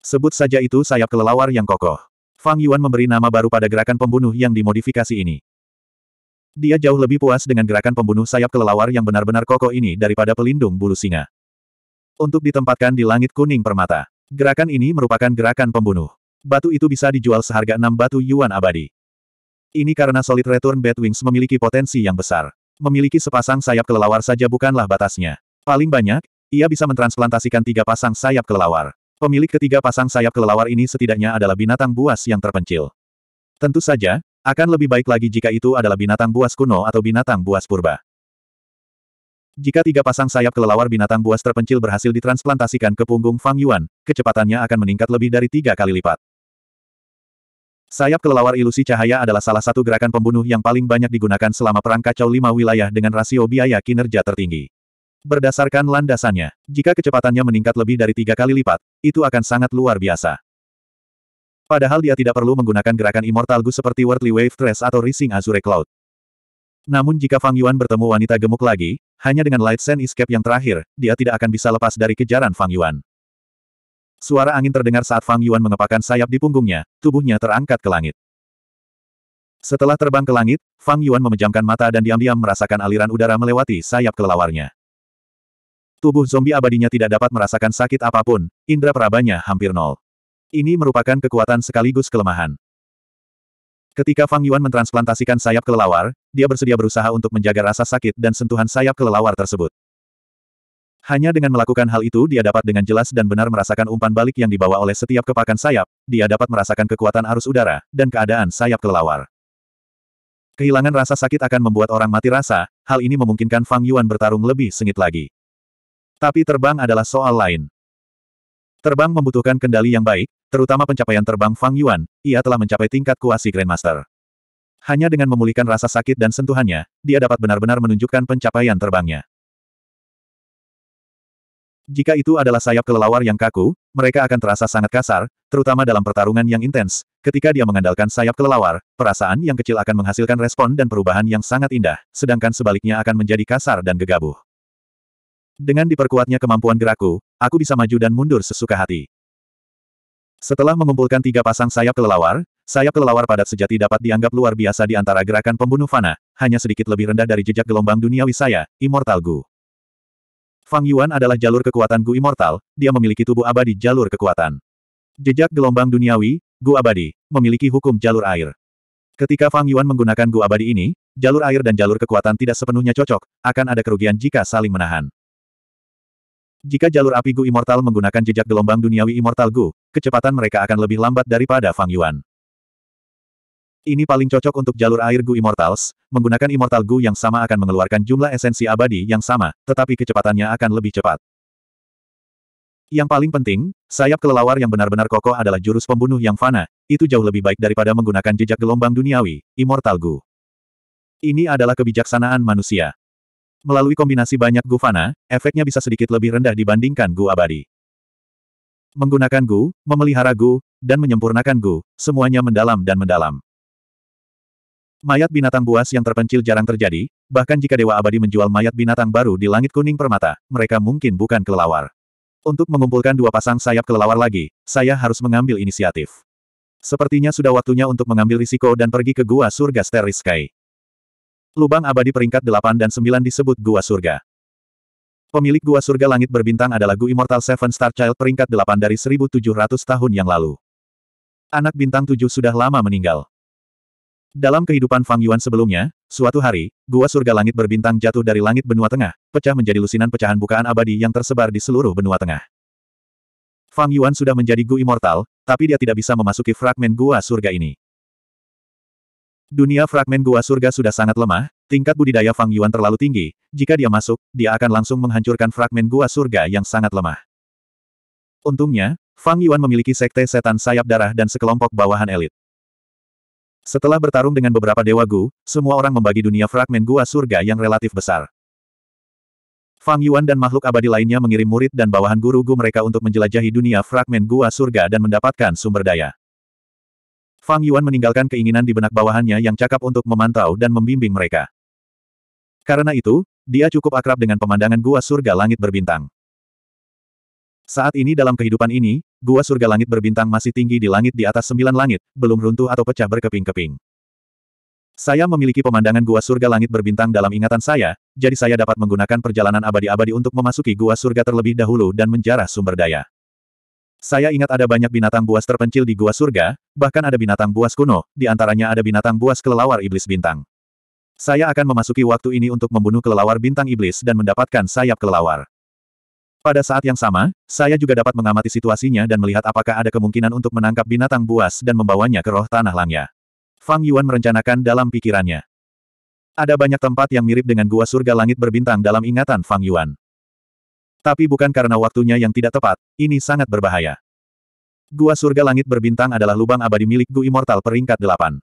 Sebut saja itu sayap kelelawar yang kokoh. Fang Yuan memberi nama baru pada gerakan pembunuh yang dimodifikasi ini. Dia jauh lebih puas dengan gerakan pembunuh sayap kelelawar yang benar-benar kokoh ini daripada pelindung bulu singa. Untuk ditempatkan di langit kuning permata. Gerakan ini merupakan gerakan pembunuh. Batu itu bisa dijual seharga 6 batu yuan abadi. Ini karena Solid Return Batwings memiliki potensi yang besar. Memiliki sepasang sayap kelelawar saja bukanlah batasnya. Paling banyak, ia bisa mentransplantasikan tiga pasang sayap kelelawar. Pemilik ketiga pasang sayap kelelawar ini setidaknya adalah binatang buas yang terpencil. Tentu saja, akan lebih baik lagi jika itu adalah binatang buas kuno atau binatang buas purba. Jika tiga pasang sayap kelelawar binatang buas terpencil berhasil ditransplantasikan ke punggung Fang Yuan, kecepatannya akan meningkat lebih dari tiga kali lipat. Sayap kelelawar ilusi cahaya adalah salah satu gerakan pembunuh yang paling banyak digunakan selama perang kacau lima wilayah dengan rasio biaya kinerja tertinggi. Berdasarkan landasannya, jika kecepatannya meningkat lebih dari tiga kali lipat, itu akan sangat luar biasa. Padahal dia tidak perlu menggunakan gerakan Immortal Goose seperti Worldly Wave Trace atau Rising Azure Cloud. Namun jika Fang Yuan bertemu wanita gemuk lagi, hanya dengan Light Sand Escape yang terakhir, dia tidak akan bisa lepas dari kejaran Fang Yuan. Suara angin terdengar saat Fang Yuan mengepakkan sayap di punggungnya, tubuhnya terangkat ke langit. Setelah terbang ke langit, Fang Yuan memejamkan mata dan diam-diam merasakan aliran udara melewati sayap kelelawarnya. Tubuh zombie abadinya tidak dapat merasakan sakit apapun, indera perabanya hampir nol. Ini merupakan kekuatan sekaligus kelemahan. Ketika Fang Yuan mentransplantasikan sayap kelelawar, dia bersedia berusaha untuk menjaga rasa sakit dan sentuhan sayap kelelawar tersebut. Hanya dengan melakukan hal itu dia dapat dengan jelas dan benar merasakan umpan balik yang dibawa oleh setiap kepakan sayap, dia dapat merasakan kekuatan arus udara, dan keadaan sayap kelelawar. Kehilangan rasa sakit akan membuat orang mati rasa, hal ini memungkinkan Fang Yuan bertarung lebih sengit lagi. Tapi terbang adalah soal lain. Terbang membutuhkan kendali yang baik, Terutama pencapaian terbang Fang Yuan, ia telah mencapai tingkat kuasi Grandmaster. Hanya dengan memulihkan rasa sakit dan sentuhannya, dia dapat benar-benar menunjukkan pencapaian terbangnya. Jika itu adalah sayap kelelawar yang kaku, mereka akan terasa sangat kasar, terutama dalam pertarungan yang intens. Ketika dia mengandalkan sayap kelelawar, perasaan yang kecil akan menghasilkan respon dan perubahan yang sangat indah, sedangkan sebaliknya akan menjadi kasar dan gegabah. Dengan diperkuatnya kemampuan gerakku, aku bisa maju dan mundur sesuka hati. Setelah mengumpulkan tiga pasang sayap kelelawar, sayap kelelawar padat sejati dapat dianggap luar biasa di antara gerakan pembunuh fana, hanya sedikit lebih rendah dari jejak gelombang duniawi saya, Immortal Gu. Fang Yuan adalah jalur kekuatan Gu Immortal, dia memiliki tubuh abadi jalur kekuatan. Jejak gelombang duniawi, Gu abadi, memiliki hukum jalur air. Ketika Fang Yuan menggunakan Gu abadi ini, jalur air dan jalur kekuatan tidak sepenuhnya cocok, akan ada kerugian jika saling menahan. Jika jalur api Gu Immortal menggunakan jejak gelombang duniawi Immortal Gu, kecepatan mereka akan lebih lambat daripada Fang Yuan. Ini paling cocok untuk jalur air Gu Immortals, menggunakan Immortal Gu yang sama akan mengeluarkan jumlah esensi abadi yang sama, tetapi kecepatannya akan lebih cepat. Yang paling penting, sayap kelelawar yang benar-benar kokoh adalah jurus pembunuh yang fana, itu jauh lebih baik daripada menggunakan jejak gelombang duniawi, Immortal Gu. Ini adalah kebijaksanaan manusia. Melalui kombinasi banyak Gu Fana, efeknya bisa sedikit lebih rendah dibandingkan Gu Abadi. Menggunakan Gu, memelihara Gu, dan menyempurnakan Gu, semuanya mendalam dan mendalam. Mayat binatang buas yang terpencil jarang terjadi, bahkan jika Dewa Abadi menjual mayat binatang baru di langit kuning permata, mereka mungkin bukan kelelawar. Untuk mengumpulkan dua pasang sayap kelelawar lagi, saya harus mengambil inisiatif. Sepertinya sudah waktunya untuk mengambil risiko dan pergi ke gua surga Steris Sky. Lubang abadi peringkat 8 dan 9 disebut Gua Surga. Pemilik Gua Surga Langit berbintang adalah Gu Immortal Seven Star Child peringkat 8 dari 1700 tahun yang lalu. Anak bintang 7 sudah lama meninggal. Dalam kehidupan Fang Yuan sebelumnya, suatu hari, Gua Surga Langit berbintang jatuh dari langit benua tengah, pecah menjadi lusinan pecahan bukaan abadi yang tersebar di seluruh benua tengah. Fang Yuan sudah menjadi Gu Immortal, tapi dia tidak bisa memasuki fragmen Gua Surga ini. Dunia fragmen gua surga sudah sangat lemah, tingkat budidaya Fang Yuan terlalu tinggi, jika dia masuk, dia akan langsung menghancurkan fragmen gua surga yang sangat lemah. Untungnya, Fang Yuan memiliki sekte setan sayap darah dan sekelompok bawahan elit. Setelah bertarung dengan beberapa dewa Gu, semua orang membagi dunia fragmen gua surga yang relatif besar. Fang Yuan dan makhluk abadi lainnya mengirim murid dan bawahan guru Gu mereka untuk menjelajahi dunia fragmen gua surga dan mendapatkan sumber daya. Fang Yuan meninggalkan keinginan di benak bawahannya yang cakap untuk memantau dan membimbing mereka. Karena itu, dia cukup akrab dengan pemandangan gua surga langit berbintang. Saat ini dalam kehidupan ini, gua surga langit berbintang masih tinggi di langit di atas sembilan langit, belum runtuh atau pecah berkeping-keping. Saya memiliki pemandangan gua surga langit berbintang dalam ingatan saya, jadi saya dapat menggunakan perjalanan abadi-abadi untuk memasuki gua surga terlebih dahulu dan menjarah sumber daya. Saya ingat ada banyak binatang buas terpencil di gua surga, bahkan ada binatang buas kuno, di antaranya ada binatang buas kelelawar iblis bintang. Saya akan memasuki waktu ini untuk membunuh kelelawar bintang iblis dan mendapatkan sayap kelelawar. Pada saat yang sama, saya juga dapat mengamati situasinya dan melihat apakah ada kemungkinan untuk menangkap binatang buas dan membawanya ke roh tanah langnya. Fang Yuan merencanakan dalam pikirannya. Ada banyak tempat yang mirip dengan gua surga langit berbintang dalam ingatan Fang Yuan. Tapi bukan karena waktunya yang tidak tepat, ini sangat berbahaya. Gua surga langit berbintang adalah lubang abadi milik Gu Immortal peringkat 8.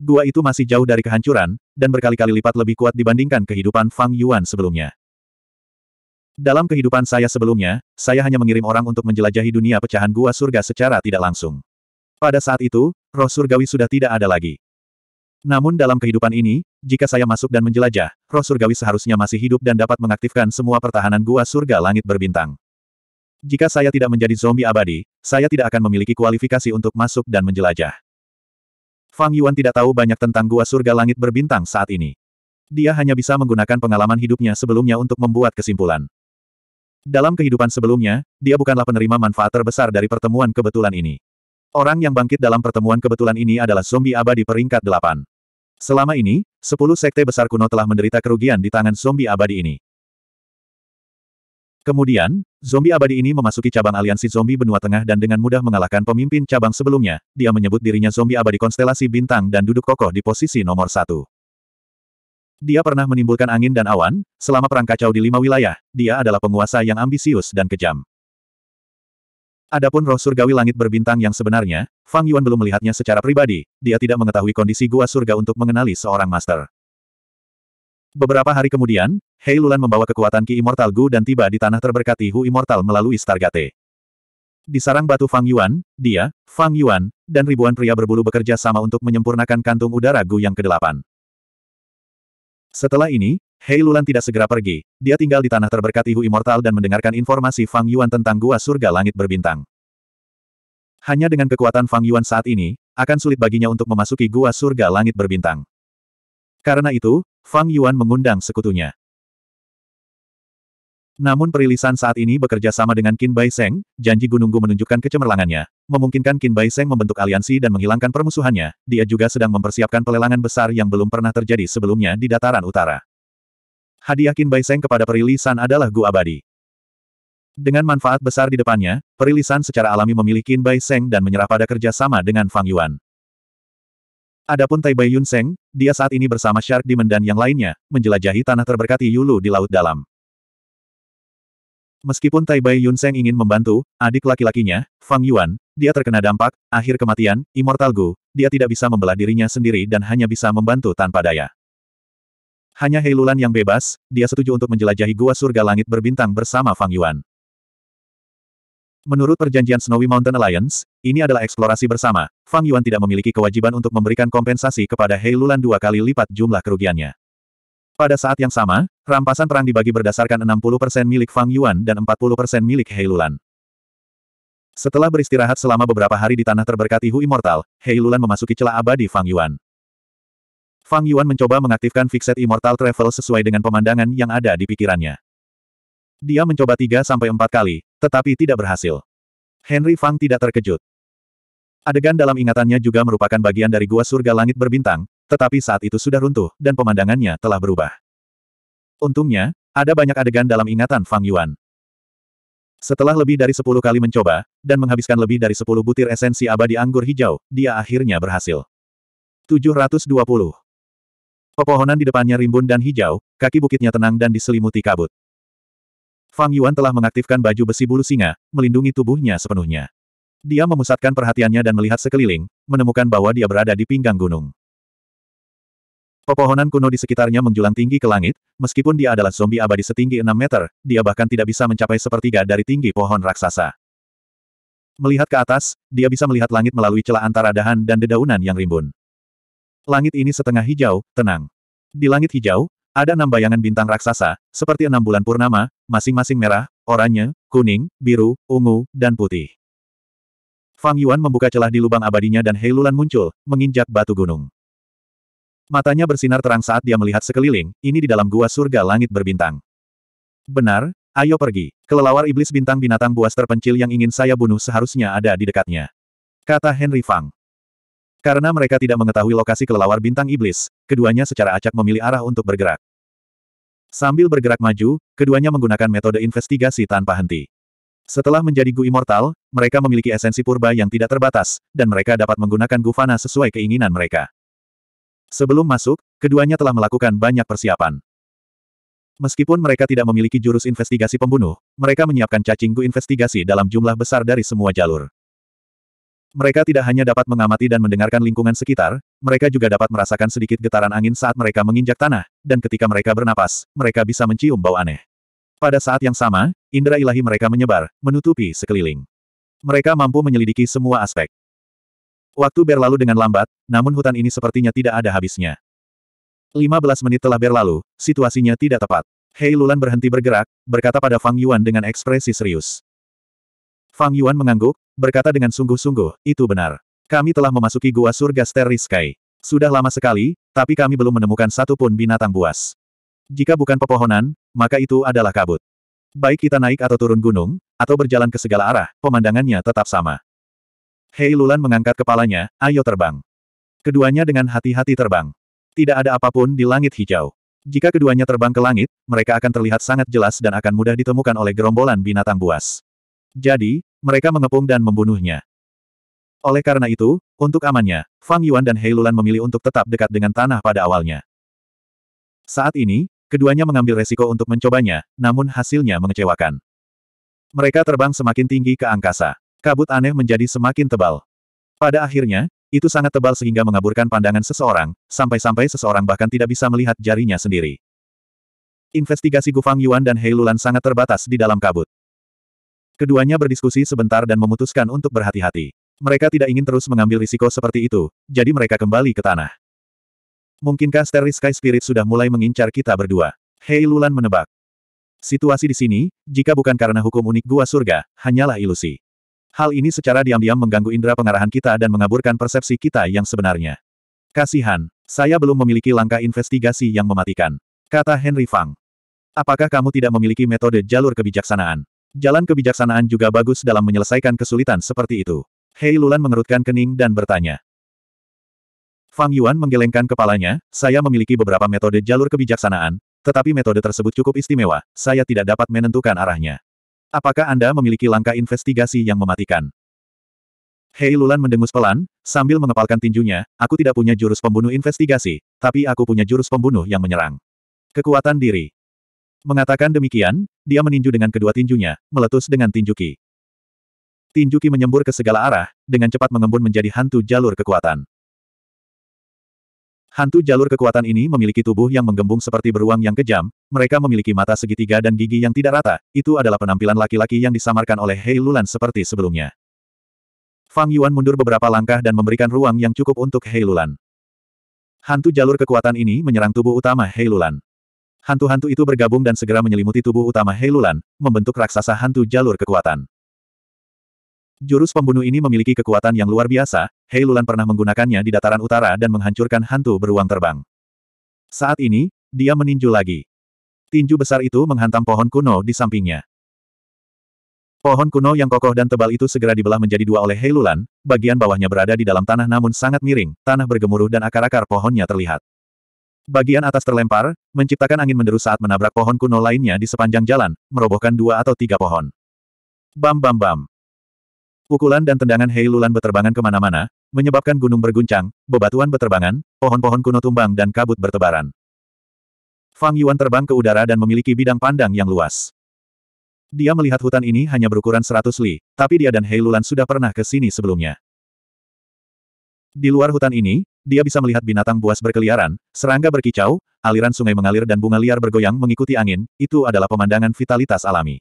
Gua itu masih jauh dari kehancuran, dan berkali-kali lipat lebih kuat dibandingkan kehidupan Fang Yuan sebelumnya. Dalam kehidupan saya sebelumnya, saya hanya mengirim orang untuk menjelajahi dunia pecahan gua surga secara tidak langsung. Pada saat itu, roh surgawi sudah tidak ada lagi. Namun dalam kehidupan ini, jika saya masuk dan menjelajah, roh surgawi seharusnya masih hidup dan dapat mengaktifkan semua pertahanan gua surga langit berbintang. Jika saya tidak menjadi zombie abadi, saya tidak akan memiliki kualifikasi untuk masuk dan menjelajah. Fang Yuan tidak tahu banyak tentang gua surga langit berbintang saat ini. Dia hanya bisa menggunakan pengalaman hidupnya sebelumnya untuk membuat kesimpulan. Dalam kehidupan sebelumnya, dia bukanlah penerima manfaat terbesar dari pertemuan kebetulan ini. Orang yang bangkit dalam pertemuan kebetulan ini adalah zombie abadi peringkat delapan. Selama ini, sepuluh sekte besar kuno telah menderita kerugian di tangan zombie abadi ini. Kemudian, zombie abadi ini memasuki cabang aliansi zombie benua tengah dan dengan mudah mengalahkan pemimpin cabang sebelumnya, dia menyebut dirinya zombie abadi konstelasi bintang dan duduk kokoh di posisi nomor satu. Dia pernah menimbulkan angin dan awan, selama perang kacau di lima wilayah, dia adalah penguasa yang ambisius dan kejam. Adapun roh surgawi langit berbintang yang sebenarnya, Fang Yuan belum melihatnya secara pribadi, dia tidak mengetahui kondisi gua surga untuk mengenali seorang master. Beberapa hari kemudian, Hei Lulan membawa kekuatan Ki Immortal Gu dan tiba di tanah terberkati Hu Immortal melalui Stargate. Di sarang batu Fang Yuan, dia, Fang Yuan, dan ribuan pria berbulu bekerja sama untuk menyempurnakan kantung udara Gu yang kedelapan. Setelah ini, Hei Lulan tidak segera pergi, dia tinggal di tanah terberkat Ibu Immortal dan mendengarkan informasi Fang Yuan tentang gua surga langit berbintang. Hanya dengan kekuatan Fang Yuan saat ini, akan sulit baginya untuk memasuki gua surga langit berbintang. Karena itu, Fang Yuan mengundang sekutunya. Namun perilisan saat ini bekerja sama dengan Qin Bai Seng, janji Gununggu menunjukkan kecemerlangannya, memungkinkan Qin Bai Seng membentuk aliansi dan menghilangkan permusuhannya, dia juga sedang mempersiapkan pelelangan besar yang belum pernah terjadi sebelumnya di dataran utara. Hadiah Qin Bai kepada perilisan adalah Gu Abadi. Dengan manfaat besar di depannya, perilisan secara alami memiliki Qin Bai dan menyerah pada kerjasama dengan Fang Yuan. Adapun Tai Bai Yun Seng, dia saat ini bersama Shark Demon dan yang lainnya, menjelajahi tanah terberkati Yulu di Laut Dalam. Meskipun Tai Bai Yun Seng ingin membantu, adik laki-lakinya, Fang Yuan, dia terkena dampak, akhir kematian, Immortal Gu, dia tidak bisa membelah dirinya sendiri dan hanya bisa membantu tanpa daya. Hanya Heilulan yang bebas, dia setuju untuk menjelajahi gua surga langit berbintang bersama Fang Yuan. Menurut perjanjian Snowy Mountain Alliance, ini adalah eksplorasi bersama. Fang Yuan tidak memiliki kewajiban untuk memberikan kompensasi kepada Heilulan dua kali lipat jumlah kerugiannya. Pada saat yang sama, rampasan perang dibagi berdasarkan 60% milik Fang Yuan dan 40% milik Heilulan. Setelah beristirahat selama beberapa hari di tanah terberkati Hu Immortal, Heilulan memasuki celah abadi Fang Yuan. Fang Yuan mencoba mengaktifkan Fixed Immortal Travel sesuai dengan pemandangan yang ada di pikirannya. Dia mencoba tiga sampai empat kali, tetapi tidak berhasil. Henry Fang tidak terkejut. Adegan dalam ingatannya juga merupakan bagian dari gua surga langit berbintang, tetapi saat itu sudah runtuh, dan pemandangannya telah berubah. Untungnya, ada banyak adegan dalam ingatan Fang Yuan. Setelah lebih dari sepuluh kali mencoba, dan menghabiskan lebih dari sepuluh butir esensi abadi anggur hijau, dia akhirnya berhasil. 720. Pepohonan di depannya rimbun dan hijau, kaki bukitnya tenang dan diselimuti kabut. Fang Yuan telah mengaktifkan baju besi bulu singa, melindungi tubuhnya sepenuhnya. Dia memusatkan perhatiannya dan melihat sekeliling, menemukan bahwa dia berada di pinggang gunung. Pepohonan kuno di sekitarnya menjulang tinggi ke langit, meskipun dia adalah zombie abadi setinggi 6 meter, dia bahkan tidak bisa mencapai sepertiga dari tinggi pohon raksasa. Melihat ke atas, dia bisa melihat langit melalui celah antara dahan dan dedaunan yang rimbun. Langit ini setengah hijau, tenang. Di langit hijau, ada enam bayangan bintang raksasa, seperti enam bulan purnama, masing-masing merah, oranye, kuning, biru, ungu, dan putih. Fang Yuan membuka celah di lubang abadinya dan Heilulan muncul, menginjak batu gunung. Matanya bersinar terang saat dia melihat sekeliling, ini di dalam gua surga langit berbintang. Benar, ayo pergi. Kelelawar iblis bintang binatang buas terpencil yang ingin saya bunuh seharusnya ada di dekatnya. Kata Henry Fang. Karena mereka tidak mengetahui lokasi kelelawar bintang iblis, keduanya secara acak memilih arah untuk bergerak. Sambil bergerak maju, keduanya menggunakan metode investigasi tanpa henti. Setelah menjadi Gu Immortal, mereka memiliki esensi purba yang tidak terbatas, dan mereka dapat menggunakan Gufana sesuai keinginan mereka. Sebelum masuk, keduanya telah melakukan banyak persiapan. Meskipun mereka tidak memiliki jurus investigasi pembunuh, mereka menyiapkan cacing Gu investigasi dalam jumlah besar dari semua jalur. Mereka tidak hanya dapat mengamati dan mendengarkan lingkungan sekitar, mereka juga dapat merasakan sedikit getaran angin saat mereka menginjak tanah, dan ketika mereka bernapas, mereka bisa mencium bau aneh. Pada saat yang sama, indera ilahi mereka menyebar, menutupi sekeliling. Mereka mampu menyelidiki semua aspek. Waktu berlalu dengan lambat, namun hutan ini sepertinya tidak ada habisnya. 15 menit telah berlalu, situasinya tidak tepat. Hei Lulan berhenti bergerak, berkata pada Fang Yuan dengan ekspresi serius. Fang Yuan mengangguk, berkata dengan sungguh-sungguh, itu benar. Kami telah memasuki gua surga Starry Sky. Sudah lama sekali, tapi kami belum menemukan satupun binatang buas. Jika bukan pepohonan, maka itu adalah kabut. Baik kita naik atau turun gunung, atau berjalan ke segala arah, pemandangannya tetap sama. Hei Lulan mengangkat kepalanya, ayo terbang. Keduanya dengan hati-hati terbang. Tidak ada apapun di langit hijau. Jika keduanya terbang ke langit, mereka akan terlihat sangat jelas dan akan mudah ditemukan oleh gerombolan binatang buas. Jadi, mereka mengepung dan membunuhnya. Oleh karena itu, untuk amannya, Fang Yuan dan Hei Lulan memilih untuk tetap dekat dengan tanah pada awalnya. Saat ini, keduanya mengambil resiko untuk mencobanya, namun hasilnya mengecewakan. Mereka terbang semakin tinggi ke angkasa. Kabut aneh menjadi semakin tebal. Pada akhirnya, itu sangat tebal sehingga mengaburkan pandangan seseorang, sampai-sampai seseorang bahkan tidak bisa melihat jarinya sendiri. Investigasi Gu Fang Yuan dan Hei Lulan sangat terbatas di dalam kabut. Keduanya berdiskusi sebentar dan memutuskan untuk berhati-hati. Mereka tidak ingin terus mengambil risiko seperti itu, jadi mereka kembali ke tanah. Mungkinkah Starry Sky Spirit sudah mulai mengincar kita berdua? Hei Lulan menebak. Situasi di sini, jika bukan karena hukum unik gua surga, hanyalah ilusi. Hal ini secara diam-diam mengganggu indera pengarahan kita dan mengaburkan persepsi kita yang sebenarnya. Kasihan, saya belum memiliki langkah investigasi yang mematikan. Kata Henry Fang. Apakah kamu tidak memiliki metode jalur kebijaksanaan? Jalan kebijaksanaan juga bagus dalam menyelesaikan kesulitan seperti itu. Hei Lulan mengerutkan kening dan bertanya. Fang Yuan menggelengkan kepalanya, saya memiliki beberapa metode jalur kebijaksanaan, tetapi metode tersebut cukup istimewa, saya tidak dapat menentukan arahnya. Apakah Anda memiliki langkah investigasi yang mematikan? Hei Lulan mendengus pelan, sambil mengepalkan tinjunya, aku tidak punya jurus pembunuh investigasi, tapi aku punya jurus pembunuh yang menyerang. Kekuatan diri. Mengatakan demikian, dia meninju dengan kedua tinjunya, meletus dengan tinjuki. Tinjuki menyembur ke segala arah, dengan cepat mengembun menjadi hantu jalur kekuatan. Hantu jalur kekuatan ini memiliki tubuh yang menggembung seperti beruang yang kejam, mereka memiliki mata segitiga dan gigi yang tidak rata, itu adalah penampilan laki-laki yang disamarkan oleh Hei Lulan seperti sebelumnya. Fang Yuan mundur beberapa langkah dan memberikan ruang yang cukup untuk Hei Lulan. Hantu jalur kekuatan ini menyerang tubuh utama Hei Lulan. Hantu-hantu itu bergabung dan segera menyelimuti tubuh utama Heilulan, membentuk raksasa hantu jalur kekuatan. Jurus pembunuh ini memiliki kekuatan yang luar biasa, Heilulan pernah menggunakannya di dataran utara dan menghancurkan hantu beruang terbang. Saat ini, dia meninju lagi. Tinju besar itu menghantam pohon kuno di sampingnya. Pohon kuno yang kokoh dan tebal itu segera dibelah menjadi dua oleh Heilulan, bagian bawahnya berada di dalam tanah namun sangat miring, tanah bergemuruh dan akar-akar pohonnya terlihat. Bagian atas terlempar, menciptakan angin menderu saat menabrak pohon kuno lainnya di sepanjang jalan, merobohkan dua atau tiga pohon. Bam bam bam. Pukulan dan tendangan Hei Lulan beterbangan kemana-mana, menyebabkan gunung berguncang, bebatuan berterbangan, pohon-pohon kuno tumbang dan kabut bertebaran. Fang Yuan terbang ke udara dan memiliki bidang pandang yang luas. Dia melihat hutan ini hanya berukuran 100 li, tapi dia dan Hei sudah pernah ke sini sebelumnya. Di luar hutan ini, dia bisa melihat binatang buas berkeliaran, serangga berkicau, aliran sungai mengalir dan bunga liar bergoyang mengikuti angin, itu adalah pemandangan vitalitas alami.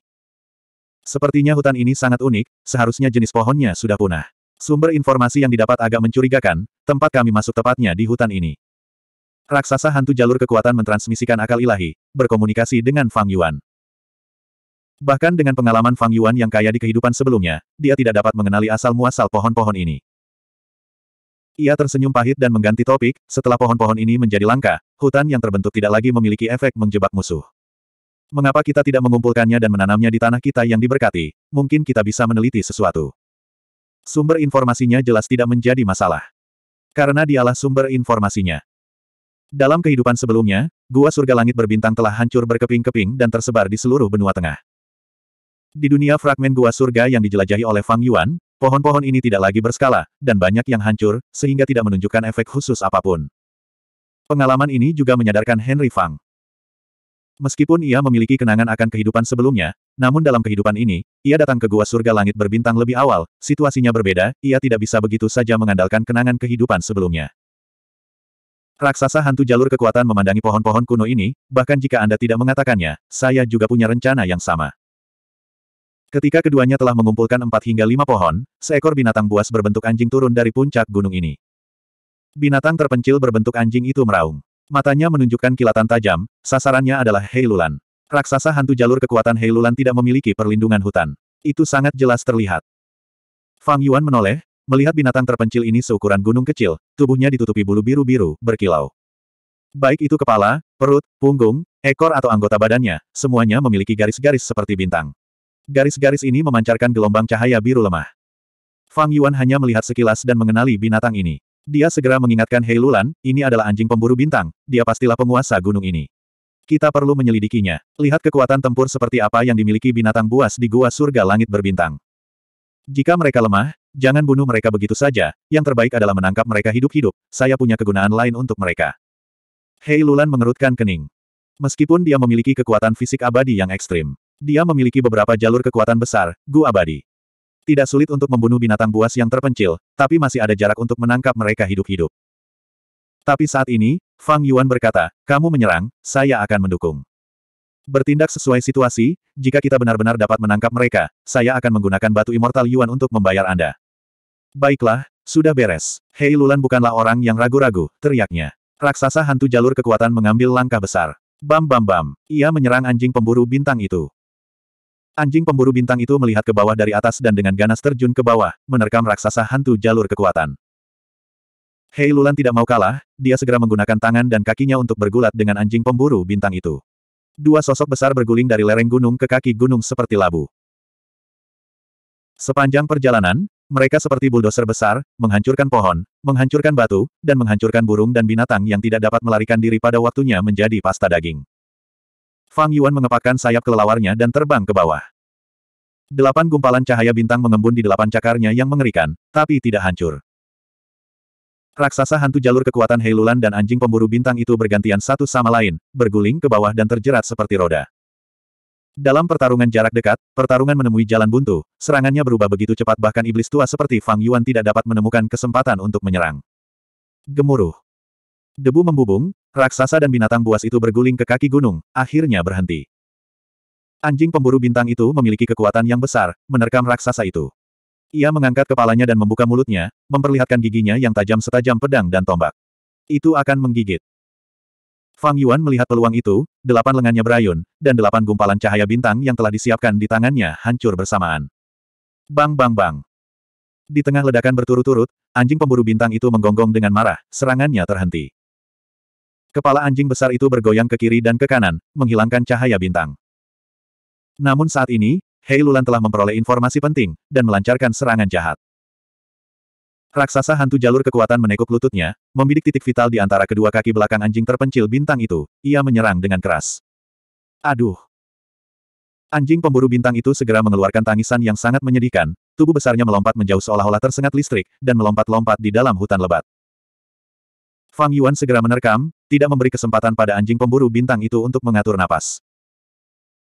Sepertinya hutan ini sangat unik, seharusnya jenis pohonnya sudah punah. Sumber informasi yang didapat agak mencurigakan, tempat kami masuk tepatnya di hutan ini. Raksasa hantu jalur kekuatan mentransmisikan akal ilahi, berkomunikasi dengan Fang Yuan. Bahkan dengan pengalaman Fang Yuan yang kaya di kehidupan sebelumnya, dia tidak dapat mengenali asal-muasal pohon-pohon ini. Ia tersenyum pahit dan mengganti topik, setelah pohon-pohon ini menjadi langka, hutan yang terbentuk tidak lagi memiliki efek menjebak musuh. Mengapa kita tidak mengumpulkannya dan menanamnya di tanah kita yang diberkati? Mungkin kita bisa meneliti sesuatu. Sumber informasinya jelas tidak menjadi masalah. Karena dialah sumber informasinya. Dalam kehidupan sebelumnya, gua surga langit berbintang telah hancur berkeping-keping dan tersebar di seluruh benua tengah. Di dunia fragmen gua surga yang dijelajahi oleh Fang Yuan, pohon-pohon ini tidak lagi berskala, dan banyak yang hancur, sehingga tidak menunjukkan efek khusus apapun. Pengalaman ini juga menyadarkan Henry Fang. Meskipun ia memiliki kenangan akan kehidupan sebelumnya, namun dalam kehidupan ini, ia datang ke gua surga langit berbintang lebih awal, situasinya berbeda, ia tidak bisa begitu saja mengandalkan kenangan kehidupan sebelumnya. Raksasa hantu jalur kekuatan memandangi pohon-pohon kuno ini, bahkan jika Anda tidak mengatakannya, saya juga punya rencana yang sama. Ketika keduanya telah mengumpulkan empat hingga lima pohon, seekor binatang buas berbentuk anjing turun dari puncak gunung ini. Binatang terpencil berbentuk anjing itu meraung. Matanya menunjukkan kilatan tajam, sasarannya adalah Heilulan. Raksasa hantu jalur kekuatan Heilulan tidak memiliki perlindungan hutan. Itu sangat jelas terlihat. Fang Yuan menoleh, melihat binatang terpencil ini seukuran gunung kecil, tubuhnya ditutupi bulu biru-biru, berkilau. Baik itu kepala, perut, punggung, ekor atau anggota badannya, semuanya memiliki garis-garis seperti bintang. Garis-garis ini memancarkan gelombang cahaya biru lemah. Fang Yuan hanya melihat sekilas dan mengenali binatang ini. Dia segera mengingatkan Hei Lulan, ini adalah anjing pemburu bintang, dia pastilah penguasa gunung ini. Kita perlu menyelidikinya. Lihat kekuatan tempur seperti apa yang dimiliki binatang buas di gua surga langit berbintang. Jika mereka lemah, jangan bunuh mereka begitu saja, yang terbaik adalah menangkap mereka hidup-hidup, saya punya kegunaan lain untuk mereka. Hei Lulan mengerutkan kening. Meskipun dia memiliki kekuatan fisik abadi yang ekstrim, dia memiliki beberapa jalur kekuatan besar, Gu Abadi. Tidak sulit untuk membunuh binatang buas yang terpencil, tapi masih ada jarak untuk menangkap mereka hidup-hidup. Tapi saat ini, Fang Yuan berkata, kamu menyerang, saya akan mendukung. Bertindak sesuai situasi, jika kita benar-benar dapat menangkap mereka, saya akan menggunakan batu immortal Yuan untuk membayar Anda. Baiklah, sudah beres. Hei Lulan bukanlah orang yang ragu-ragu, teriaknya. Raksasa hantu jalur kekuatan mengambil langkah besar. Bam bam bam, ia menyerang anjing pemburu bintang itu. Anjing pemburu bintang itu melihat ke bawah dari atas dan dengan ganas terjun ke bawah, menerkam raksasa hantu jalur kekuatan. Hei Lulan tidak mau kalah, dia segera menggunakan tangan dan kakinya untuk bergulat dengan anjing pemburu bintang itu. Dua sosok besar berguling dari lereng gunung ke kaki gunung seperti labu. Sepanjang perjalanan, mereka seperti bulldozer besar, menghancurkan pohon, menghancurkan batu, dan menghancurkan burung dan binatang yang tidak dapat melarikan diri pada waktunya menjadi pasta daging. Fang Yuan mengepakkan sayap kelelawarnya dan terbang ke bawah. Delapan gumpalan cahaya bintang mengembun di delapan cakarnya yang mengerikan, tapi tidak hancur. Raksasa hantu jalur kekuatan Heilulan dan anjing pemburu bintang itu bergantian satu sama lain, berguling ke bawah dan terjerat seperti roda. Dalam pertarungan jarak dekat, pertarungan menemui jalan buntu, serangannya berubah begitu cepat bahkan iblis tua seperti Fang Yuan tidak dapat menemukan kesempatan untuk menyerang. Gemuruh. Debu membubung, Raksasa dan binatang buas itu berguling ke kaki gunung, akhirnya berhenti. Anjing pemburu bintang itu memiliki kekuatan yang besar, menerkam raksasa itu. Ia mengangkat kepalanya dan membuka mulutnya, memperlihatkan giginya yang tajam setajam pedang dan tombak. Itu akan menggigit. Fang Yuan melihat peluang itu, delapan lengannya berayun, dan delapan gumpalan cahaya bintang yang telah disiapkan di tangannya hancur bersamaan. Bang bang bang. Di tengah ledakan berturut-turut, anjing pemburu bintang itu menggonggong dengan marah, serangannya terhenti. Kepala anjing besar itu bergoyang ke kiri dan ke kanan, menghilangkan cahaya bintang. Namun saat ini, Hei Lulan telah memperoleh informasi penting, dan melancarkan serangan jahat. Raksasa hantu jalur kekuatan menekuk lututnya, membidik titik vital di antara kedua kaki belakang anjing terpencil bintang itu, ia menyerang dengan keras. Aduh! Anjing pemburu bintang itu segera mengeluarkan tangisan yang sangat menyedihkan, tubuh besarnya melompat menjauh seolah-olah tersengat listrik, dan melompat-lompat di dalam hutan lebat. Fang Yuan segera menerkam, tidak memberi kesempatan pada anjing pemburu bintang itu untuk mengatur napas.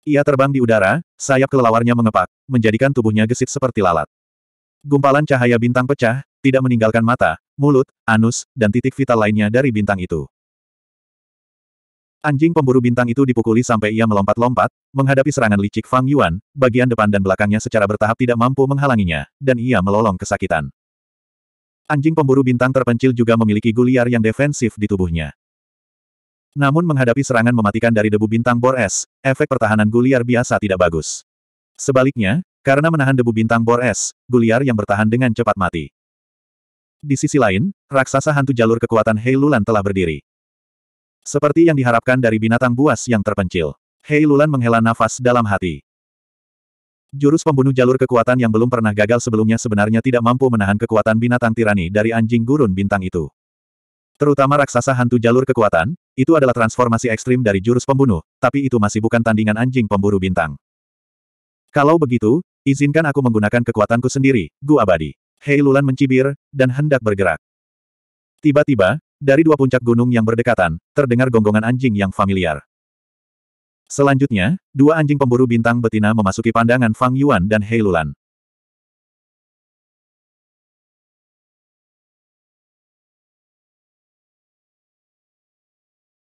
Ia terbang di udara, sayap kelelawarnya mengepak, menjadikan tubuhnya gesit seperti lalat. Gumpalan cahaya bintang pecah, tidak meninggalkan mata, mulut, anus, dan titik vital lainnya dari bintang itu. Anjing pemburu bintang itu dipukuli sampai ia melompat-lompat, menghadapi serangan licik Fang Yuan, bagian depan dan belakangnya secara bertahap tidak mampu menghalanginya, dan ia melolong kesakitan. Anjing pemburu bintang terpencil juga memiliki guliar yang defensif di tubuhnya. Namun menghadapi serangan mematikan dari debu bintang bor es, efek pertahanan guliar biasa tidak bagus. Sebaliknya, karena menahan debu bintang bor es, guliar yang bertahan dengan cepat mati. Di sisi lain, raksasa hantu jalur kekuatan Hei Lulan telah berdiri. Seperti yang diharapkan dari binatang buas yang terpencil, Hei Lulan menghela nafas dalam hati. Jurus pembunuh jalur kekuatan yang belum pernah gagal sebelumnya sebenarnya tidak mampu menahan kekuatan binatang tirani dari anjing gurun bintang itu. Terutama raksasa hantu jalur kekuatan, itu adalah transformasi ekstrim dari jurus pembunuh, tapi itu masih bukan tandingan anjing pemburu bintang. Kalau begitu, izinkan aku menggunakan kekuatanku sendiri, Gu Abadi. Hei Lulan mencibir, dan hendak bergerak. Tiba-tiba, dari dua puncak gunung yang berdekatan, terdengar gonggongan anjing yang familiar. Selanjutnya, dua anjing pemburu bintang betina memasuki pandangan Fang Yuan dan Hei